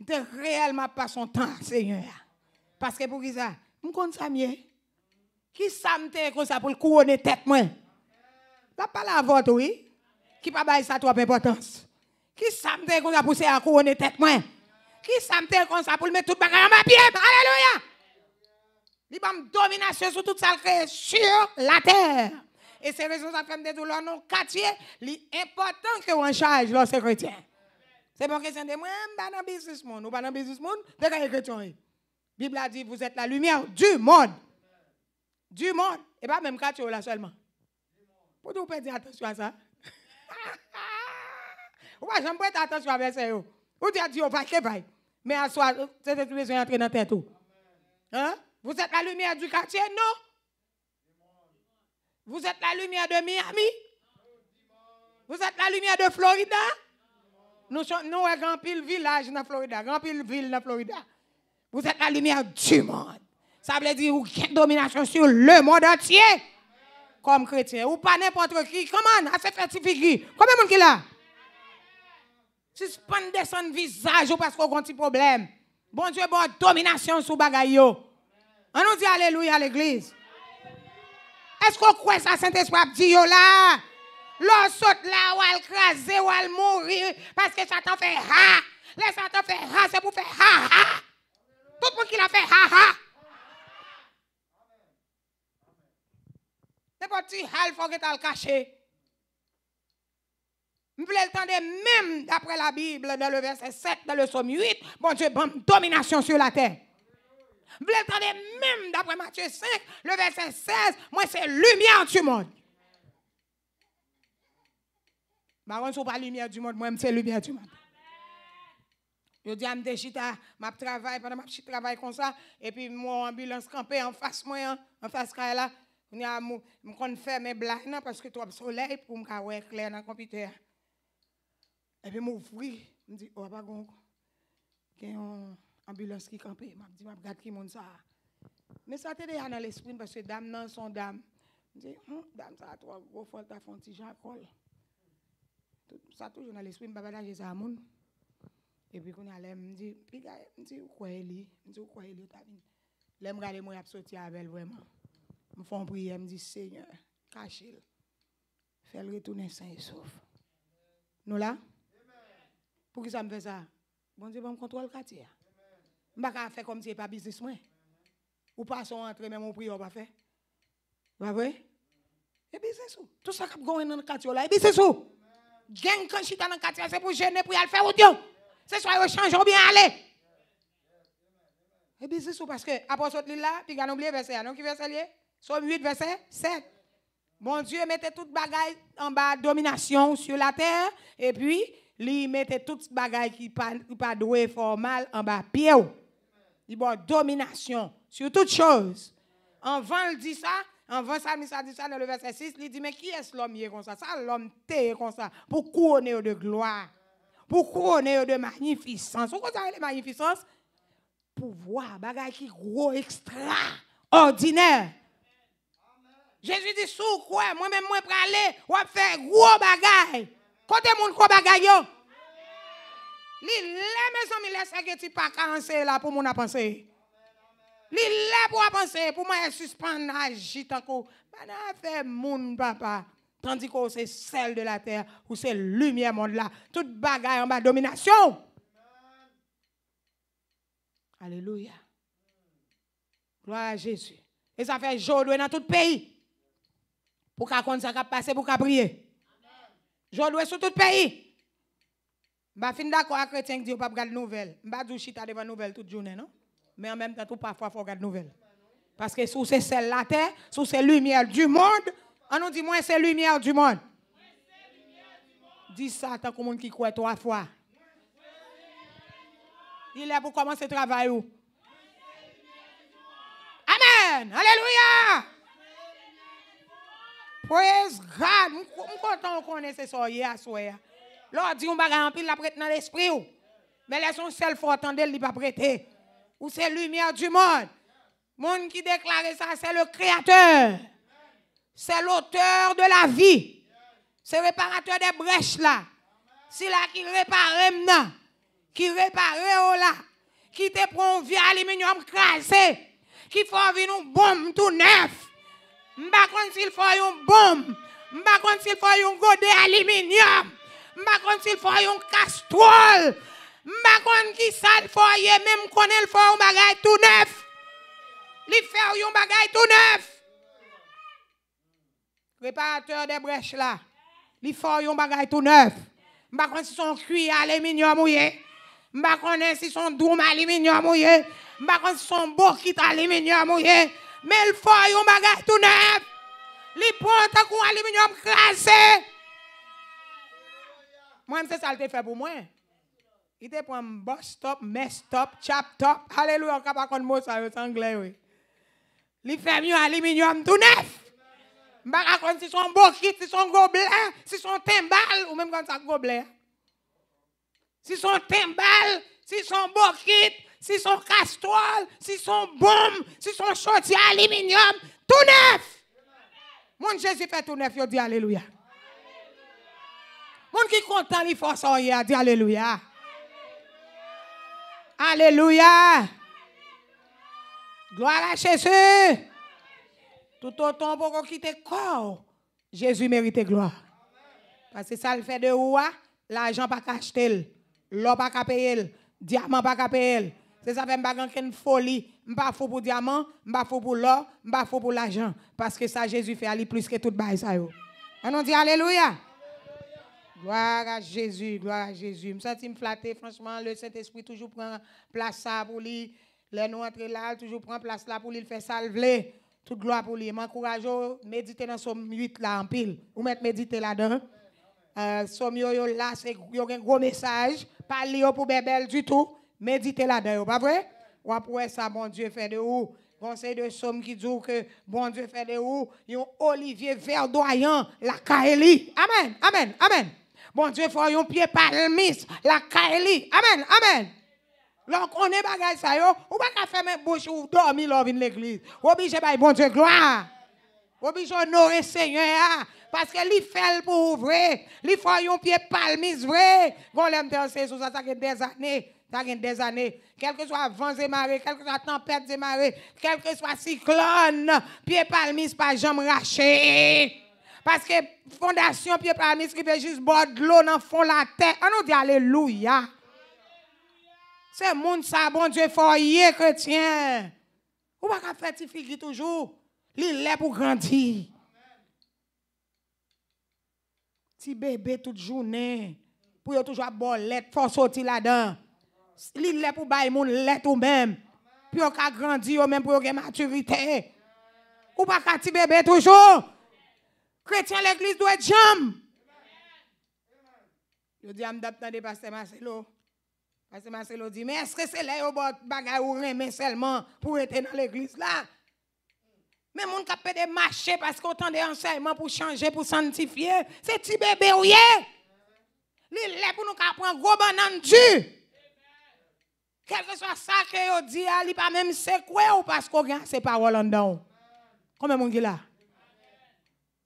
De réellement pas son temps, Seigneur. Parce que pour qui ça? Je compte ça mieux. Qui ça me comme ça pour le couronner tête, moi? La pas la vote, oui? Qui pas baille ça trop importance? Qui ça me comme ça pour se couronner tête, moi? Qui ça me comme ça pour mettre tout le bagage en ma pied? Alléluia! Il a une domination sur toute ça créé sur la terre. Et c'est raison ça fait de douleurs leur quartier. L'important que on charge ce chrétien. C'est pas question de moi, pas dans business monde, ou pas dans business monde, de chrétiens. chrétien. Bible a dit vous êtes la lumière du monde. Du monde et pas même quartier là seulement. Pour tout prêter attention à ça. Ou pas j'aime prêter attention à verset Ou tu as dit on va que Mais à soi, c'est tout les d'entrer dans tête tout. Hein? Vous êtes la lumière du quartier, non Vous êtes la lumière de Miami Vous êtes la lumière de Florida Nous sommes grand pile village dans Florida, grand pile ville dans Florida. Vous êtes la lumière du monde. Ça veut dire qu'il domination sur le monde entier comme chrétien. Ou pas n'importe qui. Comment à ce Comment Combien de monde qui là Suspendez son visage parce qu'on a un petit problème. Bon Dieu, bon domination sur bagaille. On nous dit Alléluia à l'église. Est-ce qu'on croit ça, Saint-Esprit, dit là? L'on saute là, ou elle craser, ou elle mourir, parce que Satan fait ha. Les Satan fait ha, c'est pour faire ha ha. Tout le monde qui l'a fait ha ha. pour tu ha, il faut que tu le caché. Je voulais le même d'après la Bible, dans le verset 7, dans le psaume 8, bon Dieu, domination sur la terre. Vous l'entendez même d'après Matthieu 5, le verset 16, moi c'est lumière du monde. ne suis pas lumière du monde, moi c'est lumière du monde. Je dis à mes ma je pendant que je travaille comme ça, et puis mon ambulance campée en face moi, hein, en face de là, je me fait mes blagues parce que tu as soleil pour me faire clair dans le computer. Et puis je m'ouvre, je me dis, oh, pas bon ambulance qui campait. M'a dit, regarde qui ça. Mais ça suis dans l'esprit parce que dame non son dame. Je dis, hum, dame ça gros fait un petit Ça toujours dans l'esprit, Et puis me dit, puis me dit quoi elle quoi elle Je avec elle vraiment. Me Je me Seigneur, Nous là? Pour qui ça me fait ça? Bon Dieu me je ne pas faire comme si ce pas business. Ou pas son entrée, mon on prix on va faire. Vous voyez? Et business. Tout ça qui est dans le quartier, là, et business. Gang quand je dans le quartier, c'est pour gêner, pour aller faire autre C'est soit échange ou bien aller. Et business, parce que, après ce là, puis on oublie verset. Non, qui verset lié? Somme 8, verset 7. Mon Dieu mettait toute bagaille en bas, domination sur la terre, et puis, lui mettait toute bagaille qui pas douée, formal, en bas, pied. Il y domination sur toute chose. Avant, il dit ça. En ça, ça dit ça dans le verset 6. Il dit, mais qui est l'homme qui est comme ça? Ça, l'homme est comme ça. Pour couronner de gloire. Pour couronner de magnificence. Pourquoi ça, les magnificence? Pouvoir, bagaille qui gros, extraordinaire. Jésus dit, sous quoi? Moi-même, moi, pour aller, on va faire gros je Côté mon gros choses. Les maisons, mes amis, lè se pas pa pour la pou a penser. pour moi, pour apansè, pou mwen e suspend agit anko. Mwen a fait mon papa. Tandis que c'est celle de la terre, ou c'est lumière monde là. Toute bagarre en bas, domination. Alléluia. Gloire à Jésus. Et ça fait jour dans tout pays. Pour qu'on passe passer, pour qu'on prier. Jour sur tout pays. Je bah, suis d'accord avec les chrétiens qui disent pas regarder les nouvelles. Je ne dis pas devant les nouvelles toute journée, non? Mais en même temps, tout parfois, il faut regarder les nouvelles. Parce que sous ces celles la terre, sous ces lumières du monde, on nous dit moins c'est lumière du monde. Dis ça tant que monde qui croit trois fois. Il est pour commencer le travail. Amen. Alléluia. Praise God. Je suis content qu'on ait ce soir. L'on dit qu'on va en pile, la prête dans l'esprit Mais les son seul faut attendre, il pas prêté. Ou c'est lumière du monde. Le Monde qui déclare ça, c'est le créateur. C'est l'auteur de la vie. C'est réparateur des brèches là. C'est là qui répare maintenant. Qui répare là. Qui te prend vie aluminium crassé. Qui fait venir une bombe tout neuf. M'pas s'il faut une bombe. M'pas s'il faut un godet aluminium. Mwen si l fwa yon kastrol. konn ki sa foyer même ye, mwen konen yon bagay tout neuf. Li fwa yon bagay tout neuf. Réparateur de brech la. Li fwa yon bagay neuf. Ma konn si son kwi aluminium ou Ma Mwen si son doum aluminium ou Ma Mwen si son bokit aluminium ou ye. Men yon bagay tout neuf. Li pon kou aluminium krasè. Moi, c'est ça qu'il fait pour moi. Il te prend bus top, mess top, chap top. Alléluia, on ne pas connaître mot ça, en anglais, oui. Il fait mieux aluminium tout neuf. Je ne sais pas si son bokit, si son gobelet, si son timbal, ou même quand ça gobelet. Si son timbal, si son bokit, si son castrol, si son bombe, si son chantier aluminium, tout neuf. Mon Jésus fait tout neuf, il dit Alléluia. Qui qui content li foson alléluia Alléluia. alléluia, Alléluia. Gloire à Jésus. Tout autant pour qu'on quitte corps, Jésus mérite gloire. Parce que ça le fait de roi, l'argent pas tel, l'or pas payer, diamant pas elle. C'est ça fait a une folie. pas fou pour diamant, pas fou pour l'or, pas fou pour l'argent. Parce que ça, Jésus fait aller plus que tout bail ça. On dit Alléluia. Gloire à Jésus, gloire à Jésus. Je me sens flatté, franchement, le Saint-Esprit toujours prend place pour lui. Le nous est là, toujours prend place là pour lui, il fait salver. Toute gloire pour lui. M'encourage méditer dans Somme 8 là en pile. Vous mettez méditer là-dedans. Euh, somme yo là, c'est un gros message. Pas lié pour bébé du tout. Méditez là-dedans, pas vrai? Ou après ça, bon Dieu fait de où? Conseil de somme qui dit que bon Dieu fait de y a olivier verdoyant, la Kaeli. Amen, amen, amen. Bon Dieu, il faut un pied palmiste, la Kaeli. Amen, amen. Donc, on est bagay ça, yo. Ou pas faire même bouche ou dormir dans l'église. Obligé, bah, bon Dieu, gloire. Obligé, honorer Seigneur. Ah. Parce que lui fait pour ouvrir, Lui faut un pied palmiste vrai. Bon, l'a danser sur ça, ça fait des années. Ça fait des années. Quel que soit vent et marée, quel que soit tempête et marée, quel que soit cyclone, pied palmiste pas jamais raché. Parce que fondation pied pas qui juste boire de l'eau dans fond la terre. On dit alléluia. C'est monde ça bon Dieu foyer chrétien. Ou pas faire ti figure toujours. Il est pour grandir. Petit bébé toute journée pour yon toujours lettre. faut sortir là-dedans. Il est pour bailler monde lait ou même. Puis on ka grandir même pour yon maturité. Ou pas ka ti bébé toujours. Chrétien, l'église doit être jambes. Je dis, à de Pasteur Marcelo. Pasteur Marcelo dit, mais est-ce que c'est là où bagaille ou remet seulement pour être dans l'église là? Mais mon cap peut des parce qu'on tend des enseignements pour changer, pour sanctifier, c'est petit bébé ou yé. Lui, pour nous prendre gros banan Dieu. Quel que soit ça que vous dites, il pas même secouer ou parce qu'on a ces paroles en dedans. Comment on dit là?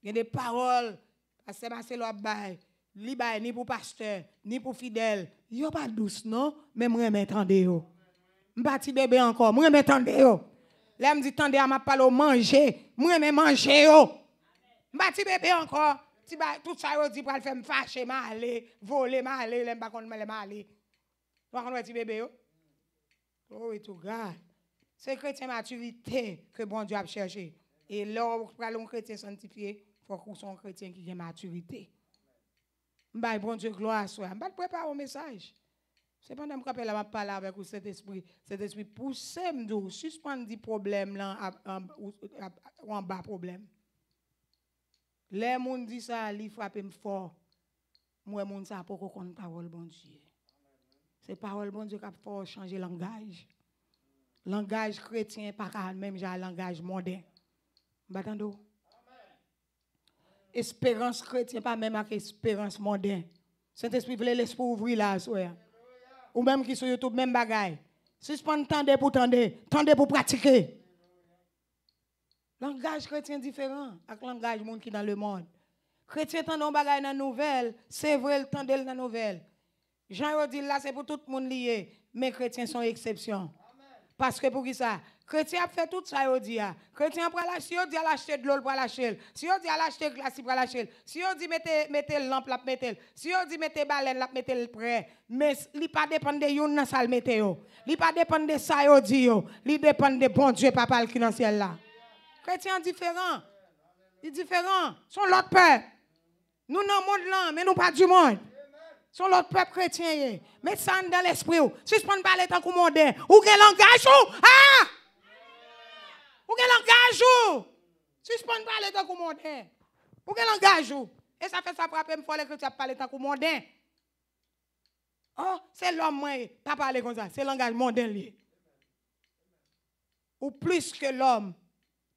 Il y a des paroles. à Marcelo li ni pour pasteur, ni pour fidèle. a pas douce, non? Mais moi, yo. bébé encore, moi, yo. Là, me dit, tendez à ma manger. Moi, manger bébé encore. Tout ça, yo dit, pour faire me fâcher, m'aller, voler, m'aller, vais pas m'aller. Vous Je bébé oh, C'est chrétien maturité que bon Dieu a cherché. Et là, on un chrétien sanctifié faut qu'on soit un chrétien qui ait maturité. Bah, bon Dieu gloire soit. M'bay préparer un message. Cependant, je rappelle, je parler avec vous, cet esprit, cet esprit pousse me suspendre des problèmes là, ou en bas problème. Les gens disent ça, ils frappent fort. Moi, les gens pour pas qu'on la parole bon Dieu. C'est parole bon Dieu qui a fort changer langage. Langage chrétien, pas même, j'ai langage moderne. M'attendez? espérance chrétienne, pas même avec espérance mondaine. Saint-Esprit voulait laisser ouvrir là, Ou même qui sur YouTube, même bagaille. Suspendre, tendez pour tendez, tendez pour pratiquer. Langage chrétien différent avec langage monde qui dans le monde. Chrétien tendons bagaille dans la nouvelle, c'est vrai, le tendez dans la nouvelle. Jean Yodil là, c'est pour tout le monde lié, mais chrétiens sont exception. Parce que pour qui ça Chrétien fait tout ça, il dit. Hein. Chrétien la si on dit à l'acheter de l'eau, pour l'acheter. Si on dit à l'acheter de glace, pour l'acheter. Si on dit mettez mettez lampe, la mettre. Si on dit mettez baleine, la mettez le prêt. Mais il pas dépend de yon dans sa mettez. Il pas dépend de ça, il dit. Il dépend de bon Dieu, papa qui est dans le ciel là. Chrétien différent. Il différent. Son l'autre peuple. Nous dans le monde là, mais nous pas du monde. Son l'autre peuple chrétien. Mais ça dans l'esprit. Si je prends pas les temps comme Ou quel langage ou. Ah! Ou quel langage ou? Suspend pas parler comme monde. Ou quel langage ou? Et ça fait ça pour il faut que tu parles parler comme monde. Oh, c'est l'homme, pas parler comme ça. C'est langage monde Ou plus que l'homme,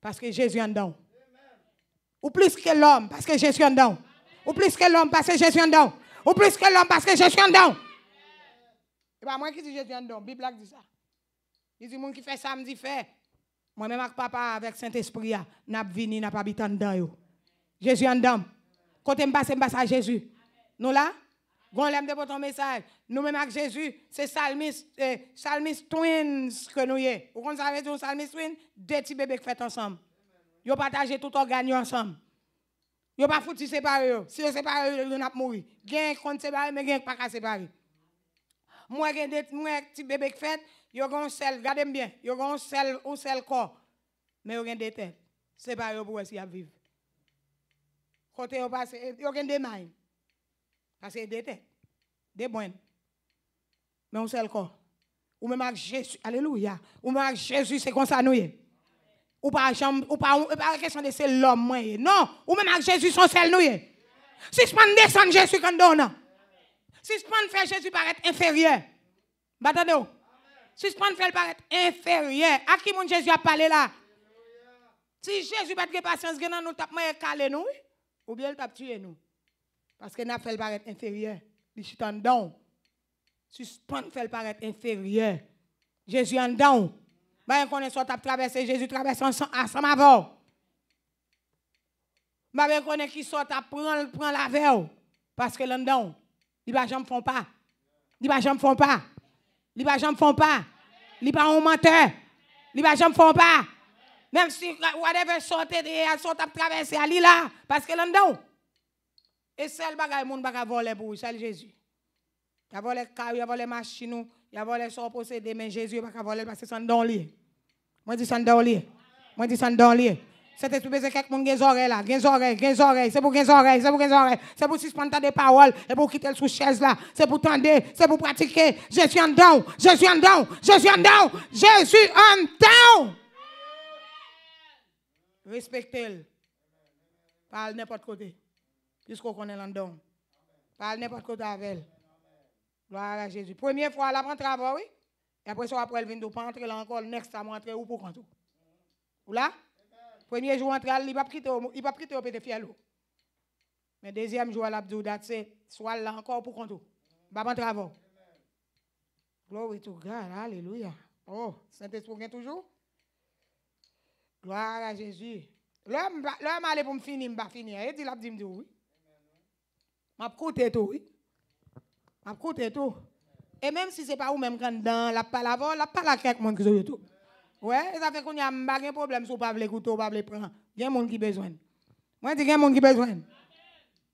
parce que Jésus est Ou plus que l'homme, parce que Jésus est Ou plus que l'homme, parce que Jésus est dans. Ou plus que l'homme, parce que Jésus est dedans. pas bah, moi qui dis Jésus est dans. dedans. Bible dit ça. Il dit, monde qui fait ça, me dit fait. Moi-même avec papa, avec Saint-Esprit, n'a ah, venu n'a pas habité dedans. Jésus en dame. Quand je passe, je passe à Jésus. Nous là, on l'aime de ton message. Nous-mêmes avec Jésus, c'est Salmis, euh, Twins que nous sommes. Vous connaissez un Salmis Twins? Deux petits bébés qui font ensemble. Ils partagent tout organe ensemble. Ils ne pas foutu séparer. Si ils séparent, ils n'ont pas mouru. Ils ne sont pas séparés, mais ils ne sont pas séparés. Moi, j'ai un petit bébé qui fait, il y un sel, regardez bien, il y un sel un sel corps, mais il y a des C'est pas pour qui vivre y a des mains. Parce des têtes, des moines Mais un seul corps. Ou même avec Jésus, alléluia. Ou même avec Jésus, c'est comme ça nous Ou pas, ou pas question de c'est l'homme. Non, ou même avec Jésus, son sel. nous Si je prends Jésus quand donne? Suspendre fait Jésus paraître inférieur. mattendez Suspendre fait paraître inférieur. À qui mon Jésus a parlé là? Si Jésus n'a pas de patience, nous nous tape calé nous, ou bien il tape tuer nous. Parce que nous fait paraître inférieur. Il est en don. Suspendre fait paraître inférieur. Jésus en don. Ben, qu'on est soit traversé, Jésus traverse ensemble avant. Ben, qu'on est qui soit à prendre, prendre la veille. Parce que l'en don. Li pa jam fon pas. Li pa jam fon pas. Li pa jam fon pas. Li pas un menteur. Li pa jam fon pas. Même si whatever sortait et a sort à traverser ali là parce que l'en Et celle bagay moun bagay voler pour celle Jésus. Il a volé car il a volé machine, il a volé son possédé mais Jésus pas voler parce que c'est son lui. Moi dis c'est dans lui. Moi dis c'est dans lui. C'était tout besoin quelqu'un qui a oreilles là, des oreilles, des oreilles, c'est pour des oreilles, c'est pour des oreilles, c'est pour suspendre des paroles, et pour quitter sous chaise là, c'est pour tendre, c'est pour pratiquer. Je suis en down, je suis en down, je suis en down, je suis en down. Respectez-le. Parle n'importe côté. Puisqu'on connaît en down. Parle n'importe côté avec elle. Gloire à Jésus. Première fois, elle à avant, oui. Et après ça, après elle vient de pas entrer là encore, next, elle rentre où pour quand tout. Ou là? Premier jour, il va quitter au pété Mais deuxième jour, l'abdou c'est soit là encore pour compte. Baba travaux. Glory to God. Alléluia. Oh, Saint-Esprit vient toujours. Gloire à Jésus. L'homme allait pour me finir, je vais finir. Il dit l'abdou, me dit oui. Ma vais coûter tout, oui. Ma vais coûter tout. Et même si ce n'est pas vous-même qui dans la parole, la parole que quelqu'un qui est tout. Ouais, ça fait qu'on y a un problème si vous ne pouvez pas écouter, vous ne pas prendre. Il y a des gens qui besoin. Moi, je dis qu'il y a des gens qui besoin.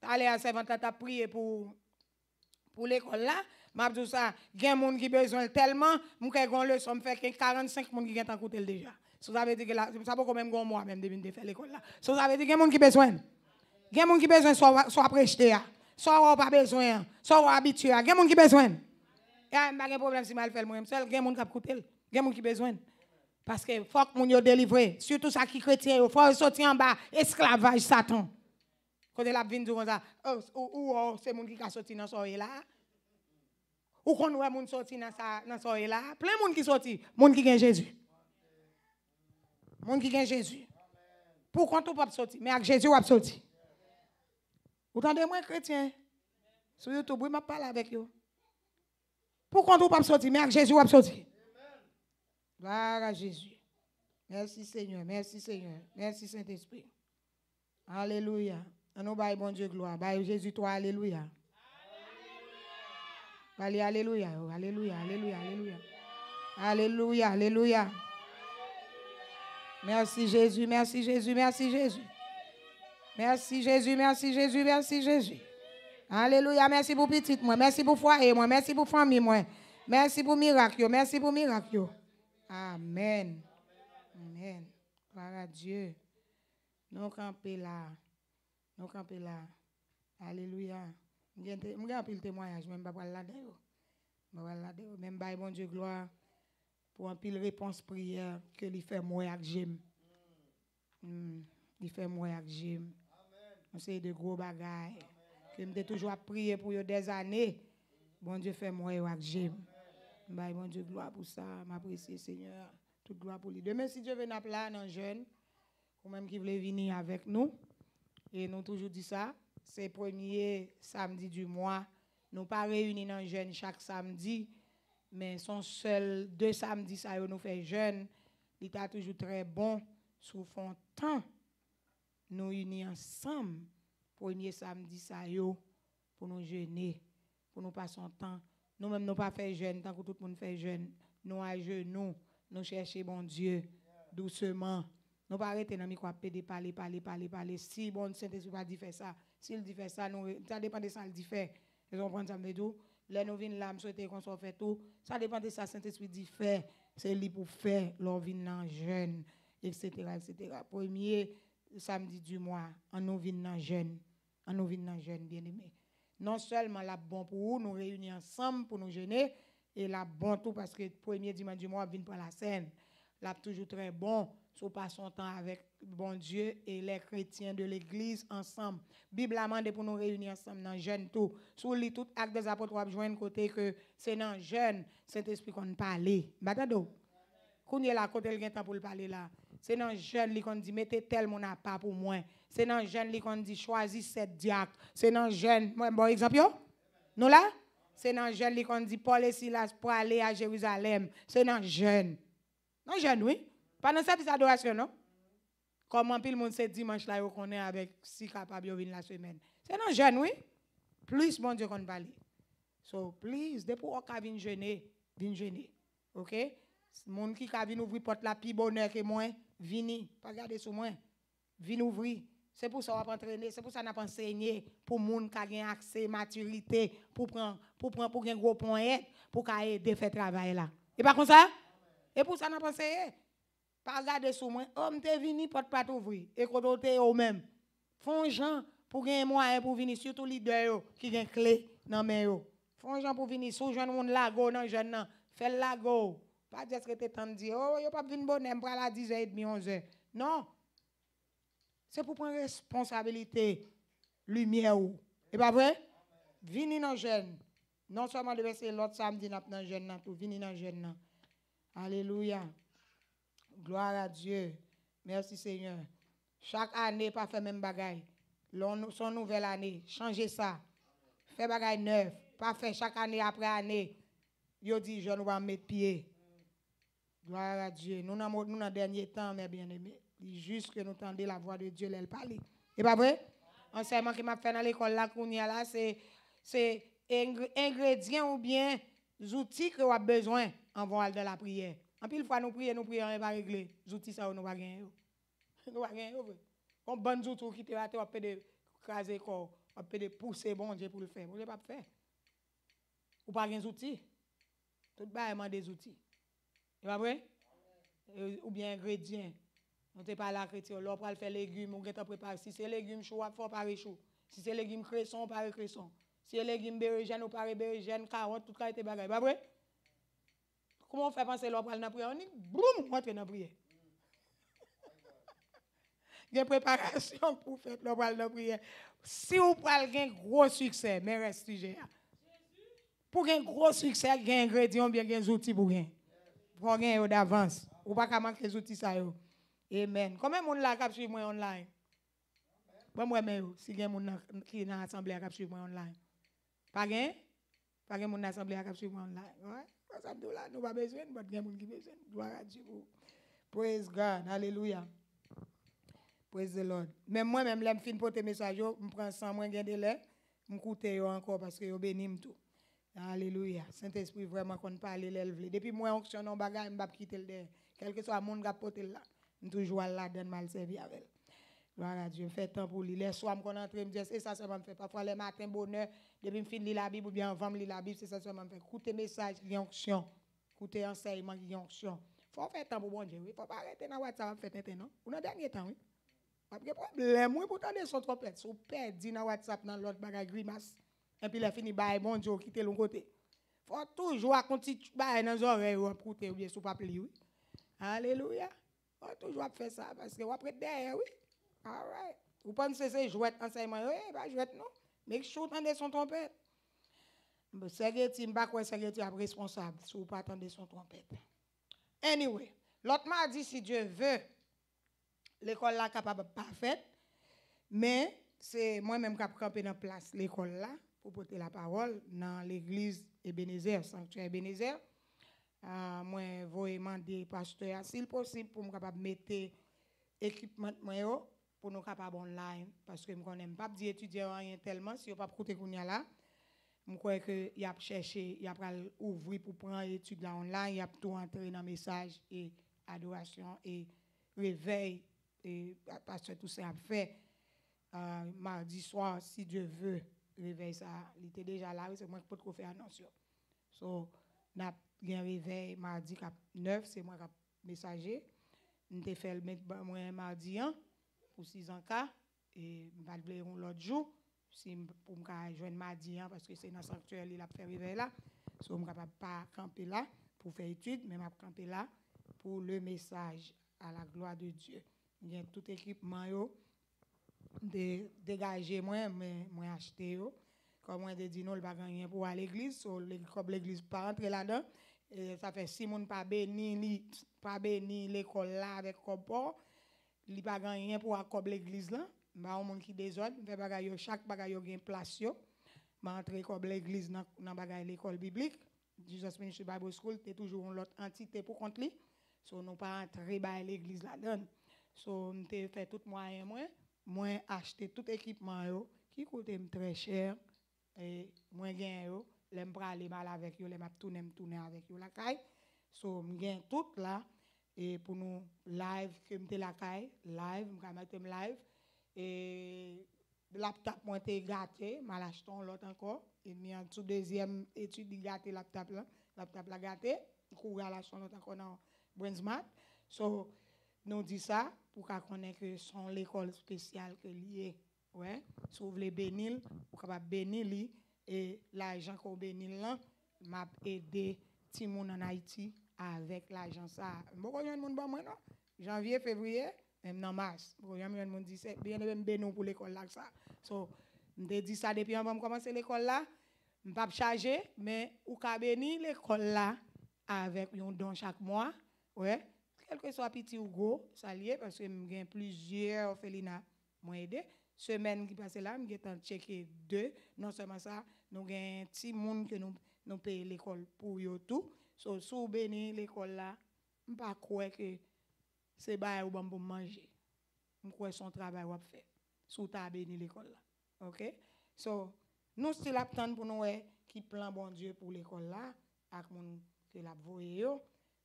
Allez à servante, tu as prié pour, pour l'école là. Je dis ça, il y a des gens qui besoin tellement, je fais une leçon, fait fais 45 personnes qui ont écouté déjà. So, ça veut dire que là, ça peut quand même un mois même depuis que fait l'école là. So, ça veut dire qu'il y a des gens qui besoin. Il y a des gens qui besoin soit, soit prêcher, soit pas besoin, soit habitué. Il y a des gens qui besoin. Il y a un problème si mal fait moi-même seul, il y a des gens qui ont écouté, il y a des gens qui besoin. Parce que faut que nous délivré. Surtout ça qui chrétien, il faut sortir en bas, esclavage Satan. Quand la vient oh, ça, ou oh, c'est mon qui a sorti dans soirée là. Ou qu'on voit moun sorti dans sa dans là, plein monde qui sorti, monde qui gagne Jésus. Monde qui gagne Jésus. Pourquoi tout pas sortir Mais avec Jésus on sorti. Vous entendez moi chrétien Sur YouTube, je parle avec vous. Pourquoi tout pas sortir Mais avec Jésus on sorti. Gloire à Jésus. Merci Seigneur, merci Seigneur, merci Saint-Esprit. Alléluia. On nous, bye, bon Dieu, gloire. Bye, Jésus, toi, Alléluia. Allez, alléluia, alléluia, alléluia, alléluia. Alléluia, alléluia. Merci Jésus, merci Jésus, merci Jésus. Merci Jésus, merci Jésus, merci Jésus. Alléluia, merci pour petite moi, merci pour foyer moi, merci pour famille moi. Merci pour miracle, merci pour miracle. Amen. Amen. Gloire à Dieu. Nous camper là. Nous camper là. Alléluia. Je avons un le témoignage, même pas là d'ailleurs. Même pas bon Dieu gloire pour un pile réponse prière que lui fait moi avec Jim. Hmm. Il fait moi avec Jim. On sait de gros bagailles. Que me toujours prier pour des années. Bon Dieu fait moi avec Jim. Bye, bah, mon Dieu, gloire pour ça. M'apprécier, Seigneur. Toute gloire pour lui. Demain, si Dieu veut nous là, un jeune, ou même qu'il veut venir avec nous, et nous toujours dit ça, c'est premier samedi du mois. Nous pas réunis dans jeune chaque samedi, mais son seul deux samedis, ça nous fait jeûne. Il est toujours très bon. Sous fond temps, nous unis ensemble, premier samedi, ça pour nous jeûner, pour nous passer un temps nous-mêmes, nous pas fait jeûne, tant que tout le monde fait jeûne. Nous à genoux, nous cherchons bon Dieu doucement. Nous pas arrêter dans micro de parler, parler, parler, parler. Si bon Saint-Esprit pas dit faire ça, s'il dit faire ça, nous, ça dépend de ça, il dit faire. Ils ont prendre ça, me tout. Les nous venons là, me souhaiter qu'on soit fait tout. Ça dépend de ça, Saint-Esprit dit faire. C'est lui pour faire, l'on vient dans jeûne, etc., etc. Premier samedi du mois, en nous vient dans jeûne. en nous vient dans jeûne, bien aimé non seulement la bon pour nous, nous réunir ensemble pour nous gêner, et la bon tout parce que le premier dimanche du mois, vient pour la scène. La toujours très bon, on passe son temps avec bon Dieu et les chrétiens de l'église ensemble. Bible a demandé pour nous réunir ensemble dans jeûne tout. Sous lit tout acte des apôtres, on joindre côté que c'est dans jeûne, Saint-Esprit qu'on parle. Quand Qu'on y a la côté a temps pour le parler là. Se nan jen li kon di, mette tel moun apap ou mwen. Se nan jen li kon di, chwazi set diak. Se nan jen, mwen bon ekzapyo? Nou non? la? Se nan jen li kon di, pole silas pou ale a Jerusalem. Se nan jen. Nan jen, wè? Panan sa pis adorasyon, non? Koman pil moun set dimanj la yo konen avèk si kapab yo vin la semen. Se nan jen, wè? Plis moun di kon vali. So, plis, depo ok avin jenè, vin jenè. Ok? Moun ki kavin ou vwi pot la pi bonè ke mwen. vini, pas garder sous moi, vini ouvrir. C'est pour ça qu'on va entraîner, c'est pour ça qu'on a enseigner pour les gens qui ont accès, maturité, pour prendre, pour prendre, pour un gros point pour aider à faire travail là. Et pas comme ça? Et pour ça qu'on a enseigner, Pas garder sous moi, homme t'es venu, porte pas ouvrir, Et quand on est au même, font gens pour gagner moyen hein, pour venir, surtout les leaders qui ont clé dans les mains. Font gens pour venir, sous jeune monde là, go dans jeune, fais là, go. Pas dire que tu dire, oh, a pas bonne bonheur, m'pral à 10h30, 11h. Non. C'est pour prendre responsabilité, lumière ou. Et pas vrai? Vini dans jeune. Non seulement le verser l'autre samedi n'a dans jeune tout vini dans jeune Alléluia. Gloire à Dieu. Merci Seigneur. Chaque année pas faire même bagaille. Son nouvelle année, changez ça. Fais bagaille neuf. Pas faire chaque année après année. Yo dit je ne vais mettre pied. Gloire à Dieu. Nous, dans le dernier temps, mes bien-aimés, juste que nous entendons la voix de Dieu, elle parle. Et pas vrai? Enseignement qui m'a fait dans l'école, là, là c'est ingrédients ou bien outils que vous avez besoin en voie de la prière. En pile fois, nous prions, nous prions, on va régler. Les outils, ça, nous va gagner. Nous va gagner, oui. bon outil qui te rate, on peut de craser corps, on peut de pousser, bon Dieu, pour le faire. Vous ne pas faire. Ou pas des outils. Tout le monde des outils. E e, ou byen gredyen. Non te pa la kretio. Lopal fe legume ou gen te prepar. Si se legume chou ak fa pare chou. Si se legume kreson pare kreson. Si se legume berejen ou pare berejen. Karot tout ka ete bagay. Ba e bre? Kouman fe panse lopal napriye? Oni broum kontre napriye. Gen preparasyon pou fe lopal napriye. Si ou pal gen gros suksen. Men res tuje. Po gen gros suksen gen gredyen ou gen zouti pou gen. pour gagner d'avance. Ou pas manquer les outils ça yo. Amen. Combien monde là qui suivre moi online? Bon moi mais si gagne monde qui dans assemblée qui suivre moi online. Pas gagne? Pas gagne monde assemblée qui suivre moi online. Ouais. Ça me là, nous pas besoin, pas gagne monde qui besoin. Gloire à Dieu. Praise God. Alléluia. Praise the Lord. Même moi même là me fin porter message, Je prends sans moi gain délai, me coûter encore parce que yo béni tout. Alléluia. Saint-Esprit, vraiment, qu'on parle l'élever. Depuis moi, onction, non bagage, je ne quitter le derrière. Quel que soit le monde qui a porté là, je toujours là, donne mal servi avec. Gloire à Dieu, fais temps pour lui. Les soirs, je rentre, je c'est ça seulement me fait. Parfois, les matins, bonheur, depuis que je la Bible ou bien avant de lire la Bible, c'est ça seulement me fait. Écoutez message, il y a onction. Écoutez enseignement, il y a onction. Il faut faire temps pour bon Dieu. Il faut pas arrêter dans WhatsApp, faire tête, non? Ou dans le dernier temps, oui. Pas de problème, oui, pourtant, ils sont trop perdus. Ils sont perdus dans WhatsApp, dans l'autre bagage, grimace et puis il a fini bail bon Dieu quitter l'autre côté. Faut toujours raconter bah dans oreilles ou écouter ou bien sous pas oui. Alléluia. Faut toujours faire ça parce que ou après derrière oui. All right. Vous pensez c'est jouet enseignement oui, pas jouet non. Make sure de son trompette. Secretary, m'pas quoi tu est responsable si vous pas attendez son trompette. Anyway, l'autre m'a dit si Dieu veut l'école là capable pas faite mais c'est moi-même qui ai campé dans place l'école là pour porter la parole dans l'église Ebenezer, sanctuaire Ebenezer. Euh, moi, je demander pasteur, s'il possible, pour me capable mettre équipement pour nous capables online. Parce que je ne sais pas dire rien tellement, si on pas écouter qu'on y a là. Je crois qu'il y a cherché, il y a ouvrir pour prendre l'étude là online, il y a tout entrer dans le message et adoration et réveil. Et ah, pasteur, tout ça a fait. Euh, mardi soir, si Dieu veut, réveil ça, il était déjà là, c'est moi qui peux faire annonce. So, n'a un réveil mardi 9, c'est moi qui messager. Je suis fait le ben, moi mardi 1 pour 6 ans cas et vais le l'autre jour si pour me joindre mardi parce que c'est dans le sanctuaire il a fait réveil là. So suis capable pas camper là pour faire étude, mais je m'a camper là pour le message à la gloire de Dieu. Il y a tout équipement yo de dégager moi, mais moi acheter Comme on dit, non, le pas rien pour aller à l'église. Comme l'église pas rentrer là-dedans, ça fait six mois pas béni, pas béni l'école là avec copain. Il pas rien pour accobler l'église là. Bah, au monde qui désordre, fait bagaille chaque bagaille gen place yo. M'a bah, entré comme l'église dans dans bagaille l'école biblique. Jesus Ministry Bible School, c'est toujours une autre entité pour contre lui. So, nous pas entrer à bah, l'église là-dedans. So, nous fait tout moyen moins moi acheter tout équipement yo, qui coûtait très cher et moi gagne yo, l'aime pas aller mal avec yo, l'aime tourner tourner avec yo la caille. So gain tout là et pour nous live que me e la caille, live, me mettre live et laptop moi gâté, mal acheté l'autre encore et mis en tout deuxième étude gâté laptop là, laptop la gâté, courage l'acheter l'autre encore dans Brinsmart. So nous dit ça pour qu'on connaisse que son l'école spéciale que lié. Ouais, si vous voulez bénir, vous pouvez bénir lui et l'argent qu'on bénit là m'a aidé ti moun en Haïti avec l'agent ça. moi connais moun bon moi non. Janvier, février, même en mars. Bon connais moun c'est bien même bénou pour l'école là ça. So, dit ça depuis avant commencer l'école là, m'pa charger, mais ou ka bénir l'école là avec un don chaque mois. Ouais. Elke so apiti ou go, salye, paske mwen gen plijer ofelina mwen ede. Semen ki pase la, mwen gen tan cheke de. Non seman sa, nou gen ti moun ke nou pe l'ekol pou yo tou. So sou beni l'ekol la, mwen pa kwe ke se baye ou bambou manje. Mwen kwe son trabay wap fe. Sou ta beni l'ekol la. Ok? So nou se lap tan pou nou e, ki plan bon die pou l'ekol la, ak moun ke lap voye yo.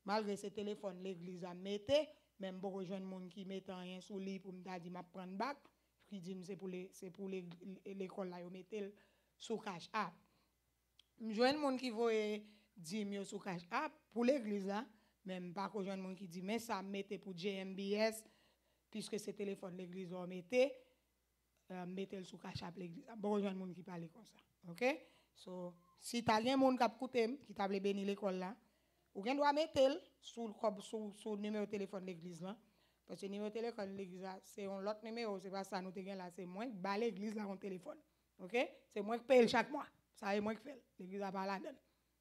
Malre se telefon l'Eglise a mette, menm boko joun moun ki mette an yon sou li pou mta di map pran bak, ki di mse pou l'Eglise, l'ekol la yo mette sou kache ap. Mjoun moun ki voye di myo sou kache ap pou l'Eglise la, menm bako joun moun ki di mwen sa mette pou GMBS, piske se telefon l'Eglise yo mette, euh, mette sou kache ap l'Eglise. Boko joun moun ki pale kon sa. Si talyen moun kap koutem ki table beni l'ekol la, Ou bien doit mettre sur le numéro de téléphone de l'église là. Parce que le numéro de téléphone de l'église c'est un autre numéro, c'est pas ça nous avons là, c'est moi qui l'église là mon téléphone. OK C'est moi qui paye chaque mois. Ça est moi qui fais. L'église a pas la donne.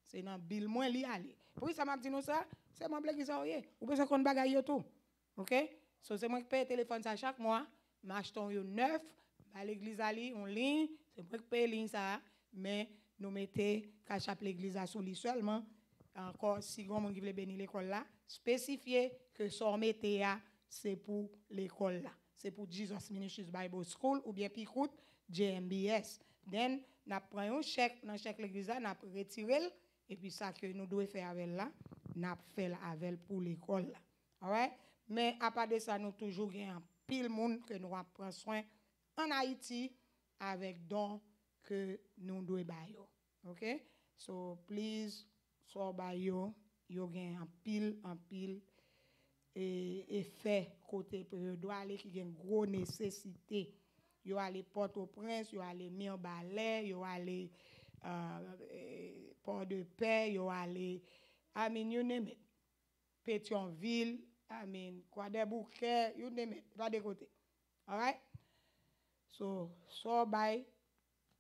C'est dans bill moins li aller. Pour ça m'a dit nous ça, c'est moi l'église a rien. Ou ça qu'on bagaille tout. OK so, c'est moi qui paye le téléphone ça chaque mois, m'achetons yo neuf, bat l'église aller en ligne, c'est moi qui paye ligne ça, mais nous mettez cachap l'église à sous lui seulement ankon sigon moun givle beni l'ekol la, spesifiye ke sor meteya, se pou l'ekol la. Se pou Jesus Ministries Bible School, ou bien pi kout, JMBS. Den, nan preyon chek, nan chek l'egiza, nan pritirel, e pi sa ke nou dwe fe avel la, nan fe la avel pou l'ekol la. Awek? Men, apade sa nou toujou gen, pil moun, ke nou ap pran swen, an Haiti, avek don, ke nou dwe bayo. Ok? So, please, please, So ba yon, yon gen an pil, an pil efè e kote. Yo do ale ki gen gro nesesite. Yo ale pot o prens, yo ale mi o balè, yo ale pot de pe, yo ale... Amen, you name it. Pet yon vil, amen, kwa de bouke, you name it. Do de kote. Alright? So, so ba yon,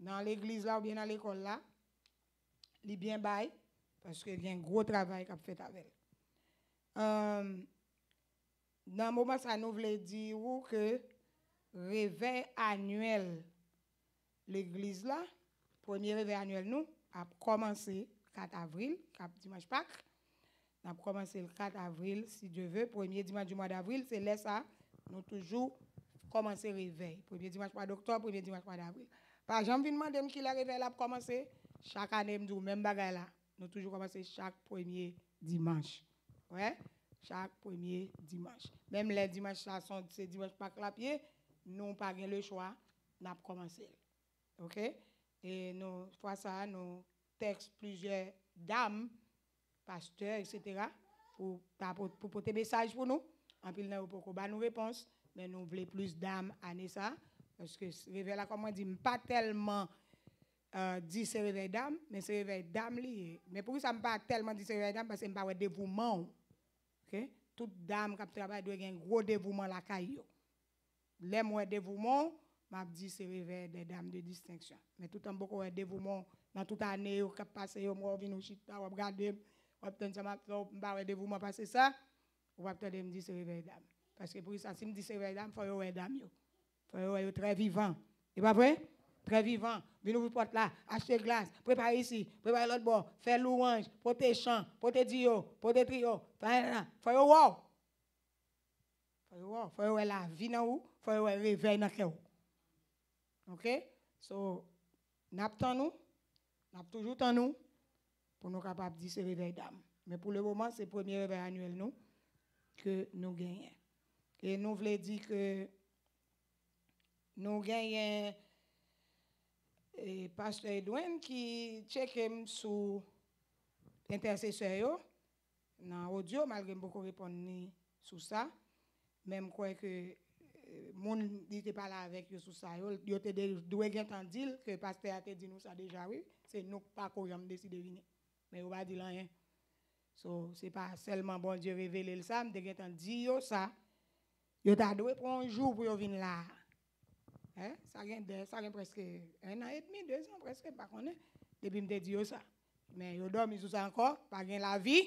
nan l'eglise la ou bien nan l'ekol la, li bien ba yon. parce qu'il y a un gros travail qui a fait avec. Euh, dans le moment, ça nous voulait dire que réveil annuel, l'église là, premier réveil annuel nous, a commencé 4 avril, dimanche Pâques. On a commencé le 4 avril, si Dieu veut, premier dimanche du mois d'avril, c'est là ça, nous toujours le réveil. Premier dimanche mois d'octobre, premier dimanche mois d'avril. Par exemple, je me demande qui la réveil a commencé. Chaque année, je me dis, même bagaille là. Nous toujours commencé chaque premier dimanche. Ouais, chaque premier dimanche. Même les dimanches, là, sont ces dimanches pas clapier, nous pas le choix, n'a commencé. OK Et nous fois ça nous texte plusieurs dames, pasteurs etc. pour pour porter message pour nous. En pile nous pour nous réponse, mais nous voulons plus d'âmes à ça parce que comme comment dit pas tellement euh, dit c'est réveil d'âme, mais c'est réveil d'âme Mais pourquoi ça me pas tellement dit c'est réveil d'âme parce que me pas un dévouement. OK? Toute dame qui travaille doit avoir un gros dévouement la caillou. Les moins dévouement, m'a dit c'est réveil des dames de distinction. Mais tout en beaucoup de dévouement dans toute année qui passé au mois vin au chita, ou regarder, ou obtenir ça m'a pas dévouement passer ça, ou obtenir me dire c'est réveil d'âme. Parce que pour ça si me dit c'est réveil d'âme, faut que dame, d'âme yo. très vivant. C'est pas vrai? très vivant, venez vous porte là, achetez glace, préparez ici, préparez l'autre bord, faites louange, portez chant, portez dio, portez trio, faites wow. Faites wow, faites la vie dans vous, faites réveil dans vous. OK? So, temps, nous, n'a toujours le nous pour nous capables de dire ce réveil d'âme. Mais pour le moment, c'est le premier réveil annuel nous que nous gagnons. Et nous voulons dire que nous gagnons E pastor Edwen ki chekem sou intersesor yo nan o Diyo mal gen boko repon ni sou sa. Mem kwe ke eh, moun di te pala avek yo sou sa yo. Yo te dewe gen tan dil ke pastor a te di nou sa deja we. Se nou pa kou jam desi devine. Men yo ba di lan yen. So se pa selman bon Diyo revele lisa. M de gen tan di yo sa. Yo ta dewe pon jou pou yo vin la a. Hein? Ça vient presque un an et demi, deux ans presque, Par contre, Depuis que je dit ça. Mais ils dormi sous ça encore, pas gagné la vie,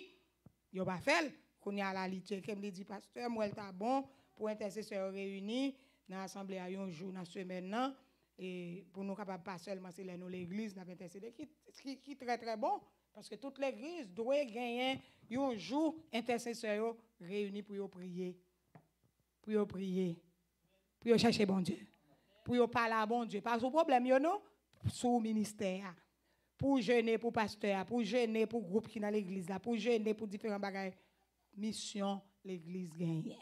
je pas fait. Qu'on y a la litière, je me dit, pasteur, moi, suis bon pour intercesseur réunis dans l'assemblée un jour dans la semaine. Et pour nous, capables, pas seulement c'est nous l'église, nous qui, qui, très très bon. Parce que toute l'église doit gagner un jour intercesseurs réunis pour prier. Pour prier. Pour chercher bon Dieu pour parler à bon Dieu. Pas que problème, yo non? Sous ministère. Pour jeûner pour pasteur, pour jeûner pour groupe qui dans l'église, pour jeûner pour différents bagages. Mission, l'église gagne.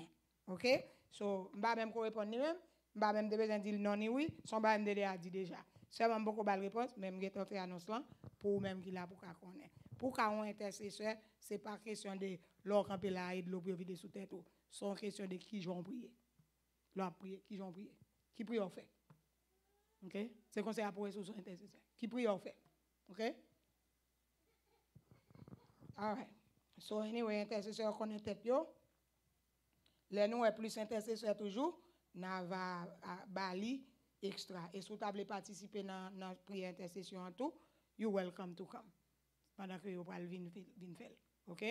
OK? So, je même pas répondre ni même. Je ne même besoin de dire non ni oui. Son ba même a dit déjà. Seulement beaucoup de réponse, même qui est annonce là, pour même qui l'a pour qu'on connaisse. Pour qu'on intercesseur, ce n'est pas question de l'or camper là et de l'eau vider sous tête. C'est oh. question de qui j'en prier. L'or prier, qui j'en prier. Qui prie en fait. Se kon se apowe sou sou intercesyon. Ki pri yo fe. Ok? Alright. So anyway, intercesyon konen tep yo. Le nou e plus intercesyon toujou. Na va bali ekstra. E sou tab le patisipe nan pri intercesyon an tou. You welcome to come. Mandak yo pral vin fel. Ok?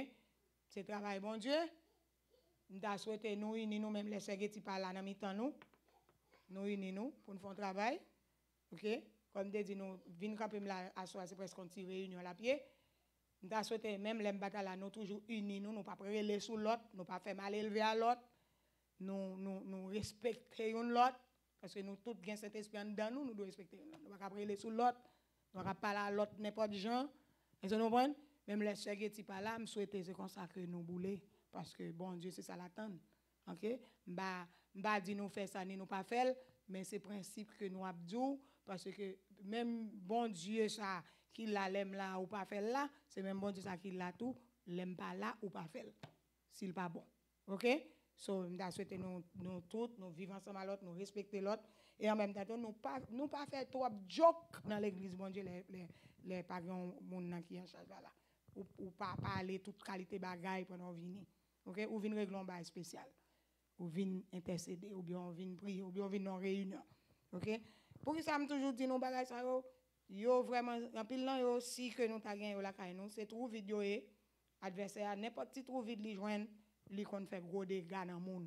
Se travay bon dje. Nda souwete nou yi ni nou menm le sege ti pala nan mitan nou. Nou yi ni nou pou nifon travay. Ok? Ok? Comme te dit, nous venons camper là, à soir, c'est presque une petite réunion à la pied. Nous t'a souhaité, même les batailles nous toujours unis, nous ne pas prêler sur l'autre, nous pas faire mal élever à l'autre, nous, nous, nous respectons l'autre, parce que nous tous bien cet esprit dans nous, nous devons respecter Nous ne pas prêler sur l'autre, nous ne pas parler à l'autre n'importe gens. Et nous comprenez? Même les chers qui sont pas là, je souhaite consacrer nous bouler parce que bon Dieu, c'est ça l'attente. Ok? Bah, bah, dit nous faire ça, ni nous pas faire, mais c'est principe que nous avons parce que même bon Dieu, ça, qui l'aime là ou pas fait là, c'est même bon Dieu, ça, qui l'a tout, l'aime pas là ou pas fait S'il pas bon. OK? So, nous souhaité nous, nous tous, nous vivons ensemble l'autre, nous respecter l'autre. Et en même temps, nous ne nous pas faire trop de jokes dans l'église, bon Dieu, les, les, les parents, monde qui en charge là. Ou, ou pas parler toute qualité bagaille pendant venir. OK? Ou venir régler un bail spécial. Ou venir intercéder, ou bien on prier, ou bien on vient en réunion. OK? Pou ki sa m toujou di nou bagay sa yo, yo vreman, yon pil nan yo, si ke nou ta gen yo la kany nou, se trou vid yo e, adversè a, nepo ti trou vid li jwen, li kon fè gro de ga nan moun.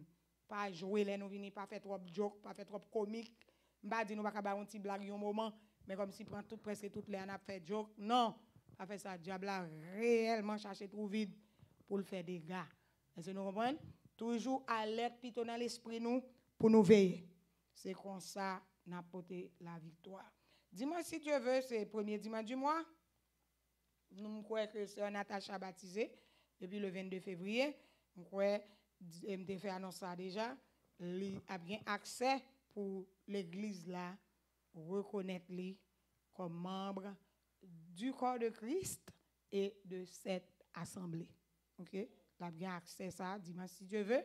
Pa jwè lè nou vini, pa fè trop jok, pa fè trop komik, mba di nou baka baron ti blag yon mouman, men kom si pran tout, preske tout lè an ap fè jok, nan, pa fè sa diabla, reèlman chache trou vid, pou l fè de ga. Se nou roun vwen, toujou alert, piton nan l espri nou, pou nou veye. Se n'a la victoire. Dis-moi si Dieu veut, c'est le premier dimanche du mois. Nous croyons que c'est Natacha a baptisé depuis le 22 février. Nous croyons, MDF fait annoncer ça déjà, il a bien accès pour l'Église là, reconnaître lui comme membre du corps de Christ et de cette assemblée. OK? Il a bien accès ça, Dis-moi si Dieu veut.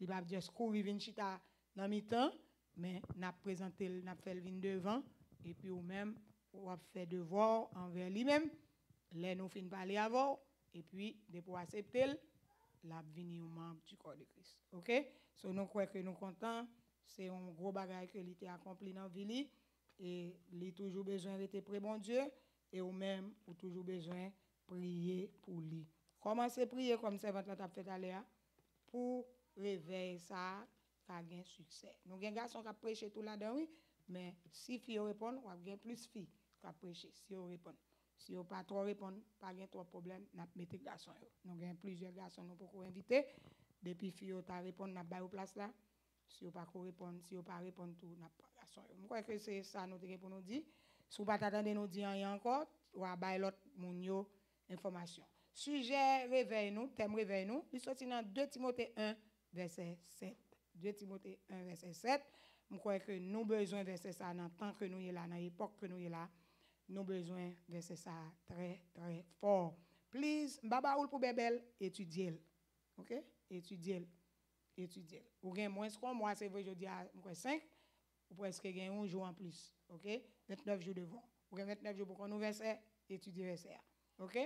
Il va dire, à dans mi-temps mais n'a présenté, n'a fait le devant, et puis ou même, on a fait devoir envers lui-même, les nous fin parler avant, et puis, de pour accepter, la membre du corps de Christ. OK? So, nous croyons que nous contents, c'est un gros bagage que l'été accompli dans la vie, et il a toujours besoin d'être près bon Dieu, et ou même, ou toujours besoin prier pour lui. Commencez prier comme servante t'a fait à ah? pour réveiller ça pas gain succès. Nous avons des garçons qui prêchent tout là-dedans, mais si les filles répondent, nous avons plus de filles qui prêchent, si elles répondent. Si vous pas trop répondre, pas gain trop problème, n'a Nous avons plusieurs garçons nous pouvons inviter depuis fi yo ta répondre n'a ba la place Si vous ne répondent si vous pas nous tout n'a pas garçon yo. Moi que c'est ça nous te nous Si vous pas attendez nous avons encore, ou ba l'autre information. Sujet réveil nous, thème réveil nous. Nous sommes dans 2 Timothée 1 verset 7. 2 Timothée 1, verset 7. Je crois que nous avons besoin de verset ça dans le temps que nous sommes là, dans l'époque que nous sommes là. Nous avons besoin de verset ça très, très fort. Please, Baba ou pour bébel, étudiez-le. OK? Étudiez-le. Étudiez-le. Ou bien moins qu'on moi, c'est vrai, je dis à 5, ou presque un jour en plus. OK? 29 jours devant. Ou avez 29 jours pour qu'on nous verset, étudiez verset. OK?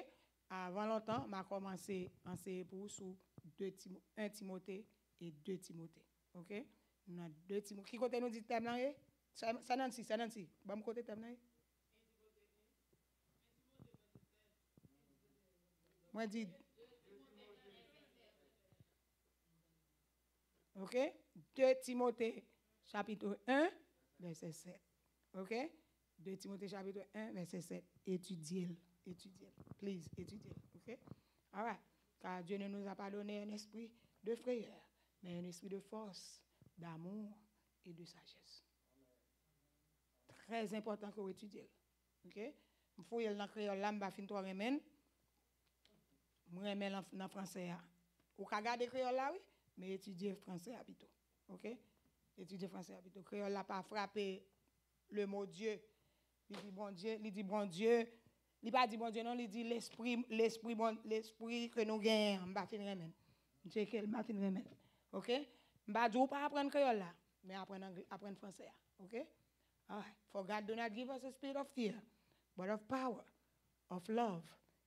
Avant longtemps, je commencé à enseigner pour sous 1 Timothée et 2 Timothée. OK deux Qui côté nous dit thème là Ça si, ça si. Bon côté thème eh? Moi dit OK 2 Timothée chapitre 1 verset 7. OK 2 Timothée chapitre 1 verset 7. Étudiez-le, étudiez-le. Please, étudiez-le. OK All right. Car Dieu ne nous a pas donné un esprit de frayeur mais un esprit de force, d'amour et de sagesse. Très important qu'on étudie. OK Il faut y aller dans créole là, m'ba fin toi remen. M'remen dans français hein. Ou ka garder créole là oui, mais étudier français plutôt. OK Étudier français Le Créole là pas frappé le mot Dieu. Il dit bon Dieu, il dit bon Dieu. Il pas dit bon Dieu non, il dit l'esprit l'esprit bon l'esprit que nous gagnons, m'ba fin remen. J'ai quel matin remen. Ok? Mbadjou pa apren koyol la, men apren franse ya. Ok? For God do not give us a spirit of fear, but of power, of love,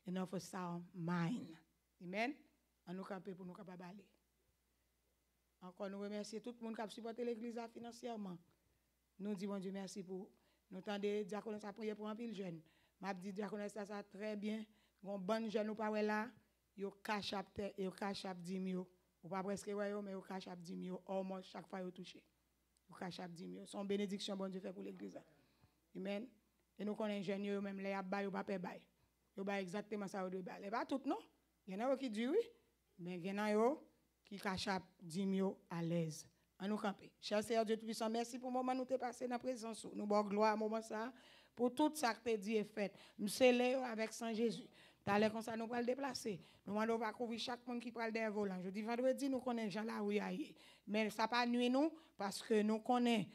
and of a sound mind. Amen? An nou kape pou nou kape bale. An kon nou remersi tout moun kap supporte l'Eglisa financier man. Nou di bon di mersi pou nou tan de diakounan sa priye pou an pil jen. Map di diakounan sa sa tre bien gon ban jen nou pawe la yo ka chap di myouk. ne Ou pas presque, mais au cache à 10 000, or chaque fois vous touchez. Au cache à 10 000. Son bénédiction, que Dieu fait pour l'église. Amen. Et nous qu'on est géniaux, même là, les abayes, ou pas payer bail. Ils bail exactement ça, ils bail. Et pas tout, non? Il y en a qui disent oui, mais il y en a qui cache à 10 000 à l'aise. On nous camper. Cher Seigneur Dieu Tout-Puissant, merci pour le moment où nous t'es passé dans la présence. Nous bon gloire à ce moment là pour tout ça que tu dit et fait. Nous célébrons avec Saint Jésus comme ça, nous pas le déplacer. Nous allons pas couvrir chaque monde qui parle des volants. Je dis vendredi, nous connaissons gens là où il Mais ça pas nuit nous, parce que nous connaissons,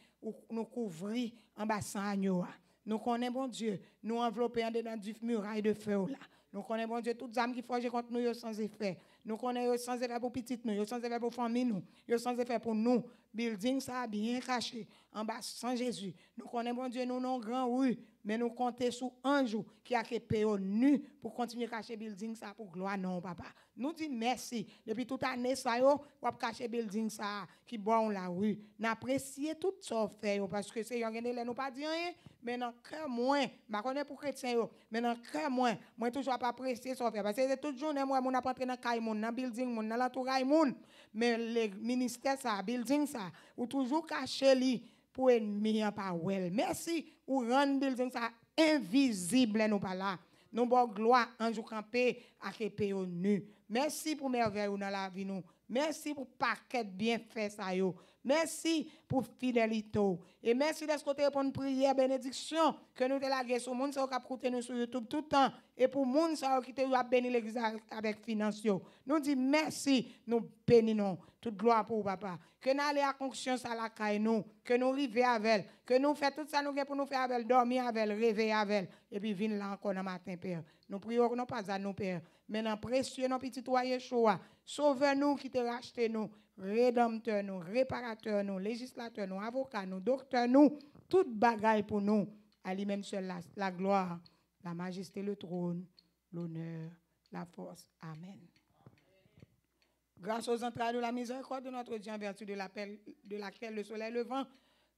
nous couvrir en bassin à Nous connaissons, bon Dieu, nous enveloppés en dedans du muraille de feu là. Nous connaissons, bon Dieu, toutes les âmes qui forgent contre nous sans effet. Nou konen yon sans efè pou pitit nou, yon sans efè pou fami nou, yon sans efè pou nou. Bilding sa biyen kache, an bas san Jezu. Nou konen bon Diyo nou non gran ou, men nou konte sou anjou ki a kepeyo nou pou kontinye kache bilding sa pou gloa nou, papa. Nou di mersi, depi tout anè sa yo, wap kache bilding sa ki bon la ou. Nou apresye tout sa ou feyo, paske se yon genye lè nou pa diyon yon. Men an kre mwen, mwen konen pou kret sen yo, men an kre mwen, mwen toujwa pa preste so fè. Mwen apapre nan kay moun, nan building moun, nan lantouray moun, men le minister sa, building sa, ou toujwa kache li pou en miyan pa wèl. Mersi ou rande building sa, envizible nou pa la. Nou bo gloa anjou kampè akè peyo nou. Mersi pou mè vè yo nan la vi nou. Mersi pou pakèt bien fè sa yo. Merci pour fidélité. Et merci de ce côté pour une prière, bénédiction que nous te laguer sur le monde, ça a nous sur YouTube tout le temps. Et pour le monde, qui te béni l'église avec financier. Nous disons merci, nous bénissons. Toute gloire pour papa. Que nous allions à conscience à la caille, nous. Que nous rivions avec Que nous faisons tout ça nous pour nous faire avec dormir avec rêver avec Et puis, venez là encore le matin, Père. Nous prions non pas à nous, Père. Maintenant, précieux, nos petits Yeshua. sauve nous qui te racheté nous rédempteur nous, réparateur nous, législateur nous, avocat nous, docteur nous, toute bagaille pour nous. À lui-même seul la, gloire, la majesté, le trône, l'honneur, la force. Amen. Grâce aux entrailles de la miséricorde de notre Dieu, en vertu de, l'appel, de laquelle le soleil levant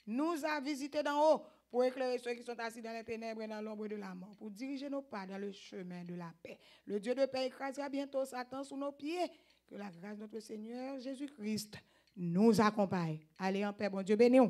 nous a visités d'en haut pour éclairer ceux qui sont assis dans les ténèbres et dans l'ombre de la mort, pour diriger nos pas dans le chemin de la paix. Le Dieu de paix écrasera bientôt Satan sous nos pieds. Que la grâce de notre Seigneur Jésus-Christ nous accompagne. Allez en paix, bon Dieu béni.